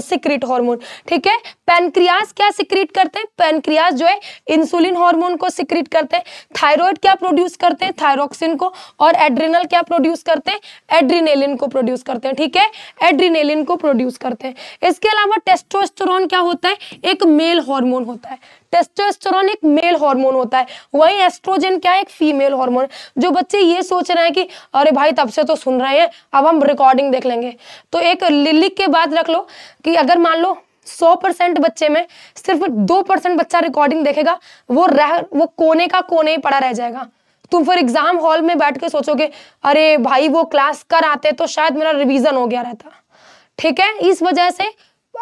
secrete hormone ठीक है पेनक्रियास क्या सिक्रीट करते हैं पेनक्रियास जो है इंसुलिन हार्मोन को सिक्रीट करते हैं थायराइड क्या प्रोड्यूस करते हैं थायरोक्सिन को और एड्रिनल क्या प्रोड्यूस करते हैं एड्रीनेलिन को प्रोड्यूस करते हैं ठीक है एड्रीनेलिन को प्रोड्यूस करते हैं इसके अलावा टेस्टोस्टेरोन क्या होता है एक मेल हॉर्मोन होता है टेस्टोस्टेरोन एक मेल हार्मोन होता है वही एस्ट्रोजन क्या है एक फीमेल हार्मोन जो बच्चे ये सोच रहे हैं कि अरे भाई तब से तो सुन रहे हैं अब हम रिकॉर्डिंग देख लेंगे तो एक लिख के बाद रख लो कि अगर मान लो 100% परसेंट बच्चे में सिर्फ 2% परसेंट बच्चा रिकॉर्डिंग देखेगा वो रह वो कोने का कोने ही पड़ा रह जाएगा तुम फिर एग्जाम हॉल में बैठ के सोचोगे अरे भाई वो क्लास कर आते तो शायद मेरा रिविजन हो गया रहता ठीक है इस वजह से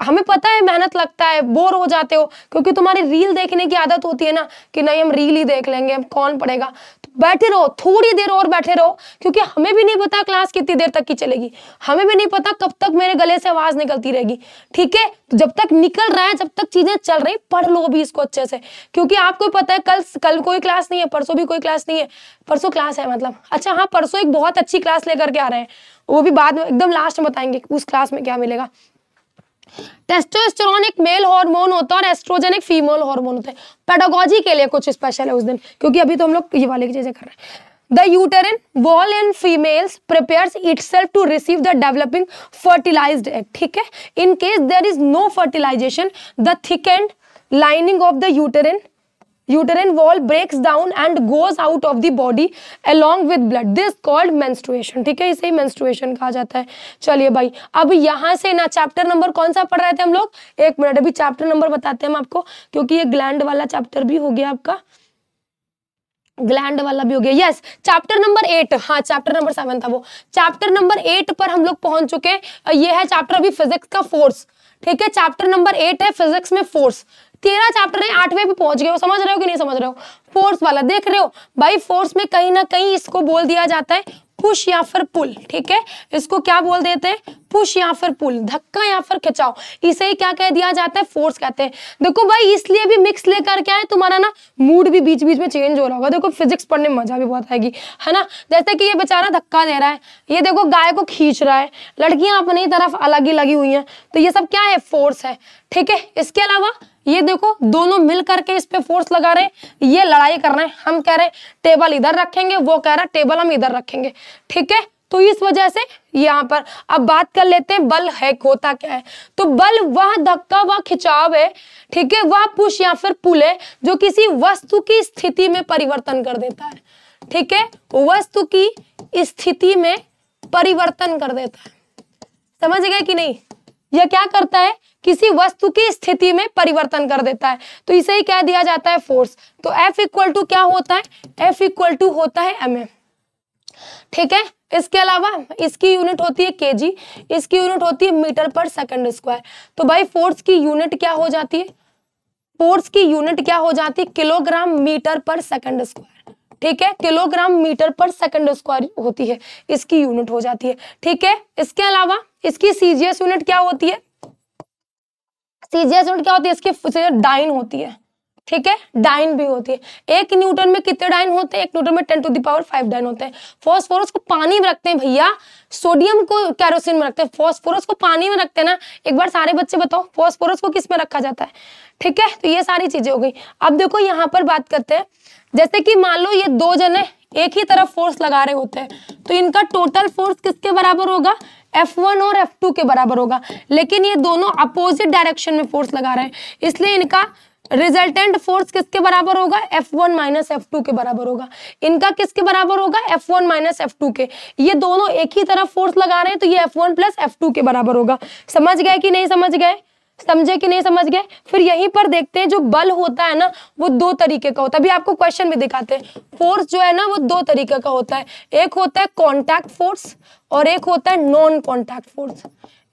हमें पता है मेहनत लगता है बोर हो जाते हो क्योंकि तुम्हारी रील देखने की आदत होती है ना कि नहीं हम रील ही देख लेंगे हम कौन पढ़ेगा तो बैठे रहो थोड़ी देर और बैठे रहो क्योंकि हमें भी नहीं पता क्लास कितनी देर तक की चलेगी हमें भी नहीं पता कब तक मेरे गले से आवाज निकलती रहेगी ठीक है तो जब तक निकल रहा है जब तक चीजें चल रही पढ़ लो भी इसको अच्छे से क्योंकि आपको पता है कल कल कोई क्लास नहीं है परसों भी कोई क्लास नहीं है परसों क्लास है मतलब अच्छा हाँ परसों एक बहुत अच्छी क्लास लेकर के आ रहे हैं वो भी बाद में एकदम लास्ट में बताएंगे उस क्लास में क्या मिलेगा टेस्टोस्टेरोन एक मेल हार्मोन होता है और एस्ट्रोजन एक फीमेल हार्मोन होता है पेडोगोजी के लिए कुछ स्पेशल है उस दिन क्योंकि अभी तो हम लोग ये वाले की चीजें कर रहे हैं the uterine wall and females prepare itself to receive the developing fertilise egg ठीक है in case there is no fertilisation the thickened lining of the uterine uterine wall breaks down and goes out of the body along with blood this called menstruation ठीक है इसे ही menstruation कहा जाता है चलिए भाई अब यहां से ना चैप्टर नंबर कौन सा पढ़ रहे थे हम लोग एक मिनट अभी चैप्टर नंबर बताते हैं हम आपको क्योंकि ये ग्लैंड वाला चैप्टर भी हो गया आपका ग्लैंड वाला भी हो गया यस चैप्टर नंबर एट हाँ चैप्टर नंबर सेवन था वो चैप्टर नंबर एट पर हम लोग पहुंच चुके हैं ये है चैप्टर अभी फिजिक्स का फोर्स ठीक है चैप्टर नंबर एट है फिजिक्स में फोर्स तेरह चैप्टर है आठवें पे पहुंच गए हो समझ रहे हो कि नहीं समझ रहे हो फोर्स वाला देख रहे हो भाई फोर्स में कहीं ना कहीं इसको बोल दिया जाता है पुश या फिर पुल ठीक है इसको क्या बोल देते हैं पुश या फिर पुल धक्का या फिर खिंचाओ इसे ही क्या कह दिया जाता है फोर्स कहते हैं देखो भाई इसलिए भी मिक्स लेकर क्या है तुम्हारा ना मूड भी बीच बीच में चेंज हो रहा होगा देखो फिजिक्स पढ़ने में मजा भी बहुत आएगी है ना जैसे कि ये बेचारा धक्का दे रहा है ये देखो गाय को खींच रहा है लड़कियां अपनी तरफ अलग ही लगी हुई है तो ये सब क्या है फोर्स है ठीक है इसके अलावा ये देखो दोनों मिल करके इस पे फोर्स लगा रहे हैं ये लड़ाई कर रहे हैं हम कह रहे हैं टेबल इधर रखेंगे वो कह रहा है टेबल हम इधर रखेंगे ठीक है तो इस वजह से यहाँ पर अब बात कर लेते हैं बल है होता क्या है तो बल वह धक्का वह खिंचाव है ठीक है वह पुश या फिर पुल है जो किसी वस्तु की स्थिति में परिवर्तन कर देता है ठीक है वस्तु की स्थिति में परिवर्तन कर देता है समझ गए कि नहीं यह क्या करता है किसी वस्तु की स्थिति में परिवर्तन कर देता है तो इसे ही क्या दिया जाता है फोर्स तो एफ इक्वल टू क्या होता है एफ इक्वल टू होता है एम ठीक है इसके अलावा इसकी यूनिट होती है केजी इसकी यूनिट होती है मीटर पर सेकंड स्क्वायर तो भाई फोर्स की यूनिट क्या हो जाती है फोर्स की यूनिट क्या हो जाती है kilogram metre per second square ठीक है kilogram metre per second square होती है इसकी यूनिट हो जाती है ठीक है इसके अलावा इसकी सीजीएस यूनिट क्या होती है सीजीएस यूनिट क्या होती है इसकी डाइन होती है ठीक है डाइन भी होती है एक न्यूटन में कितने डाइन होते हैं एक न्यूटन में ten to the power five dyne होते हैं फॉस्फोरस को पानी में रखते हैं भैया सोडियम को कैरोसिन में रखते हैं फॉस्फोरस को पानी में रखते हैं ना एक बार सारे बच्चे बताओ फॉस्फोरस को किस में रखा जाता है ठीक है तो ये सारी चीजें हो गई अब देखो यहाँ पर बात करते हैं जैसे कि मान लो ये दो जने एक ही तरफ फोर्स लगा रहे होते हैं तो इनका टोटल फोर्स किसके बराबर होगा F1 और F2 के बराबर होगा लेकिन ये दोनों अपोजिट डायरेक्शन में फोर्स लगा रहे हैं इसलिए इनका रिजल्टेंट फोर्स किसके बराबर होगा F1 वन माइनस एफ के बराबर होगा इनका किसके बराबर होगा F1 वन माइनस एफ के ये दोनों एक ही तरफ फोर्स लगा रहे हैं तो ये F1 वन प्लस एफ के बराबर होगा समझ गए कि नहीं समझ गए समझे कि नहीं समझ गए फिर यहीं पर देखते हैं जो बल होता है ना वो दो तरीके का होता है अभी आपको क्वेश्चन भी दिखाते हैं फोर्स जो है ना वो दो तरीके का होता है एक होता है कॉन्टैक्ट फोर्स और एक होता है नॉन कॉन्टैक्ट फोर्स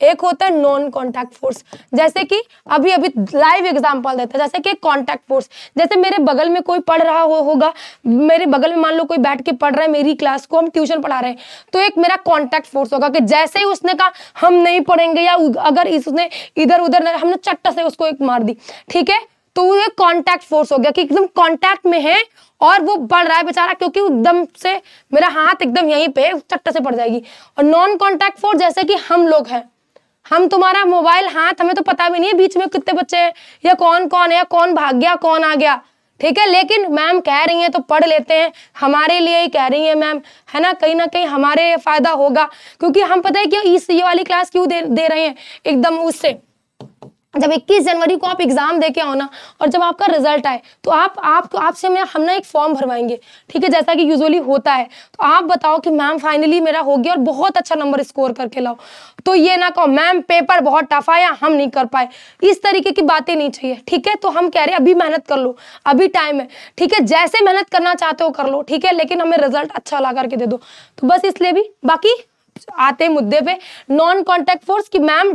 एक होता है नॉन कॉन्टैक्ट फोर्स जैसे कि अभी अभी लाइव एग्जाम्पल देते हैं जैसे कि कॉन्टैक्ट फोर्स जैसे मेरे बगल में कोई पढ़ रहा हो, होगा मेरे बगल में मान लो कोई बैठ के पढ़ रहा है मेरी क्लास को हम ट्यूशन पढ़ा रहे हैं तो एक मेरा कॉन्टैक्ट फोर्स होगा कि जैसे ही उसने कहा हम नहीं पढ़ेंगे या अगर इसने इधर उधर हमने चट्टा से उसको एक मार दी ठीक है तो ये कॉन्टैक्ट फोर्स हो गया कि एकदम कॉन्टैक्ट में है और वो बढ़ रहा है बेचारा क्योंकि एकदम से मेरा हाथ एकदम यहीं पे चट्टा से पड़ जाएगी और नॉन कॉन्टैक्ट फोर्स जैसे कि हम लोग हैं हम तुम्हारा मोबाइल हाथ हमें तो पता भी नहीं है बीच में कितने बच्चे हैं या कौन कौन है या कौन भाग गया कौन आ गया ठीक है लेकिन मैम कह रही हैं तो पढ़ लेते हैं हमारे लिए ही कह रही हैं मैम है ना कहीं ना कहीं हमारे फायदा होगा क्योंकि हम पता है क्या इस ये वाली क्लास क्यों दे दे रहे हैं एकदम उससे जब 21 जनवरी को आप एग्जाम दे के आओ ना और जब आपका रिजल्ट आए तो आप आप तो आपसे मैं हम ना एक फॉर्म भरवाएंगे ठीक है जैसा कि यूजुअली होता है तो आप बताओ कि मैम फाइनली मेरा हो गया और बहुत अच्छा नंबर स्कोर करके लाओ तो ये ना कहो मैम पेपर बहुत टफ आया हम नहीं कर पाए इस तरीके की बातें नहीं चाहिए ठीक है तो हम कह रहे हैं अभी मेहनत कर लो अभी टाइम है ठीक है जैसे मेहनत करना चाहते हो कर लो ठीक है लेकिन हमें रिजल्ट अच्छा ला करके दे दो तो बस इसलिए भी बाकी आते मुद्दे पे नॉन कॉन्टेक्ट फोर्स की मैम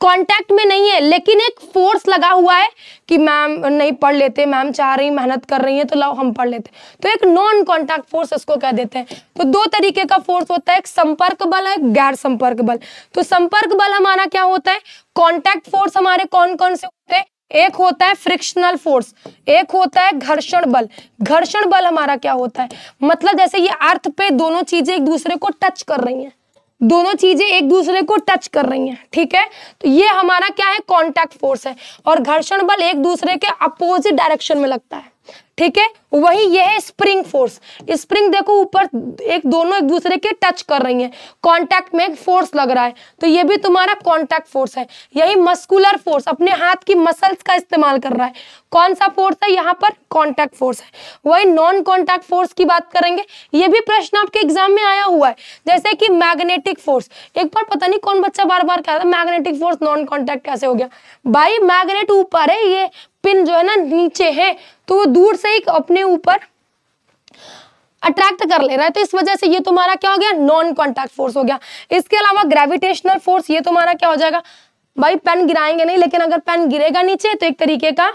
कांटेक्ट में नहीं है लेकिन एक फोर्स लगा हुआ है कि मैम नहीं पढ़ लेते मैम चाह रही मेहनत कर रही है तो लाओ हम पढ़ लेते तो एक नॉन कॉन्टैक्ट फोर्स इसको कह देते हैं तो दो तरीके का फोर्स होता है एक संपर्क बल और एक गैर संपर्क बल तो संपर्क बल हमारा क्या होता है कॉन्टैक्ट फोर्स हमारे कौन कौन से होते हैं एक होता है फ्रिक्शनल फोर्स एक होता है घर्षण बल घर्षण बल हमारा क्या होता है मतलब जैसे ये अर्थ पे दोनों चीजें एक दूसरे को टच कर रही हैं दोनों चीजें एक दूसरे को टच कर रही हैं ठीक है तो ये हमारा क्या है कॉन्टैक्ट फोर्स है और घर्षण बल एक दूसरे के अपोजिट डायरेक्शन में लगता है ठीक है वही ये है स्प्रिंग फोर्स स्प्रिंग देखो ऊपर एक दोनों एक दूसरे के टच कर रही है कांटेक्ट में एक फोर्स लग रहा है तो ये भी तुम्हारा कांटेक्ट फोर्स है यही मस्कुलर फोर्स अपने हाथ की मसल्स का इस्तेमाल कर रहा है कौन सा फोर्स है यहाँ पर कांटेक्ट फोर्स है वही नॉन कांटेक्ट फोर्स की बात करेंगे ये भी प्रश्न आपके एग्जाम में आया हुआ है जैसे कि मैग्नेटिक फोर्स एक बार पता नहीं कौन बच्चा बार बार कह रहा मैग्नेटिक फोर्स नॉन कॉन्टैक्ट कैसे हो गया भाई मैग्नेट ऊपर है ये पिन जो है ना नीचे है तो वो दूर से ही अपने ऊपर अट्रैक्ट कर ले रहा है तो इस वजह से ये तुम्हारा क्या हो गया नॉन कॉन्टैक्ट फोर्स हो गया इसके अलावा ग्रेविटेशनल फोर्स ये तुम्हारा क्या हो जाएगा भाई पेन गिराएंगे नहीं लेकिन अगर पेन गिरेगा नीचे तो एक तरीके का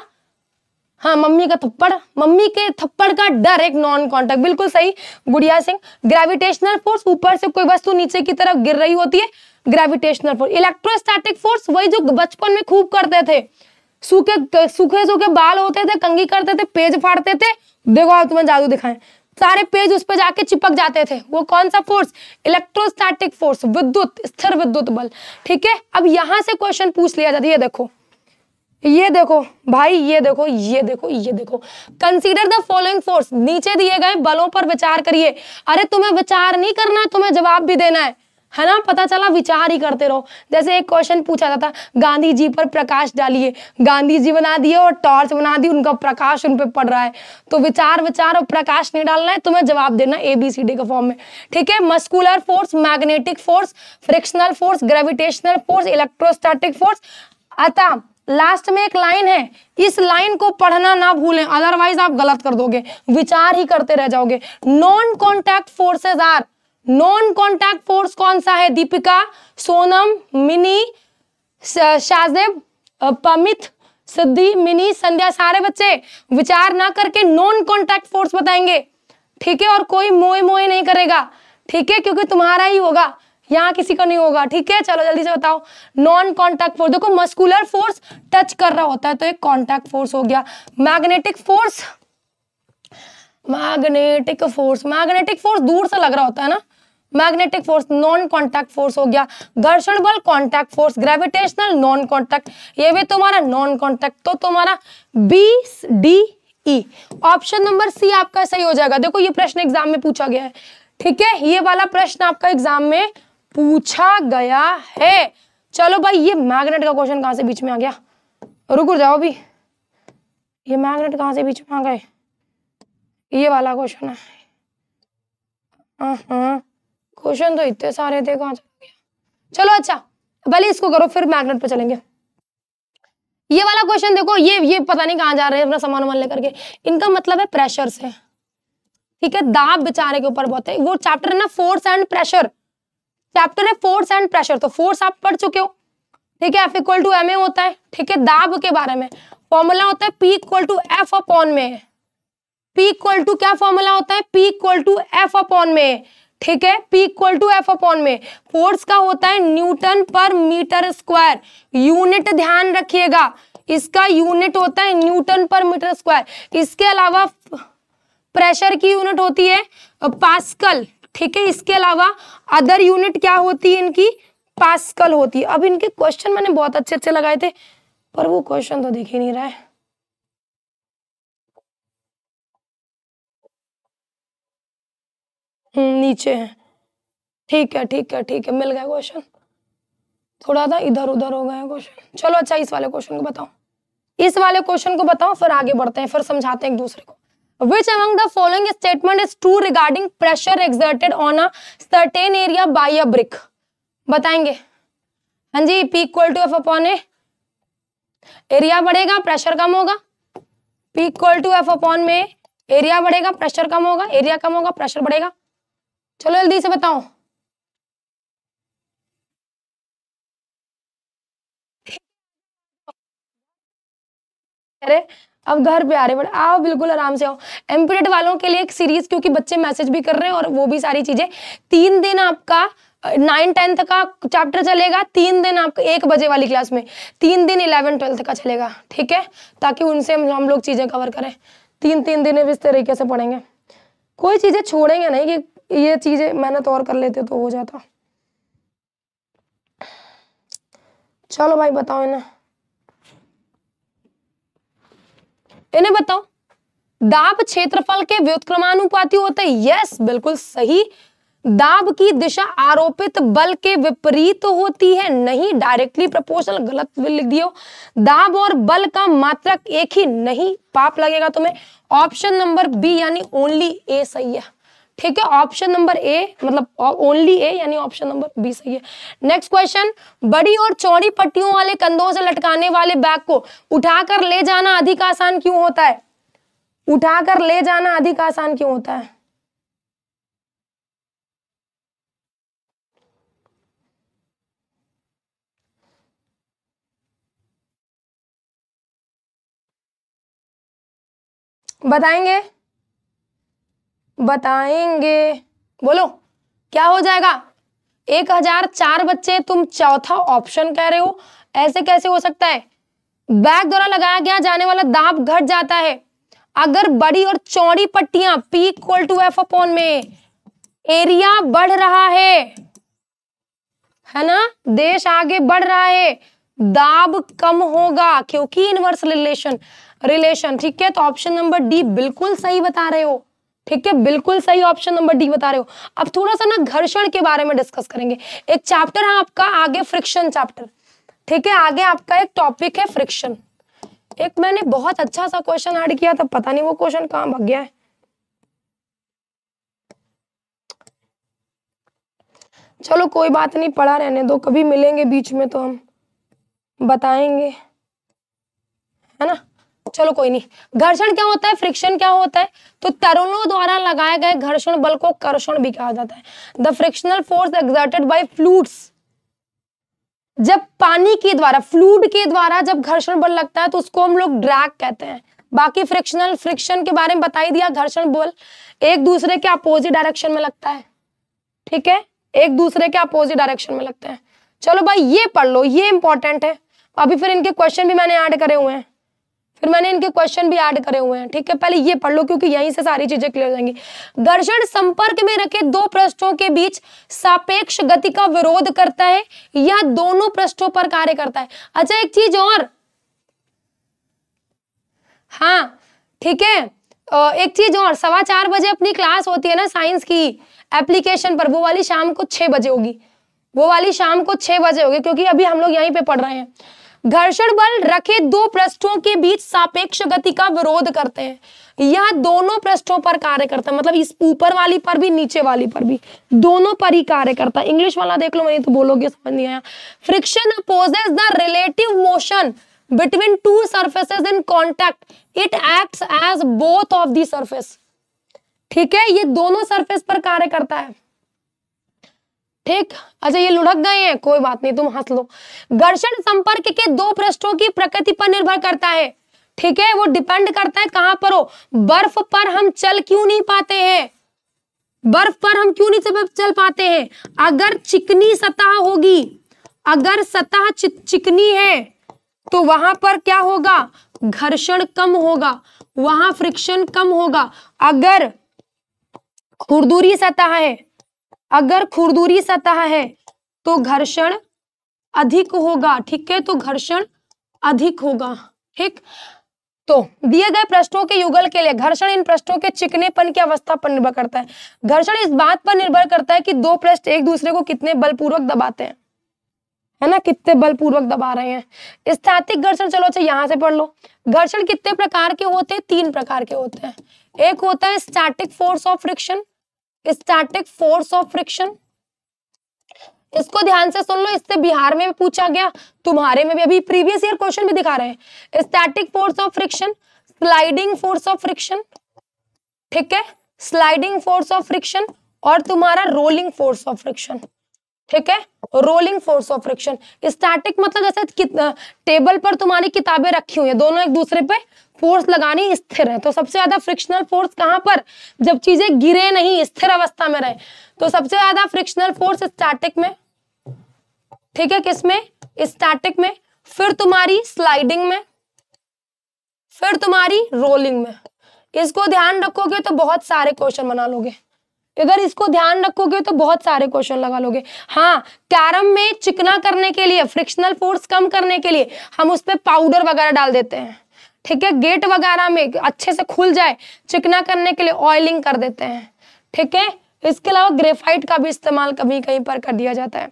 हाँ मम्मी का थप्पड़ मम्मी के थप्पड़ का डर एक नॉन कॉन्टैक्ट बिल्कुल सही गुड़िया सिंह ग्रेविटेशनल फोर्स ऊपर से कोई वस्तु नीचे की तरफ गिर रही होती है ग्रेविटेशनल फोर्स इलेक्ट्रोस्टैटिक फोर्स वही जो बचपन में खूब करते थे सूखे सूखे सूखे बाल होते थे कंगी करते थे पेज फाड़ते थे देखो आप तुम्हें जादू दिखाएं सारे पेज उस पर जाके चिपक जाते थे वो कौन सा फोर्स इलेक्ट्रोस्टैटिक फोर्स विद्युत स्थिर विद्युत बल ठीक है अब यहाँ से क्वेश्चन पूछ लिया जाता है ये देखो ये देखो भाई ये देखो ये देखो ये देखो कंसीडर द फॉलोइंग फोर्स नीचे दिए गए बलों पर विचार करिए अरे तुम्हें विचार नहीं करना तुम्हें जवाब भी देना है है ना पता चला विचार ही करते रहो जैसे एक क्वेश्चन पूछा जाता गांधी जी पर प्रकाश डालिए गांधी जी बना दिए और टॉर्च बना दी उनका प्रकाश उन पर पड़ रहा है तो विचार विचार और प्रकाश नहीं डालना है तुम्हें जवाब देना ए बी सी डी के फॉर्म में ठीक है muscular force magnetic force frictional force gravitational force electrostatic force अतः लास्ट में एक लाइन है इस लाइन को पढ़ना ना भूलें अदरवाइज आप गलत कर दोगे विचार ही करते रह जाओगे non contact forces are non contact force कौन सा है दीपिका सोनम मिनी शाहजेब पमित सिद्धि मिनी संध्या सारे बच्चे विचार ना करके नॉन कॉन्टैक्ट फोर्स बताएंगे ठीक है और कोई मोए मोए नहीं करेगा ठीक है क्योंकि तुम्हारा ही होगा यहाँ किसी का नहीं होगा ठीक है चलो जल्दी से बताओ नॉन कॉन्टैक्ट फोर्स देखो मस्कुलर फोर्स टच कर रहा होता है तो एक कॉन्टैक्ट फोर्स हो गया magnetic force magnetic force magnetic force दूर से लग रहा होता है ना magnetic force non contact force हो गया घर्षण बल contact force gravitational non contact ये भी तुम्हारा नॉन कॉन्टैक्ट तो तुम्हारा B D E option number C आपका सही हो जाएगा देखो ये प्रश्न एग्जाम में पूछा गया है ठीक है ये वाला प्रश्न आपका एग्जाम में पूछा गया है चलो भाई ये मैग्नेट का क्वेश्चन कहां से बीच में आ गया रुक जाओ अभी ये मैग्नेट कहां से बीच में आ गए ये वाला क्वेश्चन है हाँ हाँ क्वेश्चन तो इतने सारे थे कहा चला गया चलो अच्छा पहले इसको करो फिर मैग्नेट पे चलेंगे ये वाला क्वेश्चन देखो ये ये पता नहीं कहाँ जा रहे हैं अपना सामान वामान लेकर के इनका मतलब है प्रेशर से ठीक है दाब बेचारे के ऊपर बहुत है वो चैप्टर है ना फोर्स एंड प्रेशर चैप्टर है फोर्स एंड प्रेशर तो फोर्स आप पढ़ चुके हो ठीक है F equal to M A होता है ठीक है दाब के बारे में फॉर्मूला होता है P equal to F upon में पी इक्वल टू क्या फॉर्मूला होता है P equal to F upon में ठीक है P equal to F upon में फोर्स का होता है न्यूटन पर मीटर स्क्वायर यूनिट ध्यान रखिएगा इसका यूनिट होता है न्यूटन पर मीटर स्क्वायर इसके अलावा प्रेशर की यूनिट होती है पास्कल ठीक है इसके अलावा अदर यूनिट क्या होती है इनकी पास्कल होती है अब इनके क्वेश्चन मैंने बहुत अच्छे अच्छे लगाए थे पर वो क्वेश्चन तो दिख ही नहीं रहा है हम्म, नीचे है ठीक है ठीक है ठीक है मिल गया क्वेश्चन थोड़ा था इधर उधर हो गए क्वेश्चन चलो अच्छा इस वाले क्वेश्चन को बताओ इस वाले क्वेश्चन को बताओ फिर आगे बढ़ते हैं फिर समझाते हैं एक दूसरे को which among the following statement is true regarding pressure exerted on a certain area by a brick बताएंगे हाँ जी P equal to F upon A area बढ़ेगा प्रेशर कम होगा P equal to F upon में एरिया बढ़ेगा pressure कम होगा एरिया कम होगा प्रेशर बढ़ेगा चलो जल्दी से बताओ अरे अब घर पे आ रहे बट आओ बिल्कुल आराम से आओ एम्पीरेट e वालों के लिए एक सीरीज क्योंकि बच्चे मैसेज भी कर रहे हैं और वो भी सारी चीजें तीन दिन आपका नाइन टेंथ का चैप्टर चलेगा तीन दिन आपका एक बजे वाली क्लास में तीन दिन इलेवन ट्वेल्थ का चलेगा ठीक है ताकि उनसे हम लोग चीज़ें कवर करें तीन तीन दिन इस तरीके से पढ़ेंगे कोई चीज़ें छोड़ेंगे नहीं कि ये चीज़ें मेहनत और कर लेते तो हो जाता चलो भाई बताओ इन्हें इन्हें बताओ दाब क्षेत्रफल के व्युत्क्रमानुपाती होते यस बिल्कुल सही दाब की दिशा आरोपित बल के विपरीत होती है नहीं डायरेक्टली प्रपोर्शनल गलत लिख दियो दाब और बल का मात्रक एक ही नहीं पाप लगेगा तुम्हें ऑप्शन नंबर बी यानी ओनली ए सही है ठीक है ऑप्शन नंबर ए मतलब ओनली ए यानी ऑप्शन नंबर बी सही है नेक्स्ट क्वेश्चन बड़ी और चौड़ी पट्टियों वाले कंधों से लटकाने वाले बैग को उठाकर ले जाना अधिक आसान क्यों होता है उठाकर ले जाना अधिक आसान क्यों होता है बताएंगे बताएंगे बोलो क्या हो जाएगा एक हजार चार बच्चे तुम चौथा ऑप्शन कह रहे हो ऐसे कैसे हो सकता है बैग द्वारा लगाया गया जाने वाला दाब घट जाता है अगर बड़ी और चौड़ी पट्टियां P equal to F upon में एरिया बढ़ रहा है है ना देश आगे बढ़ रहा है दाब कम होगा क्योंकि इनवर्स रिलेशन रिलेशन ठीक है तो ऑप्शन नंबर डी बिल्कुल सही बता रहे हो ठीक है बिल्कुल सही ऑप्शन नंबर डी बता रहे हो अब थोड़ा सा ना घर्षण के बारे में डिस्कस करेंगे एक चैप्टर है आपका आगे फ्रिक्शन चैप्टर ठीक है आगे आपका एक टॉपिक है फ्रिक्शन एक मैंने बहुत अच्छा सा क्वेश्चन ऐड किया था पता नहीं वो क्वेश्चन कहां भग गया है चलो कोई बात नहीं पढ़ा रहने दो कभी मिलेंगे बीच में तो हम बताएंगे है ना चलो कोई नहीं घर्षण क्या होता है फ्रिक्शन क्या होता है तो तरुणों द्वारा लगाए गए घर्षण बल को कर्षण भी कहा जाता है the frictional force exerted by fluids जब पानी के द्वारा फ्लूड के द्वारा जब घर्षण बल लगता है तो उसको हम लोग ड्रैग कहते हैं बाकी फ्रिक्शनल फ्रिक्शन के बारे में बताई दिया घर्षण बल एक दूसरे के अपोजिट डायरेक्शन में लगता है ठीक है एक दूसरे के अपोजिट डायरेक्शन में लगते हैं चलो भाई ये पढ़ लो ये इंपॉर्टेंट है अभी फिर इनके क्वेश्चन भी मैंने ऐड करे हुए हैं फिर मैंने इनके क्वेश्चन भी ऐड करे हुए हैं ठीक है पहले ये पढ़ लो क्योंकि यहीं से सारी चीजें क्लियर जाएंगी घर्षण संपर्क में रखे दो पृष्ठों के बीच सापेक्ष गति का विरोध करता है या दोनों पृष्ठों पर कार्य करता है अच्छा एक चीज और हाँ ठीक है एक चीज और सवा चार बजे अपनी क्लास होती है ना साइंस की एप्लीकेशन पर वो वाली शाम को छह बजे होगी वो वाली शाम को छह बजे होगी क्योंकि अभी हम लोग यहीं पे पढ़ रहे हैं घर्षण बल रखे दो पृष्ठों के बीच सापेक्ष गति का विरोध करते हैं यह दोनों पृष्ठों पर कार्य करता है मतलब इस ऊपर वाली पर भी नीचे वाली पर भी दोनों पर ही कार्य करता है इंग्लिश वाला देख लो मैं तो बोलोगे समझ नहीं आया friction opposes the relative motion between two surfaces in contact it act as both of the surface ठीक है ये दोनों सर्फेस पर कार्य करता है ठीक अच्छा ये लुढ़क गए हैं कोई बात नहीं तुम हंस लो घर्षण संपर्क के दो पृष्ठों की प्रकृति पर निर्भर करता है ठीक है वो डिपेंड करता है कहां पर हो बर्फ पर हम चल क्यों नहीं पाते हैं बर्फ पर हम क्यों नहीं चल पाते हैं अगर चिकनी सतह होगी अगर सतह चिकनी है तो वहां पर क्या होगा घर्षण कम होगा वहां फ्रिक्शन कम होगा अगर खुरदूरी सतह है अगर खुरदूरी सतह है तो घर्षण अधिक होगा ठीक है तो घर्षण अधिक होगा ठीक तो दिए गए प्रश्नों के युगल के लिए घर्षण इन प्रश्नों के चिकनेपन की अवस्था पर निर्भर करता है घर्षण इस बात पर निर्भर करता है कि दो प्रश्न एक दूसरे को कितने बलपूर्वक दबाते हैं है ना कितने बलपूर्वक दबा रहे हैं स्थातिक घर्षण चलो अच्छा यहाँ से पढ़ लो घर्षण कितने प्रकार के होते हैं तीन प्रकार के होते हैं एक होता है static force of friction static force of friction इसको ध्यान से सुन लो इससे बिहार में भी पूछा गया तुम्हारे में भी अभी प्रीवियस ईयर क्वेश्चन भी दिखा रहे हैं static force of friction sliding force of friction ठीक है स्लाइडिंग फोर्स ऑफ फ्रिक्शन और तुम्हारा रोलिंग फोर्स ऑफ फ्रिक्शन ठीक है rolling force of friction static मतलब जैसे टेबल पर तुम्हारी किताबें रखी हुई है दोनों एक दूसरे पे फोर्स लगानी स्थिर है तो सबसे ज्यादा फ्रिक्शनल फोर्स कहां पर जब चीजें गिरे नहीं स्थिर अवस्था में रहे तो सबसे ज्यादा फ्रिक्शनल फोर्स स्टैटिक में ठीक है किसमें स्टैटिक में फिर तुम्हारी स्लाइडिंग में फिर तुम्हारी रोलिंग में इसको ध्यान रखोगे तो बहुत सारे क्वेश्चन बना लोगे अगर इसको ध्यान रखोगे तो बहुत सारे क्वेश्चन लगा लोगे हाँ कैरम में चिकना करने के लिए फ्रिक्शनल फोर्स कम करने के लिए हम उस पर पाउडर वगैरह डाल देते हैं ठीक है गेट वगैरह में अच्छे से खुल जाए चिकना करने के लिए ऑयलिंग कर देते हैं ठीक है इसके अलावा ग्रेफाइट का भी इस्तेमाल कभी कहीं पर कर दिया जाता है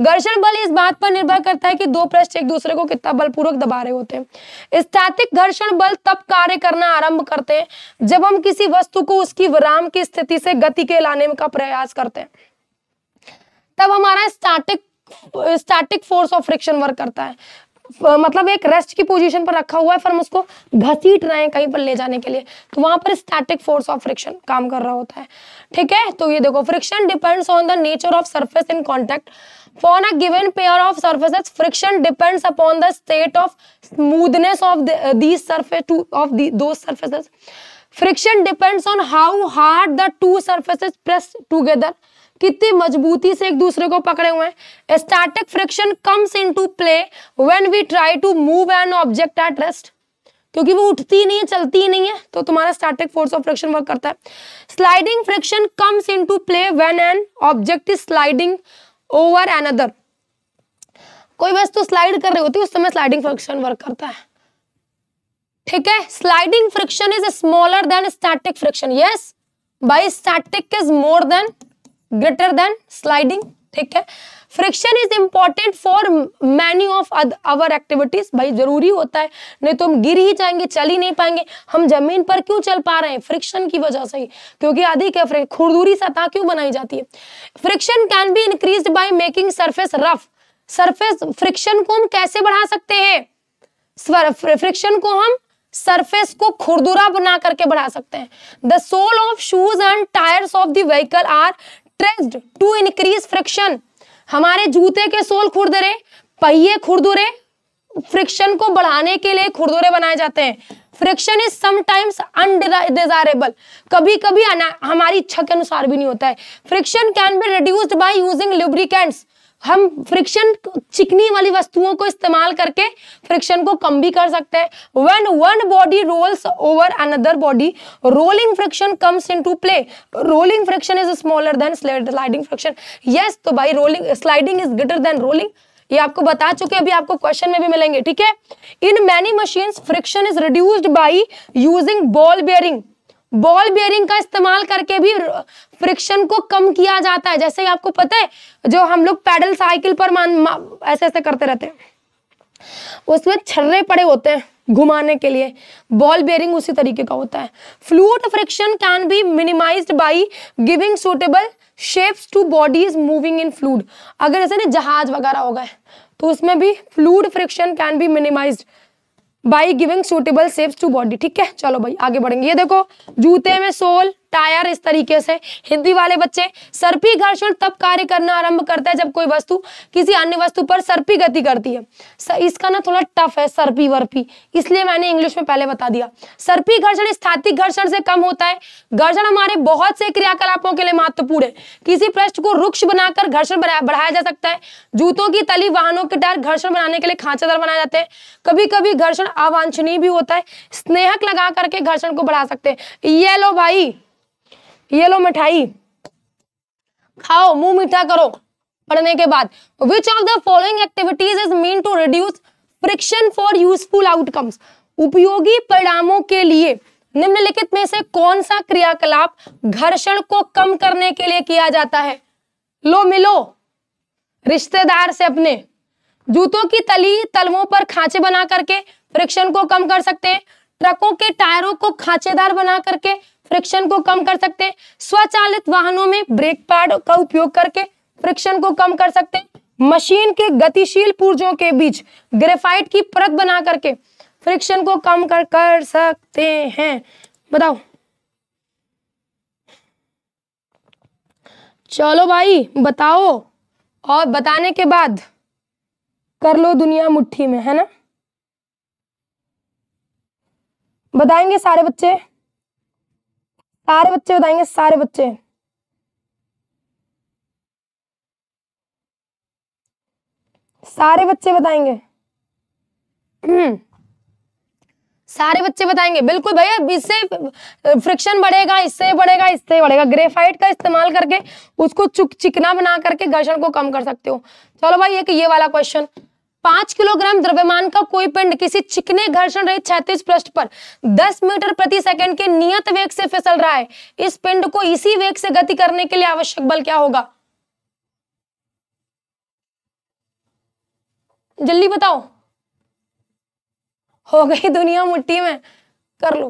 घर्षण बल इस बात पर निर्भर करता है कि दो पृष्ठ एक दूसरे को कितना बलपूर्वक दबा रहे होते हैं स्थातिक घर्षण बल तब कार्य करना आरंभ करते हैं जब हम किसी वस्तु को उसकी विराम की स्थिति से गति के लाने का प्रयास करते हैं तब हमारा static static force of friction work करता है मतलब एक रेस्ट की पोजीशन पर रखा हुआ है फर्म उसको घसीट रहे हैं कहीं पर ले जाने के लिए तो वहां पर स्टैटिक फोर्स ऑफ फ्रिक्शन काम कर रहा होता है ठीक है तो ये देखो friction depends on the nature of surface in contact for a given pair of surfaces friction depends upon the state of smoothness of these surface two of दो सर्फेसेस friction depends on how hard the two surfaces press together कितनी मजबूती से एक दूसरे को पकड़े हुए हैं static friction comes into play when we try to move an object at rest क्योंकि वो उठती ही नहीं है चलती ही नहीं है तो तुम्हारा static force of friction work करता है sliding friction comes into play when an object is sliding over another कोई वस्तु तो स्लाइड कर रही होती है उस समय स्लाइडिंग फ्रिक्शन वर्क करता है ठीक है sliding friction is smaller than static friction yes by static is more than greater than sliding ठीक है friction is important for many of our activities भाई जरूरी होता है नहीं तो हम गिर ही जाएंगे चल ही नहीं पाएंगे हम जमीन पर क्यों चल पा रहे हैं फ्रिक्शन की वजह से ही क्योंकि आदि क्या खुरदूरी सतह क्यों बनाई जाती है friction can be increase by making surface rough surface friction को हम कैसे बढ़ा सकते हैं फ्रिक्शन को हम सरफेस को खुरदुरा बना करके बढ़ा सकते हैं the sole of shoes and tyres of the vehicle are stressed to increase friction हमारे जूते के सोल खुरदरे पहिए खुरदुरे फ्रिक्शन को बढ़ाने के लिए खुरदुरे बनाए जाते हैं फ्रिक्शन इज समटाइम्स अनडिजायरेबल कभी कभी हमारी इच्छा के अनुसार भी नहीं होता है friction can be reduced by using lubricants हम फ्रिक्शन चिकनी वाली वस्तुओं को इस्तेमाल करके फ्रिक्शन को कम भी कर सकते हैं when one body rolls over another body rolling friction comes into play rolling friction is smaller than sliding friction yes तो भाई rolling sliding is greater than rolling ये आपको बता चुके अभी आपको क्वेश्चन में भी मिलेंगे ठीक है in many machine friction is reduced by using ball bearing ball bearing का इस्तेमाल करके भी फ्रिक्शन को कम किया जाता है जैसे आपको पता है जो हम लोग पैडल साइकिल पर मान ऐसे ऐसे करते रहते हैं उसमें छर्रे पड़े होते हैं घुमाने के लिए बॉल बेयरिंग उसी तरीके का होता है fluid friction can be minimised by giving suitable shapes to bodies moving in fluid अगर ऐसे ना जहाज वगैरह हो गए तो उसमें भी fluid friction can be minimised by giving suitable shapes to body ठीक है चलो भाई आगे बढ़ेंगे ये देखो जूते में सोल टायर इस तरीके से हिंदी वाले बच्चे सर्पी घर्षण तब कार्य करना आरंभ करता है जब कोई वस्तु किसी अन्य वस्तु पर सर्पी गति करती है इसका ना थोड़ा टफ है सर्पी वर्पी इसलिए मैंने इंग्लिश में पहले बता दिया सर्पी घर्षण स्थातिक घर्षण से कम होता है घर्षण हमारे बहुत से क्रियाकलापों के लिए महत्वपूर्ण है किसी पृष्ठ को रुक्ष बनाकर घर्षण बढ़ाया जा सकता है जूतों की तली वाहनों के टायर घर्षण बनाने के लिए दर बनाए जाते हैं कभी कभी घर्षण अवांछनीय भी होता है स्नेहक लगा करके घर्षण को बढ़ा सकते हैं ये लो भाई ये लो मिठाई खाओ मुंह मीठा करो पढ़ने के बाद which of the following activities is mean to reduce friction for useful outcomes उपयोगी परिणामों के लिए निम्नलिखित में से कौन सा क्रियाकलाप घर्षण को कम करने के लिए किया जाता है लो मिलो रिश्तेदार से अपने जूतों की तली तलवों पर खांचे बना करके फ्रिक्शन को कम कर सकते हैं ट्रकों के टायरों को खांचेदार बना करके फ्रिक्शन को कम कर सकते हैं स्वचालित वाहनों में ब्रेक पैड का उपयोग करके फ्रिक्शन को कम कर सकते हैं मशीन के गतिशील पुर्जों के बीच ग्रेफाइट की परत बना करके फ्रिक्शन को कम कर कर सकते हैं बताओ चलो भाई बताओ और बताने के बाद कर लो दुनिया मुट्ठी में है ना बताएंगे सारे बच्चे सारे बच्चे बताएंगे सारे बच्चे सारे बच्चे बताएंगे हम्म। सारे बच्चे बताएंगे बिल्कुल भैया इससे फ्रिक्शन बढ़ेगा इससे बढ़ेगा इससे बढ़ेगा ग्रेफाइट का इस्तेमाल करके उसको चिकना बना करके घर्षण को कम कर सकते हो चलो भाई एक ये वाला क्वेश्चन पांच किलोग्राम द्रव्यमान का कोई पिंड किसी चिकने घर्षण रहित क्षैतिज पृष्ठ पर दस मीटर प्रति सेकंड के नियत वेग से फिसल रहा है इस पिंड को इसी वेग से गति करने के लिए आवश्यक बल क्या होगा जल्दी बताओ हो गई दुनिया मुट्ठी में कर लो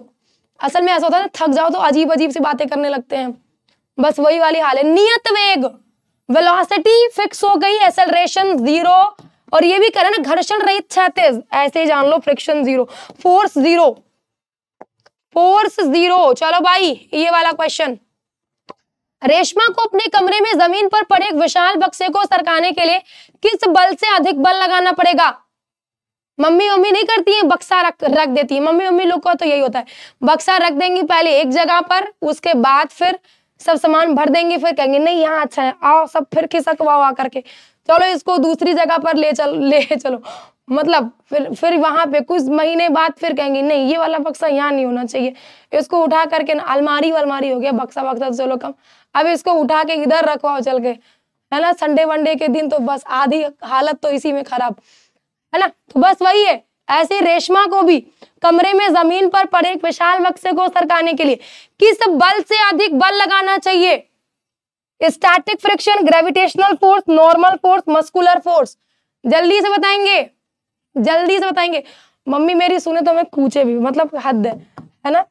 असल में ऐसा होता है थक जाओ तो अजीब अजीब सी बातें करने लगते हैं बस वही वाली हाल है नियत वेग वेलोसिटी फिक्स हो गई एक्सेलरेशन जीरो और ये भी कह रहे हैं ना घर्षण रहित क्षेत्र ऐसे ही जान लो friction zero force zero force zero चलो भाई ये वाला क्वेश्चन रेशमा को अपने कमरे में जमीन पर पड़े एक विशाल बक्से को सरकाने के लिए किस बल से अधिक बल लगाना पड़ेगा मम्मी मम्मी नहीं करती है बक्सा रख रख देती है मम्मी मम्मी लोग का तो यही होता है बक्सा रख देंगी पहले एक जगह पर उसके बाद फिर सब सामान भर देंगे फिर कहेंगे नहीं यहाँ अच्छा है आओ सब फिर खिसकवाओ आ करके चलो इसको दूसरी जगह पर ले चल ले चलो मतलब फिर फिर वहां पे कुछ महीने बाद फिर कहेंगे नहीं ये वाला बक्सा यहाँ नहीं होना चाहिए इसको उठा करके ना अलमारी वलमारी हो गया बक्सा बक्सा चलो कम अब इसको उठा के इधर रखवाओ चल के है ना संडे वनडे के दिन तो बस आधी हालत तो इसी में खराब है ना तो बस वही है ऐसे रेशमा को भी कमरे में जमीन पर पड़े एक विशाल बक्से को सरकाने के लिए किस बल से अधिक बल लगाना चाहिए static friction gravitational force normal force muscular force जल्दी से बताएंगे जल्दी से बताएंगे मम्मी मेरी सुने तो मैं कूचे भी मतलब हद है है ना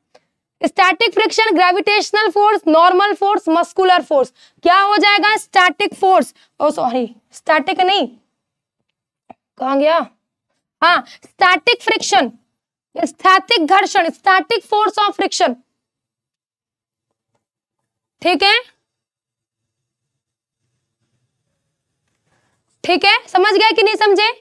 static friction gravitational force normal force muscular force क्या हो जाएगा static force oh sorry static नहीं कहा गया हाँ स्टैटिक फ्रिक्शन स्थैतिक घर्षण स्टैटिक फोर्स ऑफ फ्रिक्शन ठीक है ठीक है समझ गए कि नहीं समझे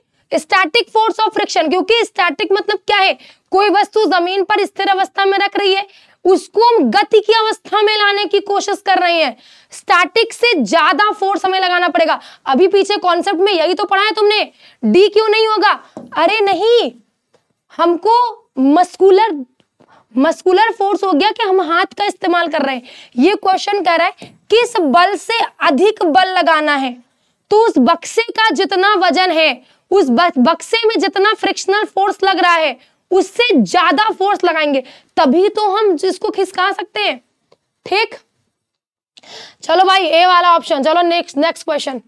स्टैटिक फोर्स ऑफ फ्रिक्शन क्योंकि स्टैटिक मतलब क्या है कोई वस्तु जमीन पर स्थिर अवस्था में रख रही है उसको हम गति की अवस्था में लाने की कोशिश कर रहे हैं स्टैटिक से ज्यादा फोर्स हमें लगाना पड़ेगा अभी पीछे कॉन्सेप्ट में यही तो पढ़ा है तुमने डी क्यों नहीं होगा अरे नहीं हमको मस्कुलर मस्कुलर फोर्स हो गया कि हम हाथ का इस्तेमाल कर रहे हैं ये क्वेश्चन कह रहा है किस बल से अधिक बल लगाना है तो उस बक्से का जितना वजन है उस बक्से में जितना फ्रिक्शनल फोर्स लग रहा है उससे ज्यादा फोर्स लगाएंगे तभी तो हम जिसको खिसका सकते हैं ठीक चलो भाई ए वाला ऑप्शन चलो नेक्स्ट नेक्स्ट क्वेश्चन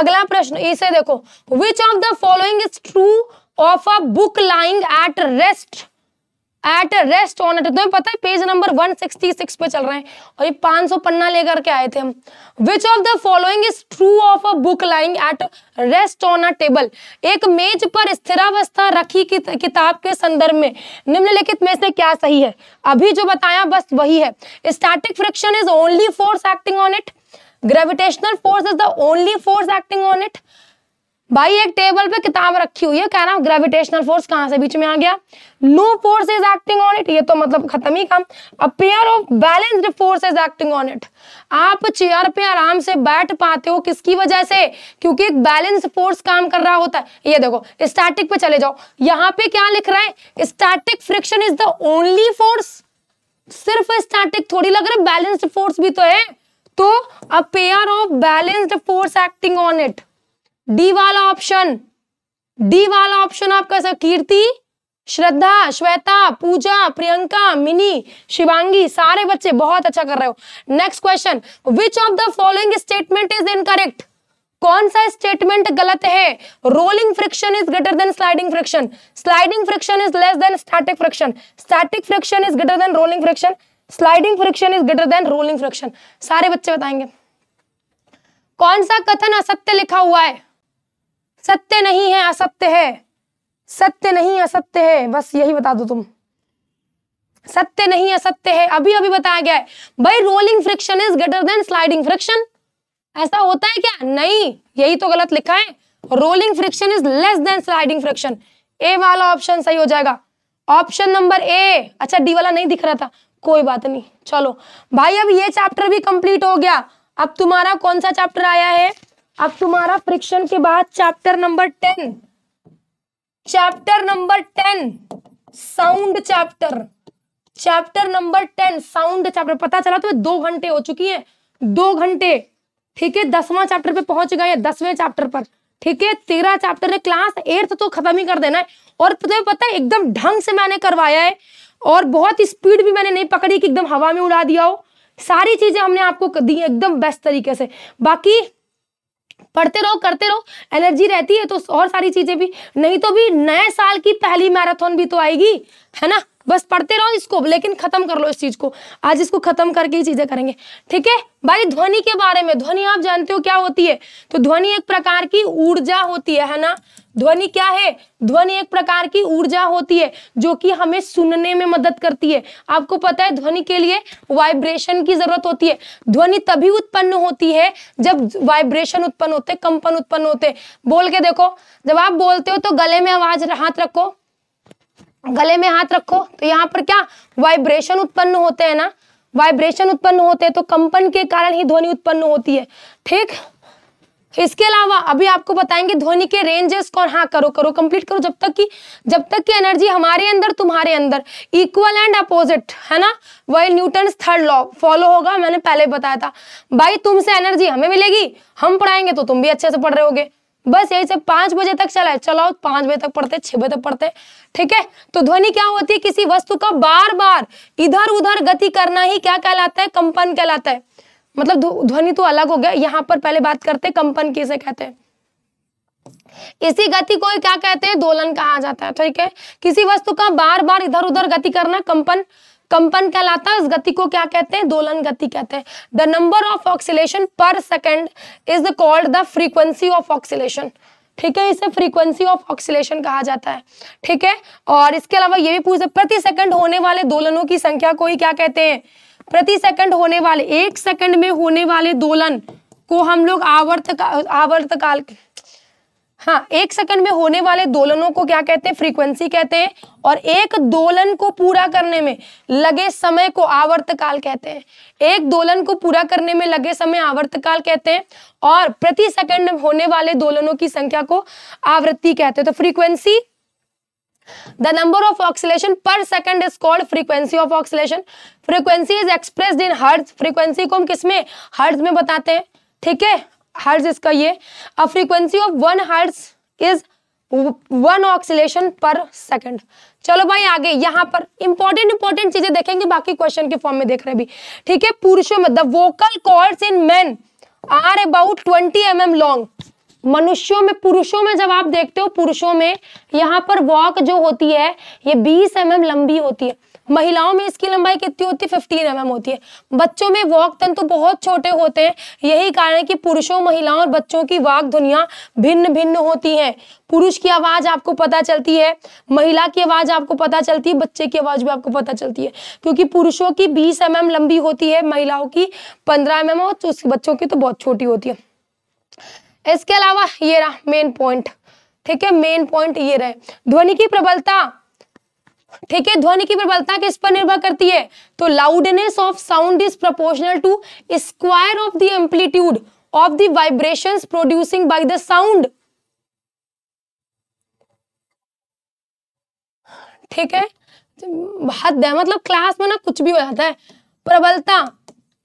अगला प्रश्न इसे देखो which of the following is true of a book lying at rest at rest on it तुम्हें पता है पेज नंबर 166 पे चल रहे हैं और ये 500 पन्ना लेकर के आए थे हम which of the following is true of a book lying at rest on a table एक मेज पर स्थिरावस्था रखी कि, किताब के संदर्भ में निम्नलिखित में से क्या सही है अभी जो बताया बस वही है static friction is only force acting on it gravitational force is the only force acting on it भाई एक टेबल पे किताब रखी हुई है रहा नाम ग्रेविटेशनल फोर्स कहां से बीच में आ गया no force is acting on it ये तो मतलब खत्म ही काम a pair of balanced force is acting on it आप चेयर पे आराम से बैठ पाते हो किसकी वजह से क्योंकि एक बैलेंस फोर्स काम कर रहा होता है ये देखो स्टैटिक पे चले जाओ यहाँ पे क्या लिख रहा है static friction is the only force सिर्फ स्टैटिक थोड़ी लग रहा है बैलेंस्ड फोर्स भी तो है तो a pair of balanced force acting on it D वाला ऑप्शन डी वाला ऑप्शन आपका सर कीर्ति श्रद्धा श्वेता पूजा प्रियंका मिनी शिवांगी सारे बच्चे बहुत अच्छा कर रहे हो next question which of the following statement is incorrect कौन सा स्टेटमेंट गलत है rolling friction is greater than sliding friction sliding friction is less than static friction static friction is greater than rolling friction sliding friction is greater than rolling friction सारे बच्चे बताएंगे कौन सा कथन असत्य लिखा हुआ है सत्य नहीं है असत्य है सत्य नहीं असत्य है बस यही बता दो तुम सत्य नहीं असत्य है अभी अभी बताया गया है भाई rolling friction is greater than sliding friction ऐसा होता है क्या नहीं यही तो गलत लिखा है rolling friction is less than sliding friction A वाला ऑप्शन सही हो जाएगा ऑप्शन नंबर ए अच्छा डी वाला नहीं दिख रहा था कोई बात नहीं चलो भाई अब ये चैप्टर भी कंप्लीट हो गया अब तुम्हारा कौन सा चैप्टर आया है अब तुम्हारा फ्रिक्शन के बाद chapter number ten chapter number ten sound chapter chapter number ten sound chapter पता चला तुम्हें दो घंटे हो चुकी है दो घंटे ठीक है दसवां चैप्टर पे पहुंच गए हैं दसवें चैप्टर पर ठीक है तेरह चैप्टर है क्लास एट्थ तो खत्म ही कर देना है और तुम्हें पता है एकदम ढंग से मैंने करवाया है और बहुत स्पीड भी मैंने नहीं पकड़ी कि एकदम हवा में उड़ा दिया हो सारी चीजें हमने आपको दी एकदम बेस्ट तरीके से बाकी पढ़ते रहो करते रहो एनर्जी रहती है तो और सारी चीजें भी नहीं तो भी नए साल की पहली मैराथन भी तो आएगी है ना बस पढ़ते रहो इसको लेकिन खत्म कर लो इस चीज को आज इसको खत्म करके ही चीजें करेंगे ठीक है भाई ध्वनि के बारे में ध्वनि आप जानते हो क्या होती है तो ध्वनि एक प्रकार की ऊर्जा होती है है ना ध्वनि क्या है ध्वनि एक प्रकार की ऊर्जा होती है जो कि हमें सुनने में मदद करती है आपको पता है ध्वनि के लिए वाइब्रेशन की जरूरत होती है ध्वनि तभी उत्पन्न होती है जब वाइब्रेशन उत्पन्न होते कंपन उत्पन्न होते बोल के देखो जब आप बोलते हो तो गले में आवाज हाथ रखो गले में हाथ रखो तो यहाँ पर क्या वाइब्रेशन उत्पन्न होते हैं ना वाइब्रेशन उत्पन्न होते हैं तो कंपन के कारण ही ध्वनि उत्पन्न होती है ठीक इसके अलावा अभी आपको बताएंगे ध्वनि के रेंजेस कौन हाँ करो करो कंप्लीट करो जब तक कि जब तक कि एनर्जी हमारे अंदर तुम्हारे अंदर इक्वल एंड अपोजिट है ना वही न्यूटन थर्ड लॉ फॉलो होगा मैंने पहले बताया था भाई तुमसे एनर्जी हमें मिलेगी हम पढ़ाएंगे तो तुम भी अच्छे से पढ़ रहे होगे बस यही से पांच बजे तक चला है चलाओ पांच बजे तक पढ़ते छह बजे तक पढ़ते ठीक है तो ध्वनि क्या होती है किसी वस्तु का बार बार इधर उधर गति करना ही क्या कहलाता है कंपन कहलाता है मतलब ध्वनि तो अलग हो गया यहाँ पर पहले बात करते कंपन किसे कहते हैं इसी गति को क्या कहते हैं दोलन कहा जाता है ठीक है किसी वस्तु का बार बार इधर उधर गति करना कंपन कंपन कहलाता है इस गति को क्या कहते हैं दोलन गति कहते हैं the number of oscillation per second is called the frequency of oscillation ठीक है इसे फ्रीक्वेंसी ऑफ ऑक्सीलेशन कहा जाता है ठीक है और इसके अलावा ये भी पूछते प्रति सेकंड होने वाले दोलनों की संख्या को ही क्या कहते हैं प्रति सेकंड होने वाले एक सेकंड में होने वाले दोलन को हम लोग आवर्त आवर्त काल हाँ एक सेकंड में होने वाले दोलनों को क्या कहते हैं फ्रीक्वेंसी कहते हैं और एक दोलन को पूरा करने में लगे समय को आवर्त काल कहते हैं एक दोलन को पूरा करने में लगे समय आवर्त काल कहते हैं और प्रति सेकंड होने वाले दोलनों की संख्या को आवृत्ति कहते हैं तो frequency the number of oscillation per second is called frequency of oscillation frequency is expressed in hertz frequency को हम किसमें हर्ड में बताते हैं ठीक है हर्ड इसका ये a frequency of one hertz is one oscillation per second चलो भाई आगे यहाँ पर इंपॉर्टेंट इंपॉर्टेंट चीजें देखेंगे बाकी क्वेश्चन के फॉर्म में देख रहे भी ठीक है पुरुषों में the vocal cords in men are about twenty m m long मनुष्यों में पुरुषों में जब आप देखते हो पुरुषों में यहाँ पर वॉक जो होती है ये 20 एम mm लंबी होती है महिलाओं में इसकी लंबाई कितनी होती है 15 एम mm होती है बच्चों में वॉक तंतु बहुत छोटे होते हैं यही कारण है कि पुरुषों महिलाओं और बच्चों की वाक दुनिया भिन्न भिन्न होती है पुरुष की आवाज आपको पता चलती है महिला की आवाज आपको पता चलती है बच्चे की आवाज भी आपको पता चलती है क्योंकि पुरुषों की बीस एम mm लंबी होती है महिलाओं की पंद्रह एम mm और बच्चों की तो बहुत छोटी होती है इसके अलावा ये रहा मेन पॉइंट ठीक है मेन पॉइंट ये रहे ध्वनि की प्रबलता ठीक है ध्वनि की प्रबलता किस पर निर्भर करती है तो loudness of sound is proportional to square of the amplitude of the vibrations producing by the sound ठीक है बहुत है मतलब क्लास में ना कुछ भी हो जाता है प्रबलता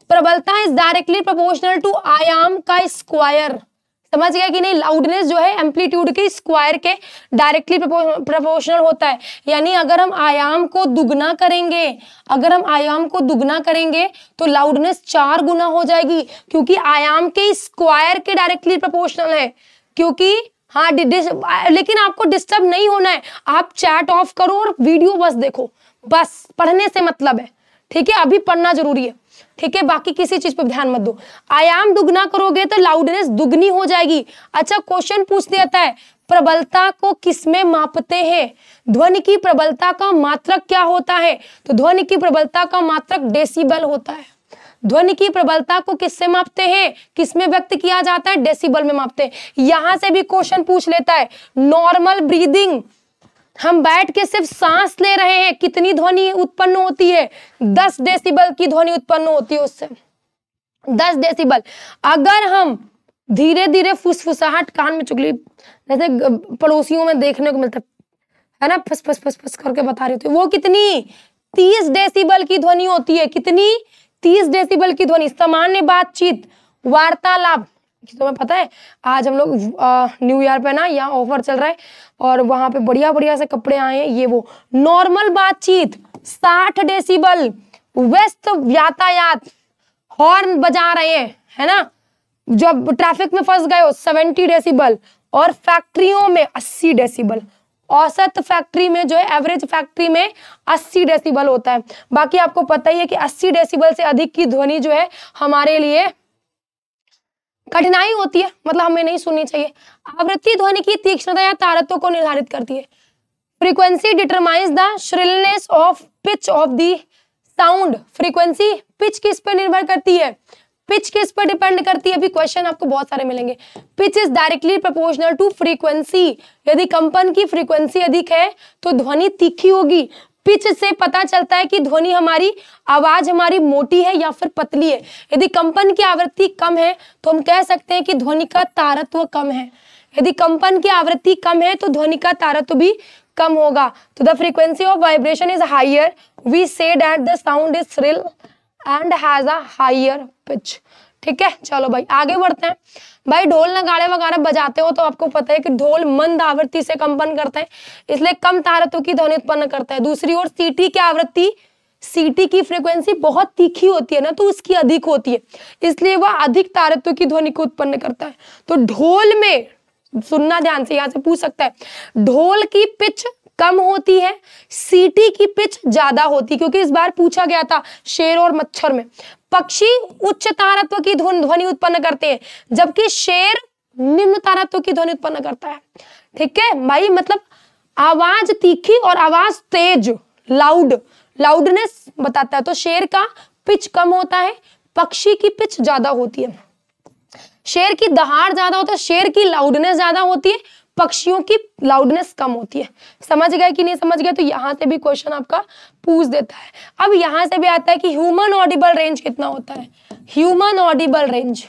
प्रबलता इज डायरेक्टली प्रोपोर्शनल टू आयाम का स्क्वायर समझ गया कि नहीं लाउडनेस जो है एम्पलीट्यूड के स्क्वायर के डायरेक्टली प्रपोर्शनल होता है यानी अगर हम आयाम को दुगना करेंगे अगर हम आयाम को दुगना करेंगे तो लाउडनेस चार गुना हो जाएगी क्योंकि आयाम के स्क्वायर के डायरेक्टली प्रपोर्शनल है क्योंकि हाँ लेकिन आपको डिस्टर्ब नहीं होना है आप चैट ऑफ करो और वीडियो बस देखो बस पढ़ने से मतलब है ठीक है अभी पढ़ना जरूरी है ठीक है बाकी किसी चीज पर ध्यान मत दो आयाम दुगना करोगे तो लाउडनेस दुगनी हो जाएगी अच्छा क्वेश्चन पूछ देता है प्रबलता को किसमें मापते हैं ध्वनि की प्रबलता का मात्रक क्या होता है तो ध्वनि की प्रबलता का मात्रक डेसिबल होता है ध्वनि की प्रबलता को किससे मापते हैं किसमें व्यक्त किया जाता है डेसिबल में मापते हैं यहां से भी क्वेश्चन पूछ लेता है नॉर्मल ब्रीदिंग हम बैठ के सिर्फ सांस ले रहे हैं कितनी ध्वनि उत्पन्न होती है दस डेसिबल की ध्वनि उत्पन्न होती है उससे दस डेसिबल अगर हम धीरे धीरे फुसफुसाहट कान में चुगली जैसे पड़ोसियों में देखने को मिलता है ना फस फस फस फस करके बता रही होती वो कितनी तीस डेसिबल की ध्वनि होती है कितनी तीस डेसिबल की ध्वनि सामान्य बातचीत वार्तालाप तुम्हें पता है आज हम लोग न्यू ईयर पे ना यहाँ ऑफर चल रहा है और वहां पे बढ़िया बढ़िया से कपड़े आए हैं ये वो नॉर्मल बातचीत साठ डेसिबल व्यस्त यातायात हॉर्न बजा रहे हैं है ना जब ट्रैफिक में फंस गए हो सेवेंटी डेसिबल और फैक्ट्रियों में अस्सी डेसिबल औसत फैक्ट्री में जो है एवरेज फैक्ट्री में 80 डेसिबल होता है बाकी आपको पता ही है कि 80 डेसिबल से अधिक की ध्वनि जो है हमारे लिए कठिनाई होती है मतलब हमें नहीं सुननी चाहिए आवृत्ति ध्वनि की तीक्ष्णता या तारत्व को निर्धारित करती है frequency determines the shrillness of pitch of the sound frequency pitch किस पर निर्भर करती है पिच किस पर डिपेंड करती है अभी क्वेश्चन आपको बहुत सारे मिलेंगे pitch is directly proportional to frequency यदि कंपन की फ्रीक्वेंसी अधिक है तो ध्वनि तीखी होगी पिच से पता चलता है कि ध्वनि हमारी आवाज हमारी मोटी है या फिर पतली है यदि कंपन की आवृत्ति कम है तो हम कह सकते हैं कि ध्वनि का तारत्व कम है यदि कंपन की आवृत्ति कम है तो ध्वनि का तारत्व भी कम होगा तो the frequency of vibration is higher we say at the sound is shrill and has a higher pitch ठीक है चलो भाई आगे बढ़ते हैं भाई ढोल नगाड़े वगैरह बजाते हो तो आपको पता है कि ढोल मंद आवृत्ति से कंपन करते हैं इसलिए कम तारत्व की ध्वनि उत्पन्न करता है दूसरी ओर सीटी की आवृत्ति सीटी की फ्रीक्वेंसी बहुत तीखी होती है ना तो उसकी अधिक होती है इसलिए वह अधिक तारत्व की ध्वनि को उत्पन्न करता है तो ढोल में सुनना ध्यान से यहां से पूछ सकता है ढोल की पिच कम होती है सीटी की पिच ज्यादा होती क्योंकि इस बार पूछा गया था शेर और मच्छर में पक्षी उच्च तारत्व की ध्वनि उत्पन्न करते हैं जबकि शेर निम्न तारत्व की ध्वनि उत्पन्न करता है ठीक है भाई मतलब आवाज तीखी और आवाज तेज लाउड लाउडनेस बताता है तो शेर का पिच कम होता है पक्षी की पिच ज्यादा होती है शेर की दहाड़ ज्यादा होता है शेर की लाउडनेस ज्यादा होती है पक्षियों की लाउडनेस कम होती है समझ गए कि नहीं समझ गए तो यहाँ से भी क्वेश्चन आपका पूछ देता है अब यहाँ से भी आता है कि ह्यूमन ऑडिबल रेंज कितना होता है ह्यूमन ऑडिबल रेंज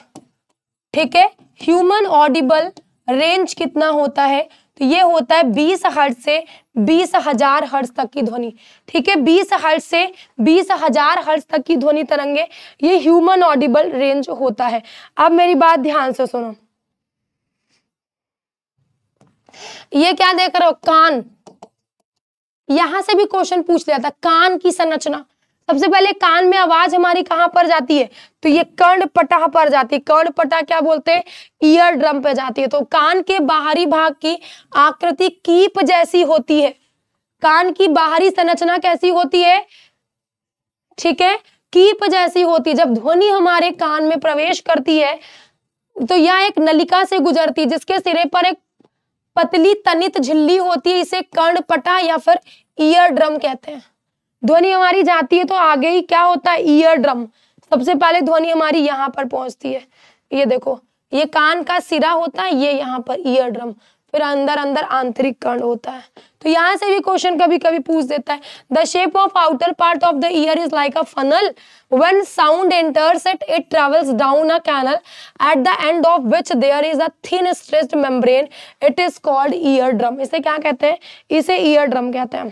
ठीक है ह्यूमन ऑडिबल रेंज कितना होता है तो ये होता है बीस हर्ट से बीस हजार हर्ट तक की ध्वनि ठीक है बीस हर्ट से बीस हजार हर्ट तक की ध्वनि तरंगे ये ह्यूमन ऑडिबल रेंज होता है अब मेरी बात ध्यान से सुनो ये क्या देख रहे हो कान यहां से भी क्वेश्चन पूछ लिया था कान की संरचना सबसे पहले कान में आवाज हमारी कहां पर जाती है तो ये कर्ण पटा पर जाती है कर्ण पटा क्या बोलते हैं ईयर ड्रम पे जाती है तो कान के बाहरी भाग की आकृति कीप जैसी होती है कान की बाहरी संरचना कैसी होती है ठीक है कीप जैसी होती है जब ध्वनि हमारे कान में प्रवेश करती है तो यह एक नलिका से गुजरती है जिसके सिरे पर एक पतली तनित झिल्ली होती है इसे कर्णपटा या फिर ईयर ड्रम कहते हैं ध्वनि हमारी जाती है तो आगे ही क्या होता है ईयर ड्रम सबसे पहले ध्वनि हमारी यहाँ पर पहुंचती है ये देखो ये कान का सिरा होता है ये यहाँ पर ईयर ड्रम फिर अंदर अंदर आंतरिक कर्ण होता है तो यहाँ से भी क्वेश्चन कभी कभी पूछ देता है the shape of outer part of the ear is like a funnel when sound enters it it travels down a canal at the end of which there is a thin thin membrane it is called eardrum इसे क्या कहते हैं इसे ear drum कहते हैं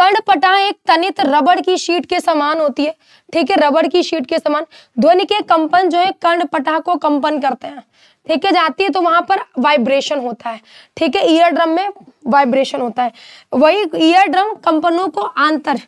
कर्ण पटा एक तनित रबड़ की शीट के समान होती है ठीक है रबड़ की शीट के समान ध्वनि के कंपन जो है कर्ण पटा को कंपन करते हैं ठीक है जाती है तो वहां पर वाइब्रेशन होता है ठीक है ईयर ड्रम में वाइब्रेशन होता है वही ईयर ड्रम कंपनों को आंतर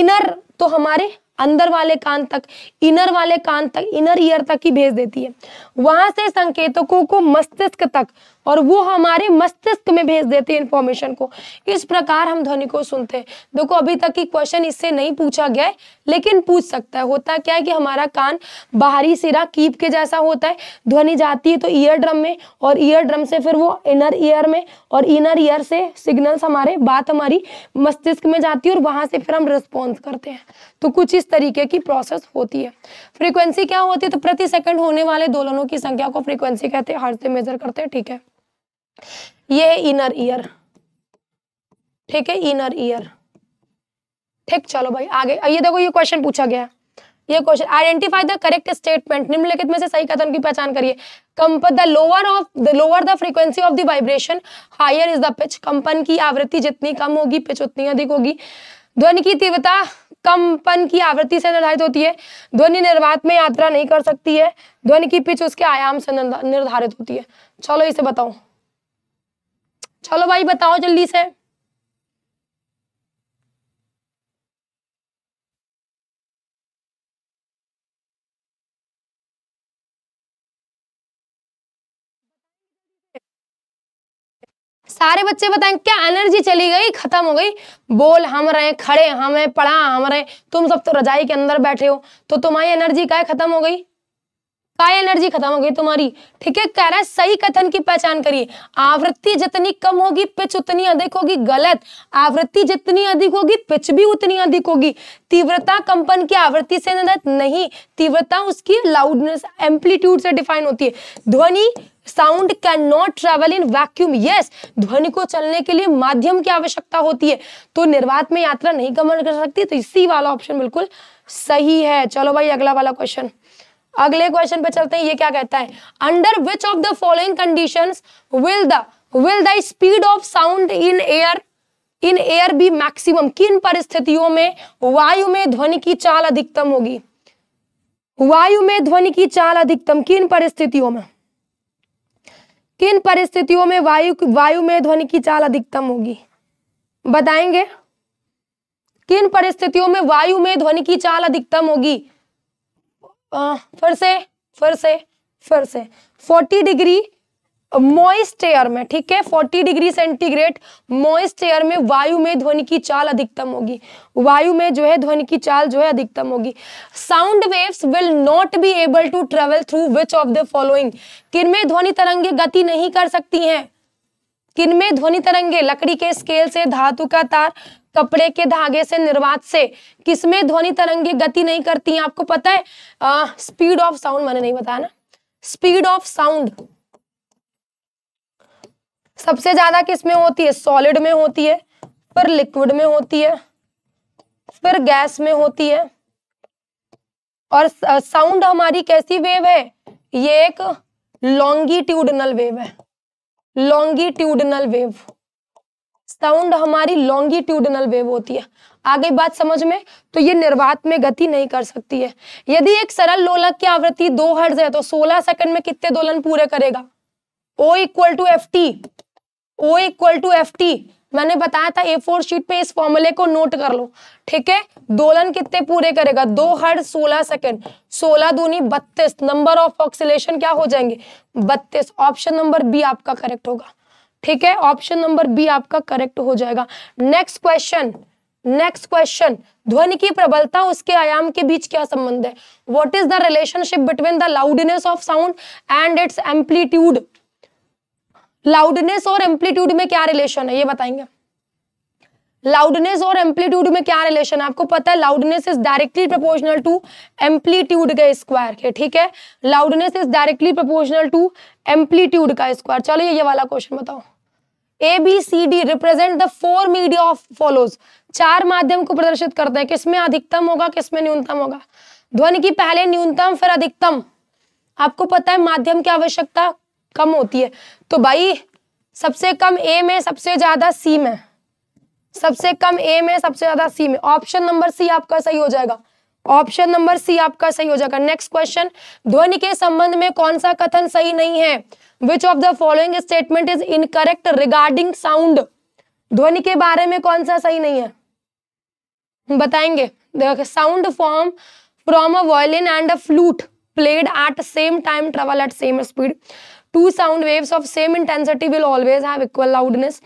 इनर तो हमारे अंदर वाले कान तक इनर वाले कान तक इनर ईयर तक ही भेज देती है वहां से संकेतकों को मस्तिष्क तक और वो हमारे मस्तिष्क में भेज देते हैं इन्फॉर्मेशन को इस प्रकार हम ध्वनि को सुनते हैं देखो अभी तक की क्वेश्चन इससे नहीं पूछा गया है लेकिन पूछ सकता है होता क्या है कि हमारा कान बाहरी सिरा कीप के जैसा होता है ध्वनि जाती है तो ईयर ड्रम में और ईयर ड्रम से फिर वो इनर ईयर में और इनर ईयर से सिग्नल्स हमारे बात हमारी मस्तिष्क में जाती है और वहां से फिर हम रिस्पॉन्स करते हैं तो कुछ इस तरीके की प्रोसेस होती है फ्रिक्वेंसी क्या होती है तो प्रति सेकेंड होने वाले दोलनों की संख्या को फ्रीक्वेंसी कहते हैं हर से मेजर करते हैं ठीक है ये है इनर ईयर ठीक है इनर ईयर ठीक चलो भाई आगे ये देखो ये क्वेश्चन पूछा गया ये question identify the correct statement निम्नलिखित में से सही कथन की पहचान करिए कंपन the lower of the lower the frequency of the vibration higher is the pitch कंपन की आवृत्ति जितनी कम होगी पिच उतनी अधिक होगी ध्वनि की तीव्रता कंपन की आवृत्ति से निर्धारित होती है ध्वनि निर्वात में यात्रा नहीं कर सकती है ध्वनि की पिच उसके आयाम से निर्धारित होती है चलो इसे बताओ चलो भाई बताओ जल्दी से सारे बच्चे बताएं क्या एनर्जी चली गई खत्म हो गई बोल हम रहे खड़े हमें पढ़ा हम रहे तुम सब तो रजाई के अंदर बैठे हो तो तुम्हारी एनर्जी क्या खत्म हो गई काय एनर्जी खत्म हो गई तुम्हारी ठीक है कह रहा है सही कथन की पहचान करिए आवृत्ति जितनी कम होगी पिच उतनी अधिक होगी गलत आवृत्ति जितनी अधिक होगी पिच भी उतनी अधिक होगी तीव्रता कंपन की आवृत्ति से निर्धारित नहीं तीव्रता उसकी लाउडनेस एम्पलीट्यूड से डिफाइन होती है ध्वनि sound can not travel in vacuum yes ध्वनि को चलने के लिए माध्यम की आवश्यकता होती है तो निर्वात में यात्रा नहीं गमन कर सकती तो इसी वाला ऑप्शन बिल्कुल सही है चलो भाई अगला वाला क्वेश्चन अगले क्वेश्चन पे चलते हैं ये क्या कहता है under which of the following condition will the will the speed of sound in air in air be maximum किन परिस्थितियों में वायु में ध्वनि की चाल अधिकतम होगी वायु में ध्वनि की चाल अधिकतम किन परिस्थितियों में किन परिस्थितियों में वायु वायु में ध्वनि की चाल अधिकतम होगी बताएंगे किन परिस्थितियों में वायु में ध्वनि की चाल अधिकतम होगी फिर से फिर से फिर से 40 डिग्री मोइस्ट एयर में ठीक है 40 डिग्री सेंटीग्रेड मोइस्ट एयर में वायु में ध्वनि की चाल अधिकतम होगी वायु में जो है ध्वनि की चाल जो है अधिकतम होगी sound waves will not be able to travel through which of the following किनमें ध्वनि तरंगे गति नहीं कर सकती हैं किनमें ध्वनि तरंगे लकड़ी के स्केल से धातु का तार कपड़े के धागे से निर्वात से किसमें ध्वनि तरंगे गति नहीं करती हैं आपको पता है स्पीड ऑफ साउंड मैंने नहीं बताया ना स्पीड ऑफ साउंड सबसे ज्यादा किसमें होती है सॉलिड में होती है फिर लिक्विड में होती है फिर गैस में होती है और साउंड हमारी कैसी वेव है ये एक लॉन्गिट्यूडनल वेव है लॉन्गिट्यूडनल वेव साउंड हमारी लॉन्गिट्यूडनल वेव होती है आगे बात समझ में तो ये निर्वात में गति नहीं कर सकती है यदि एक सरल लोलक की आवृत्ति दो हर्ज है तो सोलह सेकंड में कितने दोलन पूरे करेगा O equal to F T O equal to F T मैंने बताया था ए फोर शीट पे इस फॉर्मूले को नोट कर लो ठीक है दोलन कितने पूरे करेगा दो हर्ज सोलह सेकंड सोलह दूनी बत्तीस नंबर ऑफ ऑक्सीलेशन क्या हो जाएंगे बत्तीस ऑप्शन नंबर बी आपका करेक्ट होगा ठीक है ऑप्शन नंबर बी आपका करेक्ट हो जाएगा नेक्स्ट क्वेश्चन नेक्स्ट क्वेश्चन ध्वनि की प्रबलता उसके आयाम के बीच क्या संबंध है what is the relationship between the loudness of sound and its amplitude loudness और एम्पलीट्यूड में क्या रिलेशन है ये बताएंगे लाउडनेस और एम्पलीट्यूड में क्या रिलेशन है आपको पता है loudness is directly proportional to amplitude का स्क्वायर के ठीक है loudness is directly proportional to amplitude का स्क्वायर चलो ये वाला क्वेश्चन बताओ A B C D represent the four media of follows चार माध्यम को प्रदर्शित करते हैं किसमें अधिकतम होगा किसमें न्यूनतम होगा ध्वनि की पहले न्यूनतम फिर अधिकतम आपको पता है माध्यम की आवश्यकता कम होती है तो भाई सबसे कम ए में सबसे ज्यादा सी में सबसे कम ए में सबसे ज्यादा सी में ऑप्शन नंबर सी आपका सही हो जाएगा ऑप्शन नंबर सी आपका सही हो जाएगा नेक्स्ट क्वेश्चन ध्वनि के संबंध में कौन सा कथन सही नहीं है which of the following statement is incorrect regarding sound ध्वनि के बारे में कौन सा सही नहीं है बताएंगे sound form from a violin and a flute played at same time travel at same speed two sound waves of same intensity will always have equal loudness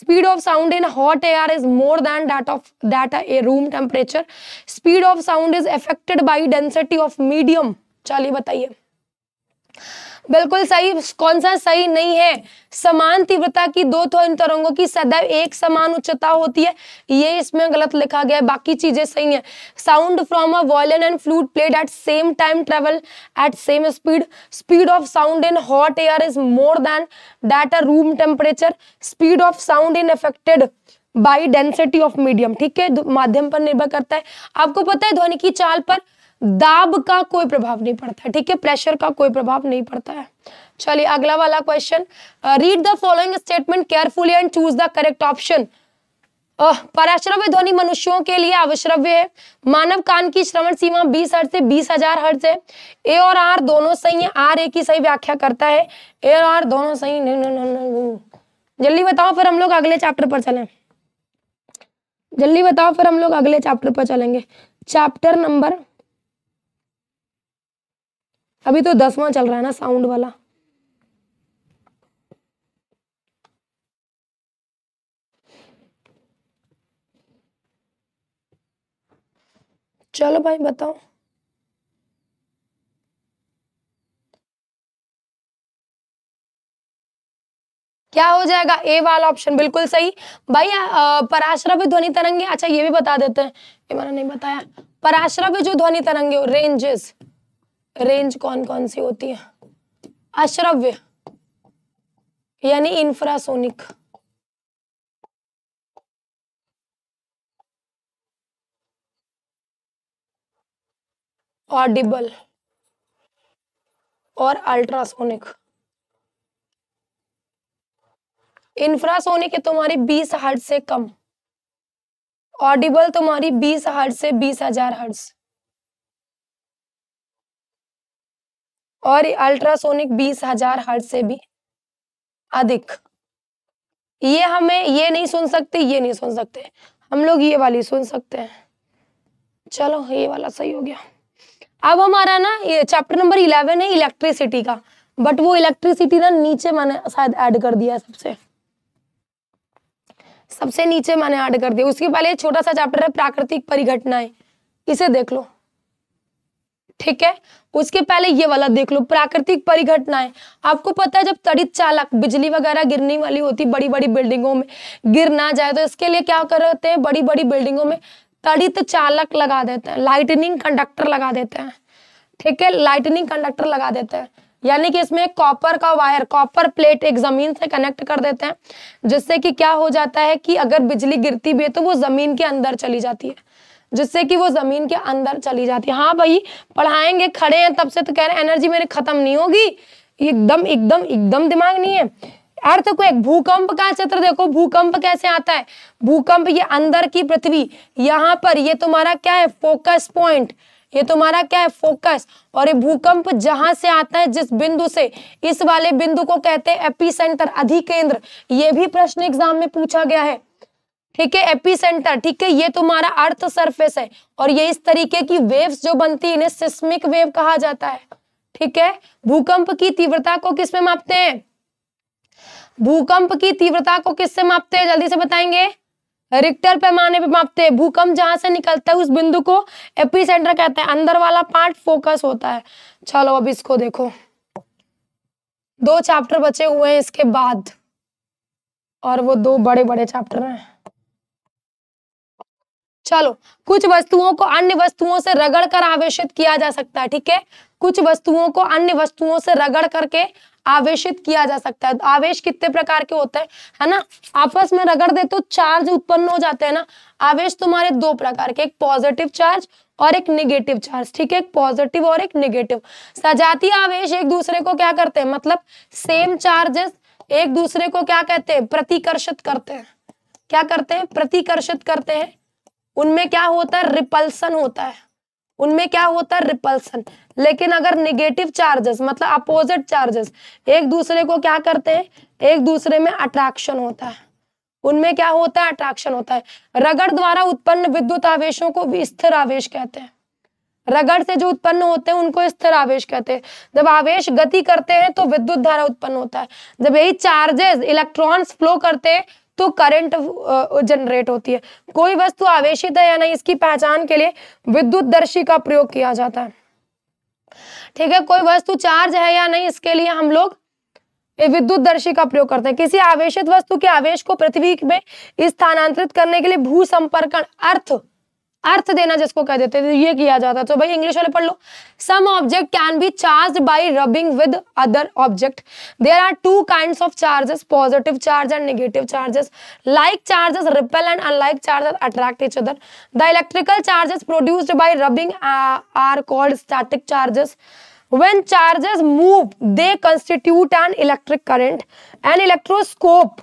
speed of sound in hot air is more than that of that a room temperature speed of sound is affected by density of medium चलिए बताइए बिल्कुल सही कौन सा सही नहीं है समान तीव्रता की दो तो तरंगों की सदैव एक समान उच्चता होती है ये इसमें गलत लिखा गया है बाकी चीजें सही है sound from a violin and flute played at same time travel at same speed speed of sound in hot air is more than that a room temperature speed of sound in affected by density of medium ठीक है माध्यम पर निर्भर करता है आपको पता है ध्वनि की चाल पर दाब का कोई प्रभाव नहीं पड़ता है ठीक है प्रेशर का कोई प्रभाव नहीं पड़ता है चलिए अगला वाला question read the following statement carefully and choose the correct option पराश्रव्य ध्वनि मनुष्यों के लिए अवश्रव्य है मानव कान की श्रवण सीमा 20 हर्ट से 20,000 हजार हर्ट है ए और आर दोनों सही है आर ए की सही व्याख्या करता है ए और आर दोनों सही नहीं नहीं नहीं जल्दी बताओ फिर हम लोग अगले चैप्टर पर चलें जल्दी बताओ फिर हम लोग अगले चैप्टर पर चलेंगे चैप्टर नंबर अभी तो दसवां चल रहा है ना साउंड वाला चलो भाई बताओ क्या हो जाएगा ए वाला ऑप्शन बिल्कुल सही भाई पराश्रव्य ध्वनि तरंगे अच्छा ये भी बता देते हैं ये मैंने नहीं बताया पराश्रव्य जो ध्वनि तरंगे हो रेंजेस रेंज कौन कौन सी होती है अश्रव्य यानी इंफ्रासोनिक ऑडिबल और अल्ट्रासोनिक इंफ्रासोनिक है तुम्हारी 20 हर्ट से कम ऑडिबल तुम्हारी 20 हर्ट से 20,000 हर्ट्ज़ और अल्ट्रासोनिक बीस हजार हर्ट से भी अधिक ये हमें ये नहीं सुन सकते ये नहीं सुन सकते हम लोग ये वाली सुन सकते हैं चलो ये वाला सही हो गया अब हमारा ना ये चैप्टर नंबर इलेवन है इलेक्ट्रिसिटी का बट वो इलेक्ट्रिसिटी ना नीचे मैंने शायद ऐड कर दिया है सबसे सबसे नीचे मैंने ऐड कर दिया उसके पहले छोटा सा चैप्टर है प्राकृतिक परिघटनाएं इसे देख लो ठीक है उसके पहले ये वाला देख लो प्राकृतिक परिघटनाएं आपको पता है जब तड़ित चालक बिजली वगैरह गिरने वाली होती बड़ी बड़ी बिल्डिंगों में गिर ना जाए तो इसके लिए क्या करते हैं बड़ी बड़ी बिल्डिंगों में तड़ित चालक लगा देते हैं लाइटनिंग कंडक्टर लगा देते हैं ठीक है लाइटनिंग कंडक्टर लगा देते हैं यानी कि इसमें कॉपर का वायर कॉपर प्लेट एक जमीन से कनेक्ट कर देते हैं जिससे कि क्या हो जाता है कि अगर बिजली गिरती भी है तो वो जमीन के अंदर चली जाती है जिससे कि वो ज़मीन के अंदर चली जाती है हाँ भाई पढ़ाएंगे खड़े हैं तब से तो कह रहे हैं एनर्जी मेरी ख़त्म नहीं होगी एकदम एकदम एकदम दिमाग नहीं है अर्थ को एक भूकंप का चित्र देखो भूकंप कैसे आता है भूकंप ये अंदर की पृथ्वी यहाँ पर ये तुम्हारा क्या है फोकस पॉइंट ये तुम्हारा क्या है फोकस और ये भूकंप जहां से आता है जिस बिंदु से इस वाले बिंदु को कहते हैं एपी सेंटर अधिकेंद्र ये भी प्रश्न एग्जाम में पूछा गया है ठीक है एपिसेंटर ठीक है ये तुम्हारा अर्थ सरफेस है और ये इस तरीके की वेव्स जो बनती है इन्हें सिस्मिक वेव कहा जाता है ठीक है भूकंप की तीव्रता को किस में मापते हैं भूकंप की तीव्रता को किससे मापते हैं जल्दी से बताएंगे रिक्टर पैमाने पे मापते हैं भूकंप जहां से निकलता है उस बिंदु को एपिसेंटर कहते हैं अंदर वाला पार्ट फोकस होता है चलो अब इसको देखो दो चैप्टर बचे हुए हैं इसके बाद और वो दो बड़े बड़े चैप्टर हैं चलो कुछ वस्तुओं को अन्य वस्तुओं से रगड़ कर आवेशित किया जा सकता है ठीक है कुछ वस्तुओं को अन्य वस्तुओं से रगड़ करके आवेशित किया जा सकता है आवेश कितने प्रकार के होते हैं है ना आपस में रगड़ दे तो चार्ज उत्पन्न हो जाते हैं ना आवेश तुम्हारे दो प्रकार के एक पॉजिटिव चार्ज और एक निगेटिव चार्ज ठीक है एक पॉजिटिव और एक निगेटिव सजातीय आवेश एक दूसरे को क्या करते हैं मतलब सेम चार्जेस एक दूसरे को क्या कहते हैं प्रतिकर्षित करते हैं क्या करते हैं प्रतिकर्षित करते हैं उनमें क्या होता है रिपल्सन होता है उनमें क्या होता है रिपल्सन लेकिन अगर निगेटिव चार्जेस मतलब अपोजिट चार्जेस एक दूसरे को क्या करते हैं एक दूसरे में अट्रैक्शन होता है उनमें क्या होता है अट्रैक्शन होता है रगड़ द्वारा उत्पन्न विद्युत आवेशों को स्थिर आवेश कहते हैं रगड़ से जो उत्पन्न होते हैं उनको स्थिर आवेश कहते हैं जब आवेश गति करते हैं तो विद्युत धारा उत्पन्न होता है जब यही चार्जेस इलेक्ट्रॉन्स फ्लो करते हैं तो करंट जनरेट होती है कोई वस्तु आवेशित है या नहीं इसकी पहचान के लिए विद्युत दर्शी का प्रयोग किया जाता है ठीक है कोई वस्तु चार्ज है या नहीं इसके लिए हम लोग विद्युत दर्शी का प्रयोग करते हैं किसी आवेशित वस्तु के आवेश को पृथ्वी में स्थानांतरित करने के लिए भू संपर्कन अर्थ अर्थ देना जिसको कह देते थे तो ये किया जाता तो भाई इंग्लिश वाले पढ़ लो some object can be charge by rubbing with other object there are two kind of charges positive charge and negative charges like charges repel and unlike charges attract each other the electrical charges produced by rubbing are called static charges when charges move they constitute an electric current an electroscope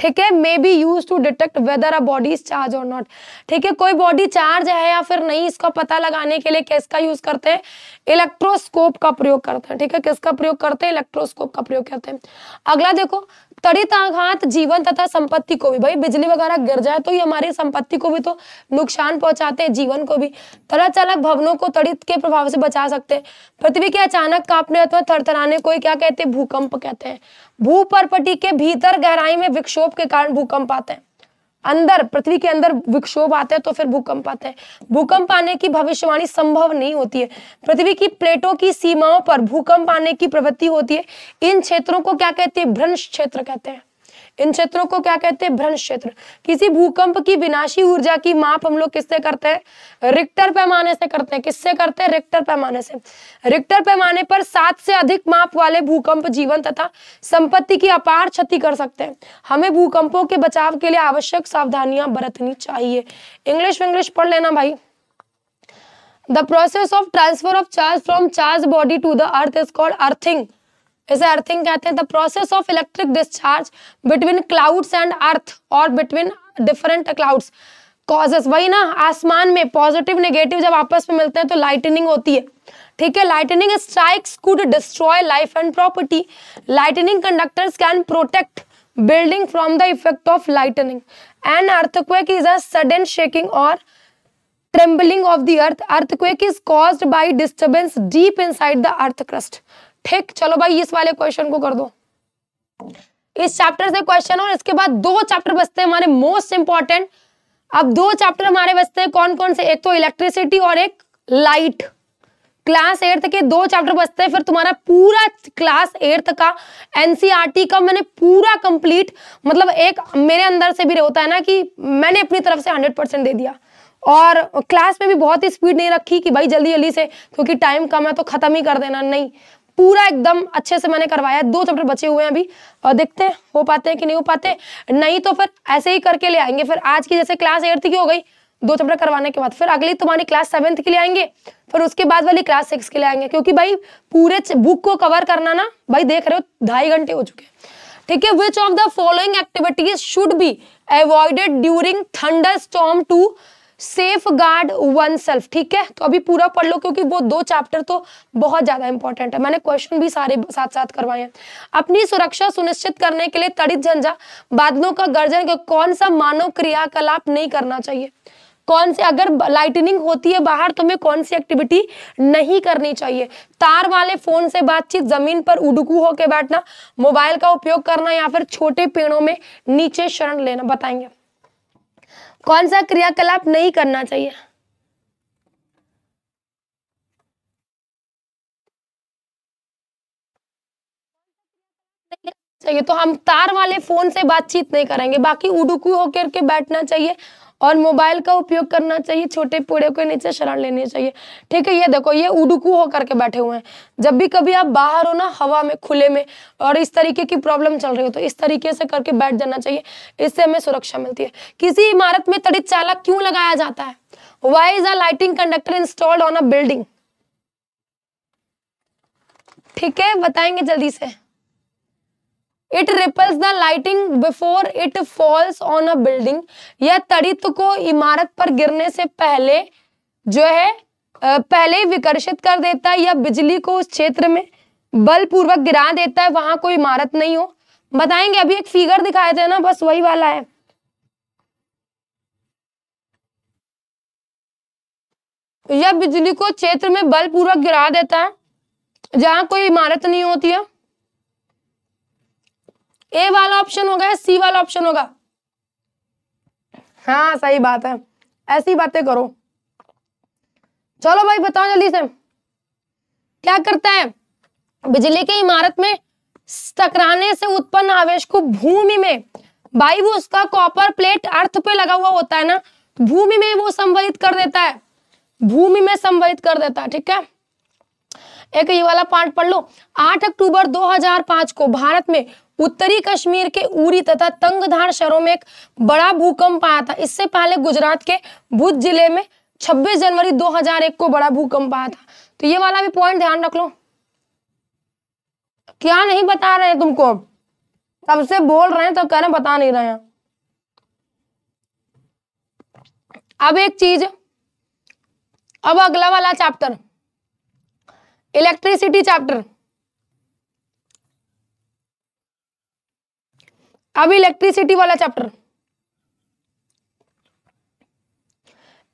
ठीक है may be use to detect whether a body is charge or not ठीक है कोई body charge है या फिर नहीं इसका पता लगाने के लिए किसका यूज करते हैं इलेक्ट्रोस्कोप का प्रयोग करते हैं ठीक है किसका प्रयोग करते हैं इलेक्ट्रोस्कोप का प्रयोग करते हैं अगला देखो तड़ित आघात जीवन तथा संपत्ति को भी भाई बिजली वगैरह गिर जाए तो ये हमारी संपत्ति को भी तो नुकसान पहुंचाते हैं जीवन को भी तरह चलक भवनों को तड़ित के प्रभाव से बचा सकते हैं पृथ्वी के अचानक कांपने अथवा थरथराने को क्या कहते हैं भूकंप कहते हैं भूपरपटी के भीतर गहराई में विक्षोभ के कारण भूकंप आते हैं अंदर पृथ्वी के अंदर विक्षोभ आते हैं तो फिर भूकंप आते हैं भूकंप आने की भविष्यवाणी संभव नहीं होती है पृथ्वी की प्लेटों की सीमाओं पर भूकंप आने की प्रवृत्ति होती है इन क्षेत्रों को क्या कहते हैं भ्रंश क्षेत्र कहते हैं इन क्षेत्रों को क्या कहते हैं भ्रंश क्षेत्र किसी भूकंप की विनाशी ऊर्जा की माप हम लोग किससे करते हैं रिक्टर पैमाने से करते हैं किससे करते हैं रिक्टर पैमाने से रिक्टर पैमाने पर सात से अधिक माप वाले भूकंप जीवन तथा संपत्ति की अपार क्षति कर सकते हैं हमें भूकंपों के बचाव के लिए आवश्यक सावधानियां बरतनी चाहिए इंग्लिश विंग्लिश पढ़ लेना भाई the process of transfer of charge from charge body to the earth is called earthing इसे अर्थिंग कहते हैं the process of electric discharge between clouds and earth और बिटवीन डिफरेंट क्लाउड्स कॉजेस वही ना आसमान में पॉजिटिव नेगेटिव जब आपस में मिलते हैं तो लाइटनिंग होती है ठीक है lightning strikes could destroy life and property lightning conductors can protect building from the effect of lightning an earthquake is a sudden shaking or trembling of the earth earthquake is caused by disturbance deep inside the earth crust ठीक चलो भाई इस वाले question को कर दो इस chapter से क्वेश्चन और इसके बाद दो चैप्टर बचते हैं हमारे मोस्ट इंपॉर्टेंट अब दो चैप्टर हमारे बचते हैं कौन कौन से एक तो इलेक्ट्रिसिटी और एक लाइट क्लास एट्थ के दो चैप्टर बचते हैं फिर तुम्हारा पूरा क्लास एट्थ का एनसीईआरटी e का मैंने पूरा कंप्लीट मतलब एक मेरे अंदर से भी होता है ना कि मैंने अपनी तरफ से हंड्रेड परसेंट दे दिया और क्लास में भी बहुत ही स्पीड नहीं रखी कि भाई जल्दी जल्दी से क्योंकि टाइम कम है तो ख़त्म ही कर देना नहीं पूरा एकदम अच्छे से मैंने करवाया दो चैप्टर बचे हुए हैं अभी और देखते हैं हो पाते हैं कि नहीं हो पाते नहीं तो फिर ऐसे ही करके ले आएंगे फिर आज की जैसे क्लास एट्थ की हो गई दो चैप्टर करवाने के बाद फिर अगली तुम्हारी क्लास सेवेंथ के लिए आएंगे फिर उसके बाद वाली क्लास सिक्स के लिए आएंगे क्योंकि भाई पूरे बुक को कवर करना ना भाई देख रहे हो ढाई घंटे हो चुके ठीक है which of the following activities should be avoided during thunderstorm to safeguard oneself ठीक है तो अभी पूरा पढ़ लो क्योंकि वो दो चैप्टर तो बहुत ज्यादा इंपॉर्टेंट है मैंने क्वेश्चन भी सारे साथ साथ करवाए हैं अपनी सुरक्षा सुनिश्चित करने के लिए तड़ित झंझा बादलों का गर्जन कौन सा मानव क्रियाकलाप नहीं करना चाहिए कौन से अगर लाइटनिंग होती है बाहर तो हमें कौन सी एक्टिविटी नहीं करनी चाहिए तार वाले फोन से बातचीत जमीन पर उडुकू होके बैठना मोबाइल का उपयोग करना या फिर छोटे पेड़ों में नीचे शरण लेना बताएंगे कौन सा क्रियाकलाप नहीं करना चाहिए चाहिए तो हम तार वाले फोन से बातचीत नहीं करेंगे बाकी उडुकू होकर के बैठना चाहिए और मोबाइल का उपयोग करना चाहिए छोटे पेड़े के नीचे शरण लेनी चाहिए ठीक है ये देखो ये उडुकू होकर के बैठे हुए हैं जब भी कभी आप बाहर हो ना हवा में खुले में और इस तरीके की प्रॉब्लम चल रही हो तो इस तरीके से करके बैठ जाना चाहिए इससे हमें सुरक्षा मिलती है किसी इमारत में तड़ित चालक क्यों लगाया जाता है why is a lighting conductor installed on a building ठीक है बताएंगे जल्दी से it repels the lighting before it falls on a building यह तड़ित को इमारत पर गिरने से पहले जो है पहले ही विकर्षित कर देता है या बिजली को उस क्षेत्र में बलपूर्वक गिरा देता है वहां कोई इमारत नहीं हो बताएंगे अभी एक फिगर दिखाए थे ना बस वही वाला है यह बिजली को क्षेत्र में बलपूर्वक गिरा देता है जहां कोई इमारत नहीं होती है ए वाला ऑप्शन होगा या सी वाला ऑप्शन होगा हाँ सही बात है ऐसी बातें करो चलो भाई बताओ जल्दी से क्या करता है बिजली के इमारत में टकराने से उत्पन्न आवेश को भूमि में भाई वो उसका कॉपर प्लेट अर्थ पे लगा हुआ होता है ना भूमि में वो संवलित कर देता है भूमि में संवलित कर देता है ठीक है एक ये वाला पार्ट पढ़ लो 8 अक्टूबर 2005 को भारत में उत्तरी कश्मीर के उरी तथा तंगधार शहरों में एक बड़ा भूकंप आया था इससे पहले गुजरात के भुज जिले में 26 जनवरी 2001 को बड़ा भूकंप आया था तो ये वाला भी पॉइंट ध्यान रख लो क्या नहीं बता रहे हैं तुमको तब से बोल रहे हैं तो कह रहे हैं बता नहीं रहे हैं अब एक चीज अब अगला वाला चैप्टर इलेक्ट्रिसिटी चैप्टर अब इलेक्ट्रिसिटी वाला चैप्टर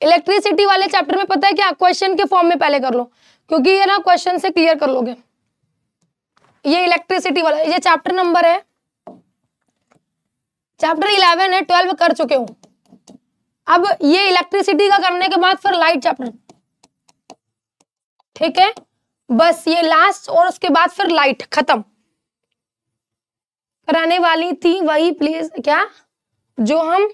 इलेक्ट्रिसिटी वाले चैप्टर में पता है क्या क्वेश्चन के फॉर्म में पहले कर लो क्योंकि ये ना क्वेश्चन से क्लियर कर लोगे ये इलेक्ट्रिसिटी वाला ये चैप्टर नंबर है चैप्टर इलेवन है ट्वेल्व कर चुके हूं अब ये इलेक्ट्रिसिटी का करने के बाद फिर लाइट चैप्टर ठीक है बस ये लास्ट और उसके बाद फिर लाइट खत्म रहने वाली थी वही प्लेस क्या जो हम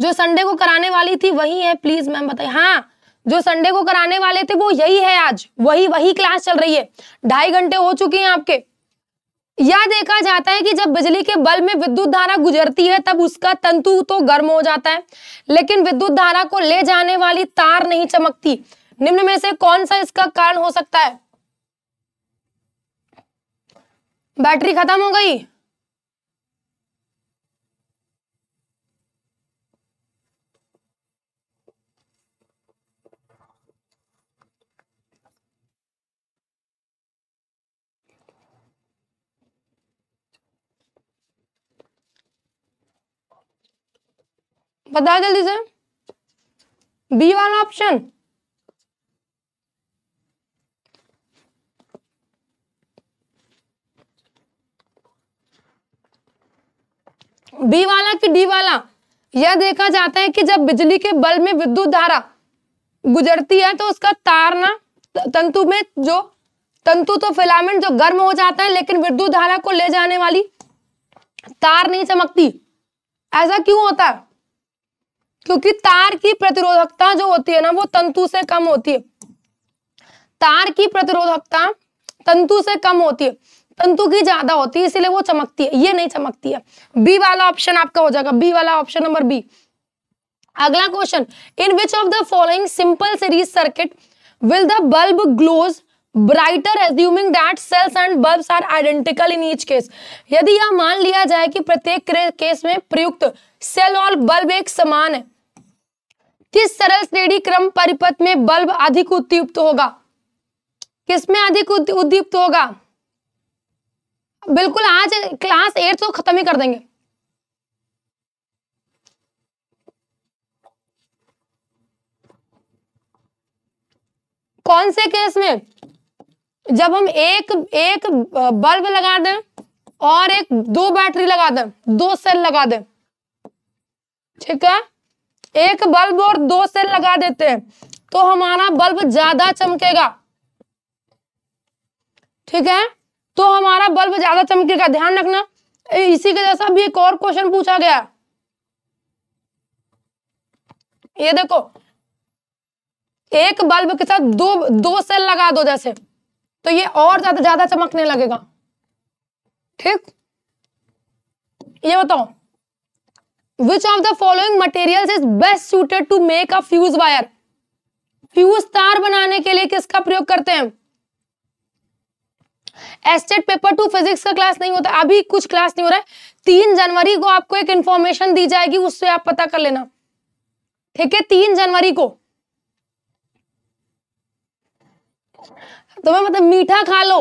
जो संडे को कराने वाली थी वही है प्लीज मैम बताइए हाँ जो संडे को कराने वाले थे वो यही है आज वही वही क्लास चल रही है ढाई घंटे हो चुके हैं आपके यह देखा जाता है कि जब बिजली के बल्ब में विद्युत धारा गुजरती है तब उसका तंतु तो गर्म हो जाता है लेकिन विद्युत धारा को ले जाने वाली तार नहीं चमकती निम्न में से कौन सा इसका कारण हो सकता है बैटरी खत्म हो गई बताओ जल्दी से बी वाला ऑप्शन बी वाला कि डी वाला यह देखा जाता है कि जब बिजली के बल्ब में विद्युत धारा गुजरती है तो उसका तार ना तंतु में जो तंतु तो फिलामेंट जो गर्म हो जाता है लेकिन विद्युत धारा को ले जाने वाली तार नहीं चमकती ऐसा क्यों होता है क्योंकि तार की प्रतिरोधकता जो होती है ना वो तंतु से कम होती है तार की प्रतिरोधकता तंतु से कम होती है तंतु की ज्यादा होती है इसीलिए वो चमकती है ये नहीं चमकती है बी वाला ऑप्शन आपका हो जाएगा बी वाला ऑप्शन नंबर बी अगला question in which of the following simple series circuit will the bulb glows brighter assuming that cells and bulbs are identical in each case यदि यह मान लिया जाए कि प्रत्येक केस में प्रयुक्त सेल और बल्ब एक समान है किस सरल श्रेणी क्रम परिपथ में बल्ब अधिक उद्दीप्त होगा किसमें अधिक उद्दीप्त होगा बिल्कुल आज क्लास एट को खत्म ही कर देंगे कौन से केस में जब हम एक एक बल्ब लगा दें और एक दो बैटरी लगा दें दो सेल लगा दें ठीक है एक बल्ब और दो सेल लगा देते हैं तो हमारा बल्ब ज्यादा चमकेगा ठीक है तो हमारा बल्ब ज्यादा चमकेगा ध्यान रखना इसी के जैसा भी एक और क्वेश्चन पूछा गया ये देखो एक बल्ब के साथ दो दो सेल लगा दो जैसे तो ये और ज्यादा ज्यादा चमकने लगेगा ठीक ये बताओ which of the following material is best suited to make a fuse wire fuse तार बनाने के लिए किसका प्रयोग करते हैं एस्टेट पेपर टू फिजिक्स का क्लास नहीं होता अभी कुछ क्लास नहीं हो रहा है तीन जनवरी को आपको एक इंफॉर्मेशन दी जाएगी उससे आप पता कर लेना ठीक है तीन जनवरी को तुम्हें मतलब मीठा खा लो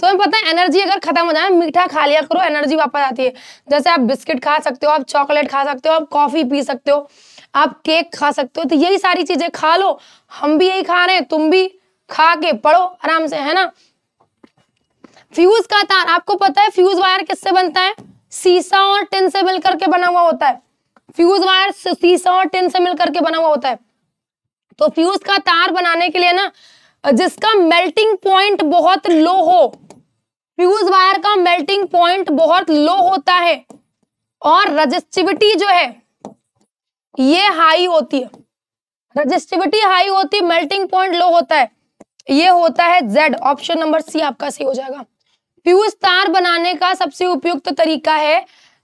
तुम्हें पता है एनर्जी अगर खत्म हो जाए मीठा खा लिया करो एनर्जी वापस आती है जैसे आप बिस्किट खा सकते हो आप चॉकलेट खा सकते हो आप कॉफी पी सकते हो आप केक खा सकते हो तो यही सारी चीजें खा लो हम भी यही खा रहे हैं तुम भी खा के पढ़ो आराम से है ना फ्यूज का तार आपको पता है फ्यूज वायर किससे बनता है सीसा और टिन से मिलकर के बना हुआ होता है फ्यूज वायर सीसा और टिन से मिलकर के बना हुआ होता है तो फ्यूज का तार बनाने के लिए ना जिसका मेल्टिंग पॉइंट बहुत लो हो फ्यूज वायर का मेल्टिंग पॉइंट बहुत लो होता है और रजिस्टिविटी जो है ये हाई होती है रजिस्टिविटी हाई होती है मेल्टिंग पॉइंट लो होता है ये होता है जेड ऑप्शन नंबर सी आपका सही हो जाएगा फ्यूज तार बनाने का सबसे उपयुक्त तरीका है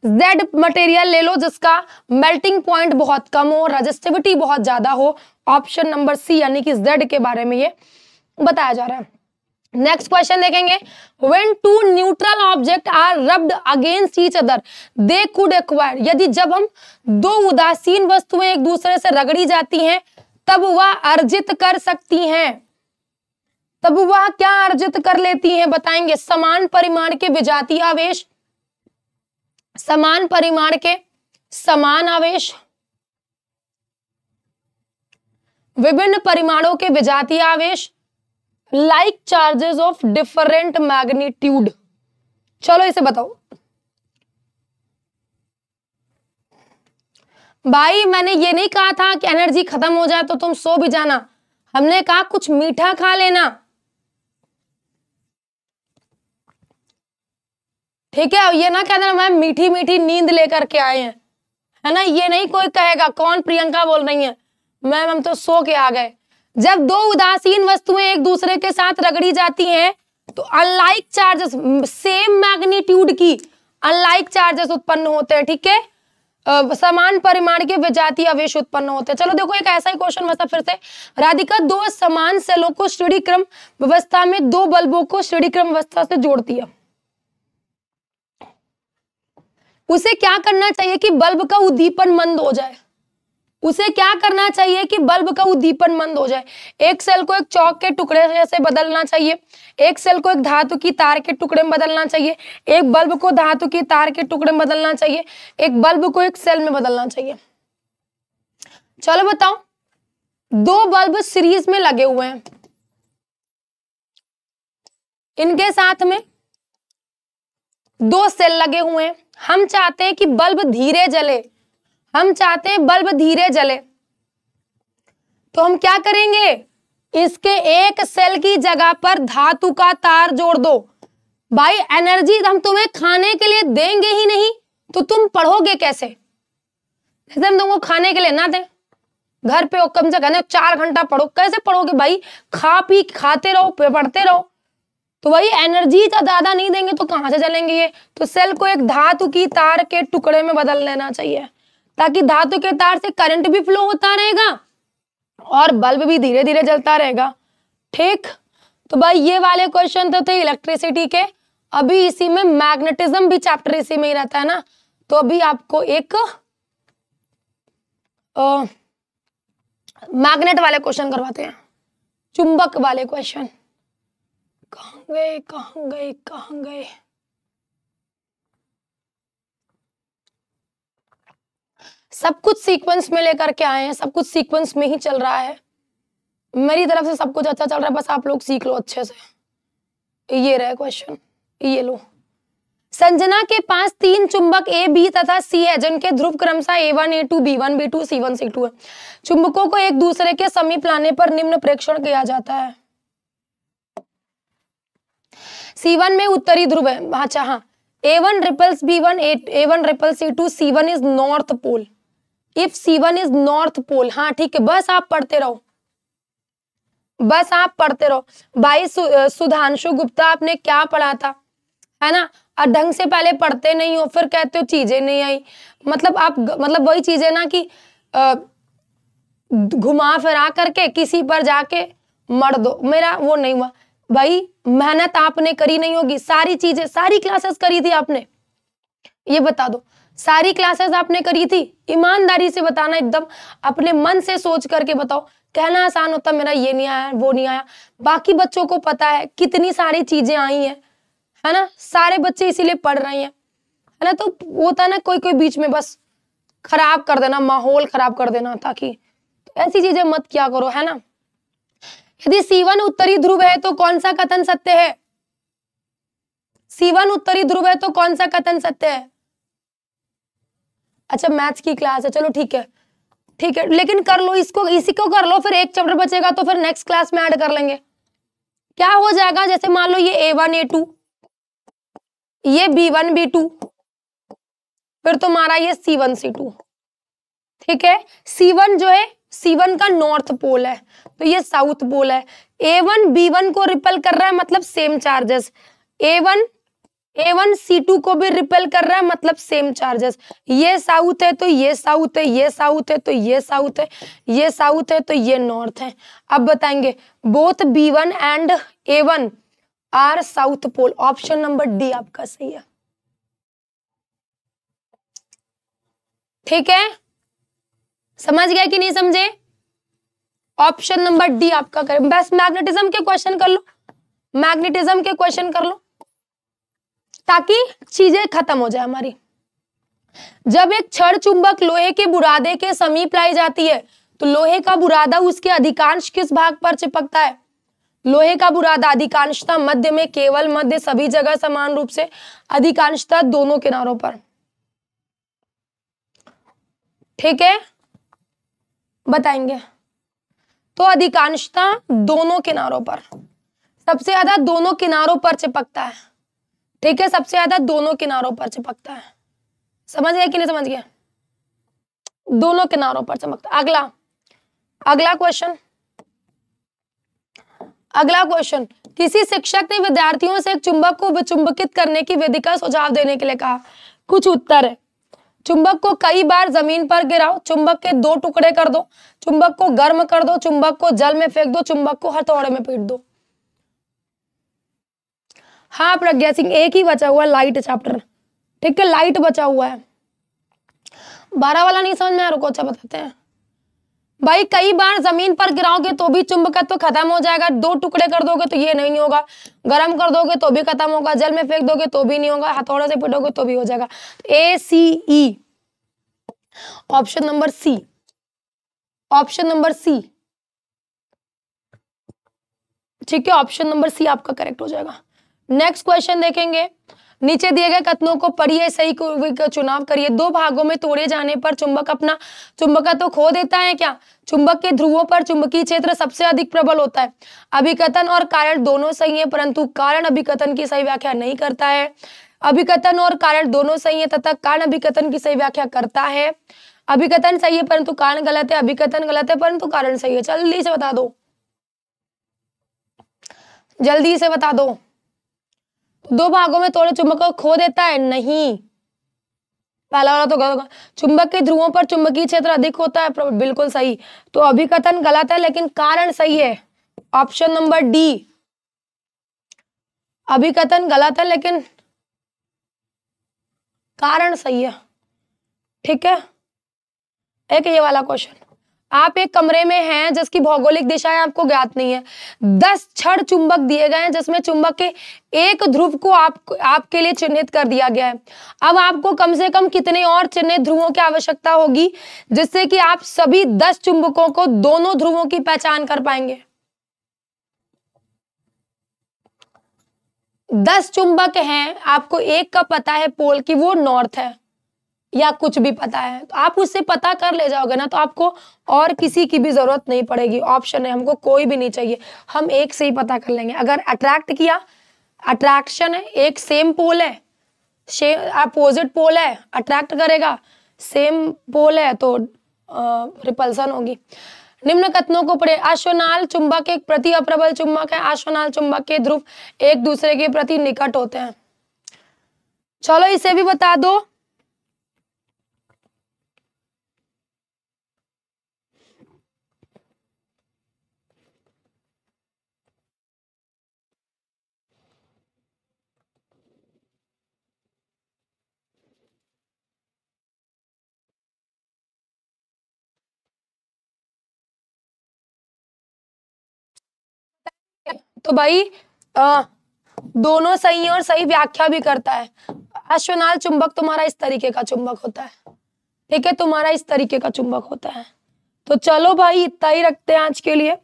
जेड मटेरियल ले लो जिसका मेल्टिंग पॉइंट बहुत कम हो रजिस्टिविटी बहुत ज्यादा हो ऑप्शन नंबर सी यानी कि जेड के बारे में ये बताया जा रहा है नेक्स्ट क्वेश्चन देखेंगे when two neutral object are rubbed against each other they could acquire यदि जब हम दो उदासीन वस्तुएं एक दूसरे से रगड़ी जाती हैं तब वह अर्जित कर सकती हैं तब वह क्या अर्जित कर लेती है बताएंगे समान परिमाण के विजाती आवेश समान परिमाण के समान आवेश विभिन्न परिमाणों के विजाती आवेश like charges of different magnitude चलो इसे बताओ भाई मैंने ये नहीं कहा था कि एनर्जी खत्म हो जाए तो तुम सो भी जाना हमने कहा कुछ मीठा खा लेना ठीक है ये ना कहना मैम मीठी मीठी नींद लेकर के आए हैं है ना ये नहीं कोई कहेगा कौन प्रियंका बोल रही है मैम हम तो सो के आ गए जब दो उदासीन वस्तुएं एक दूसरे के साथ रगड़ी जाती हैं तो अनलाइक चार्जेस सेम मैग्नीट्यूड की अनलाइक चार्जेस उत्पन्न होते हैं ठीक है समान परिमाण के विजातीय आवेश उत्पन्न होते हैं चलो देखो एक ऐसा ही क्वेश्चन मतलब फिर से राधिका दो समान सेलों को श्रेणी क्रम व्यवस्था में दो बल्बों को श्रेणी क्रम व्यवस्था से जोड़ती है उसे क्या करना चाहिए कि बल्ब का उद्दीपन मंद हो जाए उसे क्या करना चाहिए कि बल्ब का उद्दीपन मंद हो जाए एक सेल को एक चौक के टुकड़े जैसे बदलना चाहिए एक सेल को एक धातु की तार के टुकड़े में बदलना चाहिए एक बल्ब को धातु की तार के टुकड़े में बदलना चाहिए एक बल्ब को एक सेल में बदलना चाहिए चलो बताओ दो बल्ब सीरीज में लगे हुए हैं इनके साथ में दो सेल लगे हुए हैं हम चाहते हैं कि बल्ब धीरे जले हम चाहते हैं बल्ब धीरे जले तो हम क्या करेंगे इसके एक सेल की जगह पर धातु का तार जोड़ दो भाई एनर्जी हम तुम्हें खाने के लिए देंगे ही नहीं तो तुम पढ़ोगे कैसे जैसे हम तुमको खाने के लिए ना दें घर पे हो कम से कम चार घंटा पढ़ो कैसे पढ़ोगे भाई खा पी खाते रहो पढ़ते रहो तो वही एनर्जी ज़्यादा नहीं देंगे तो कहां से जलेंगे ये तो सेल को एक धातु की तार के टुकड़े में बदल लेना चाहिए ताकि धातु के तार से करंट भी फ्लो होता रहेगा और बल्ब भी धीरे धीरे जलता रहेगा ठीक तो भाई ये वाले क्वेश्चन तो थे इलेक्ट्रिसिटी के अभी इसी में मैग्नेटिज्म भी चैप्टर इसी में ही रहता है ना तो अभी आपको एक मैग्नेट वाले क्वेश्चन करवाते हैं चुंबक वाले क्वेश्चन गए कहाँ गए कहाँ गए सब कुछ सीक्वेंस में लेकर के आए हैं सब कुछ सीक्वेंस में ही चल रहा है मेरी तरफ से सब कुछ अच्छा चल रहा है बस आप लोग सीख लो अच्छे से ये रहे क्वेश्चन ये लो संजना के पास तीन चुंबक ए बी तथा सी है जिनके ध्रुव क्रमशः A one A two B one B two C one C two है चुंबकों को एक दूसरे के समीप लाने पर निम्न प्रेक्षण किया जाता है सी वन में उत्तरी ध्रुव है अच्छा हाँ A one repels B one A one repel C two C one is north pole if C one is north pole हाँ ठीक है बस आप पढ़ते रहो बस आप पढ़ते रहो भाई सु, सुधांशु गुप्ता आपने क्या पढ़ा था है ना और ढंग से पहले पढ़ते नहीं हो फिर कहते हो चीजें नहीं आई मतलब आप मतलब वही चीजें ना कि घुमा फिरा करके किसी पर जाके मर दो मेरा वो नहीं हुआ भाई मेहनत आपने करी नहीं होगी सारी चीजें सारी क्लासेस करी थी आपने ये बता दो सारी क्लासेस आपने करी थी ईमानदारी से बताना एकदम अपने मन से सोच करके बताओ कहना आसान होता मेरा ये नहीं आया वो नहीं आया बाकी बच्चों को पता है कितनी सारी चीजें आई हैं है ना सारे बच्चे इसीलिए पढ़ रहे हैं है ना तो होता ना कोई कोई बीच में बस खराब कर देना माहौल खराब कर देना ताकि ऐसी चीजें मत क्या करो है ना यदि सीवन उत्तरी ध्रुव है तो कौन सा कथन सत्य है सीवन उत्तरी ध्रुव है तो कौन सा कथन सत्य है अच्छा मैथ्स की क्लास है चलो ठीक है ठीक है लेकिन कर लो इसको इसी को कर लो फिर एक चैप्टर बचेगा तो फिर नेक्स्ट क्लास में ऐड कर लेंगे क्या हो जाएगा जैसे मान लो ये ए वन ए टू ये बी वन बी टू फिर तुम्हारा तो ये सी वन सी टू ठीक है सी वन जो है सी वन का नॉर्थ पोल है तो ये साउथ पोल है ए वन बी वन को रिपेल कर रहा है मतलब same charges A one A one C two को भी रिपेल कर रहा है मतलब सेम चार्जेस ये साउथ है तो ये साउथ है ये साउथ है तो ये साउथ है ये साउथ है तो ये नॉर्थ है अब बताएंगे both B one and A one are south pole option number D आपका सही है ठीक है समझ गया कि नहीं समझे ऑप्शन नंबर डी आपका करें बस मैग्नेटिज्म के क्वेश्चन कर लो मैग्नेटिज्म के क्वेश्चन कर लो ताकि चीजें खत्म हो जाए हमारी जब एक क्षण चुंबक लोहे के बुरादे के समीप लाई जाती है तो लोहे का बुरादा उसके अधिकांश किस भाग पर चिपकता है लोहे का बुरादा अधिकांशता मध्य में केवल मध्य सभी जगह समान रूप से अधिकांशता दोनों किनारों पर ठीक है बताएंगे तो अधिकांशता दोनों किनारों पर सबसे ज्यादा दोनों किनारों पर चिपकता है ठीक है सबसे ज्यादा दोनों किनारों पर चिपकता है समझ गया कि नहीं समझ गया दोनों किनारों पर चिपकता अगला अगला क्वेश्चन अगला क्वेश्चन किसी शिक्षक ने विद्यार्थियों से एक चुंबक को विचुंबकित करने की विधि का सुझाव देने के लिए कहा कुछ उत्तर है चुंबक को कई बार जमीन पर गिराओ चुंबक के दो टुकड़े कर दो चुंबक को गर्म कर दो चुंबक को जल में फेंक दो चुंबक को हथौड़े में पीट दो हाँ प्रज्ञा सिंह एक ही बचा हुआ है लाइट चैप्टर ठीक है लाइट बचा हुआ है बारह वाला नहीं समझ में आ रुको अच्छा बताते हैं भाई कई बार जमीन पर गिराओगे तो भी चुंबकत्व तो खत्म हो जाएगा दो टुकड़े कर दोगे तो ये नहीं होगा गर्म कर दोगे तो भी खत्म होगा जल में फेंक दोगे तो भी नहीं होगा हथौड़े से पिटोगे तो भी हो जाएगा A C E option number C option number C ठीक है ऑप्शन नंबर सी आपका करेक्ट हो जाएगा नेक्स्ट क्वेश्चन देखेंगे नीचे दिए गए कथनों को पढ़िए सही चुनाव करिए दो भागों में तोड़े जाने पर चुंबक अपना चुंबक तो खो देता है क्या चुंबक के ध्रुवों पर चुंबकीय क्षेत्र सबसे अधिक प्रबल होता है अभिकथन और कारण दोनों सही है परंतु कारण अभिकथन की सही व्याख्या नहीं करता है अभिकथन और कारण दोनों सही है तथा कारण अभिकथन की सही व्याख्या करता है अभिकथन सही है परंतु कारण गलत है अभिकथन गलत है परंतु कारण सही है जल्दी से बता दो जल्दी से बता दो दो भागों में तोड़े चुंबक को खो देता है नहीं पहला वाला तो गलत होगा चुंबक के ध्रुवों पर चुंबकीय क्षेत्र अधिक होता है बिल्कुल सही तो अभिकथन गलत है लेकिन कारण सही है ऑप्शन नंबर डी अभिकथन गलत है लेकिन कारण सही है ठीक है एक ये वाला क्वेश्चन आप एक कमरे में हैं जिसकी भौगोलिक दिशाएं आपको ज्ञात नहीं है दस छड़ चुंबक दिए गए हैं जिसमें चुंबक के एक ध्रुव को आप आपके लिए चिन्हित कर दिया गया है अब आपको कम से कम कितने और चिन्हित ध्रुवों की आवश्यकता होगी जिससे कि आप सभी दस चुंबकों को दोनों ध्रुवों की पहचान कर पाएंगे दस चुंबक हैं आपको एक का पता है पोल की वो नॉर्थ है या कुछ भी पता है तो आप उससे पता कर ले जाओगे ना तो आपको और किसी की भी ज़रूरत नहीं पड़ेगी ऑप्शन है हमको कोई भी नहीं चाहिए हम एक से ही पता कर लेंगे अगर अट्रैक्ट किया अट्रैक्शन है एक सेम पोल है से अपोजिट पोल है अट्रैक्ट करेगा सेम पोल है तो रिपल्सन होगी निम्न कथनों को पढ़े अश्वनाल चुंबक एक प्रति अप्रबल चुंबक है अश्वनाल चुंबक के ध्रुव एक दूसरे के प्रति निकट होते हैं चलो इसे भी बता दो तो भाई आ, दोनों सही और सही व्याख्या भी करता है अश्वनाल चुंबक तुम्हारा इस तरीके का चुंबक होता है ठीक है तुम्हारा इस तरीके का चुंबक होता है तो चलो भाई इतना ही रखते हैं आज के लिए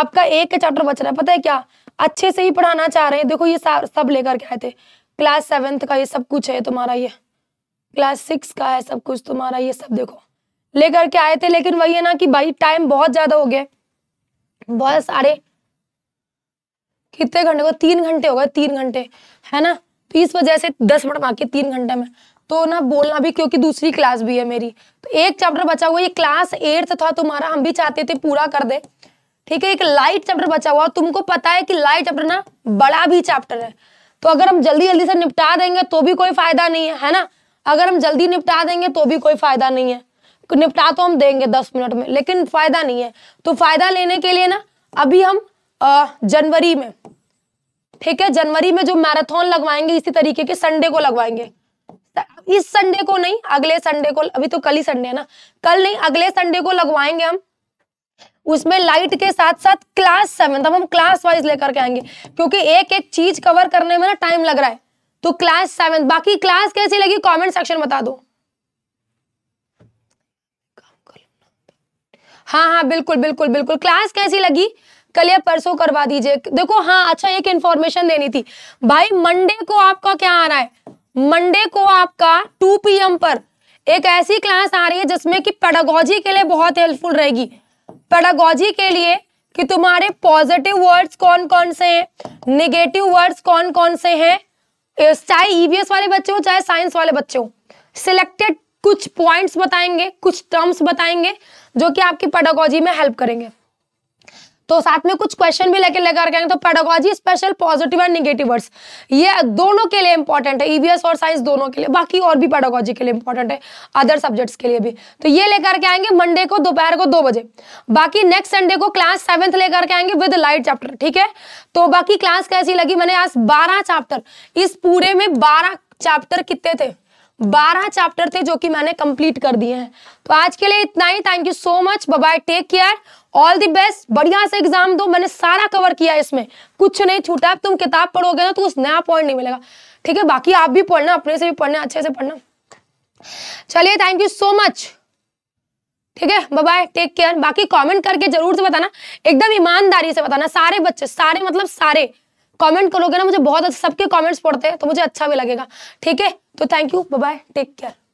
आपका एक चैप्टर बच रहा है पता है क्या अच्छे से ही पढ़ाना चाह रहे हैं देखो ये सब लेकर के आए थे क्लास सेवेंथ का ये सब कुछ है तुम्हारा ये क्लास सिक्स का है सब कुछ तुम्हारा ये सब देखो लेकर के आए थे लेकिन वही है ना कि भाई टाइम बहुत ज्यादा हो गया बहुत सारे कितने घंटे को तीन घंटे हो गए तीन घंटे है ना तो इस वजह से दस मिनट बाकी है तीन घंटे में तो ना बोलना भी क्योंकि दूसरी क्लास भी है मेरी तो एक चैप्टर बचा हुआ ये क्लास एट्थ था तुम्हारा हम भी चाहते थे पूरा कर दे ठीक है एक लाइट चैप्टर बचा हुआ तुमको पता है कि लाइट चैप्टर ना बड़ा भी चैप्टर है तो अगर हम जल्दी जल्दी से निपटा देंगे तो भी कोई फायदा नहीं है है ना अगर हम जल्दी निपटा देंगे तो भी कोई फायदा नहीं है निपटा तो हम देंगे दस मिनट में लेकिन फायदा नहीं है तो फायदा लेने के लिए ना अभी हम जनवरी में ठीक है जनवरी में जो मैराथन लगवाएंगे इसी तरीके के संडे को लगवाएंगे इस संडे को नहीं अगले संडे को अभी तो कल ही संडे है ना कल नहीं अगले संडे को लगवाएंगे हम उसमें लाइट के साथ साथ क्लास सेवन तब हम क्लास वाइज लेकर के आएंगे क्योंकि एक एक चीज कवर करने में ना टाइम लग रहा है तो क्लास सेवन बाकी क्लास कैसी लगी कमेंट सेक्शन बता दो हाँ हाँ बिल्कुल बिल्कुल बिल्कुल क्लास कैसी लगी कल या परसों करवा दीजिए देखो हाँ अच्छा एक इन्फॉर्मेशन देनी थी भाई मंडे को आपका क्या आ रहा है मंडे को आपका टू पीएम पर एक ऐसी क्लास आ रही है जिसमें कि पेडागोजी के लिए बहुत हेल्पफुल रहेगी पेडागोजी के लिए कि तुम्हारे पॉजिटिव वर्ड्स कौन कौन से हैं निगेटिव वर्ड्स कौन कौन से हैं चाहे ईवीएस e वाले बच्चे हो चाहे साइंस वाले बच्चे हो सिलेक्टेड कुछ पॉइंट्स बताएंगे कुछ टर्म्स बताएंगे जो कि आपकी पेडागोजी में हेल्प करेंगे तो साथ में कुछ क्वेश्चन भी लेके लेकर आएंगे तो pedagogy special positive and negative words ये दोनों के लिए इंपॉर्टेंट है ईवीएस e और साइंस दोनों के लिए बाकी और भी पेडागोजी के लिए इंपॉर्टेंट है अदर सब्जेक्ट्स के लिए भी तो ये लेकर के आएंगे मंडे को दोपहर को दो बजे बाकी नेक्स्ट संडे को क्लास सेवेंथ लेकर के आएंगे विद लाइट चैप्टर ठीक है तो बाकी क्लास कैसी लगी मैंने आज बारह चैप्टर इस पूरे में बारह चैप्टर कितने थे बारह चैप्टर थे जो कि मैंने कंप्लीट कर दिए हैं तो आज के लिए इतना ही thank you so much bye take care all the best बढ़िया से एग्जाम दो मैंने सारा कवर किया इसमें कुछ नहीं छूटा अब तुम किताब पढ़ोगे ना तो उस नया पॉइंट नहीं मिलेगा ठीक है बाकी आप भी पढ़ना अपने से भी पढ़ना अच्छे से पढ़ना चलिए थैंक यू सो मच ठीक है बाय टेक केयर बाकी कमेंट करके जरूर से बताना एकदम ईमानदारी से बताना सारे बच्चे सारे मतलब सारे कमेंट करोगे ना मुझे बहुत अच्छा सबके कमेंट्स पढ़ते हैं तो मुझे अच्छा भी लगेगा ठीक है तो thank you bye take care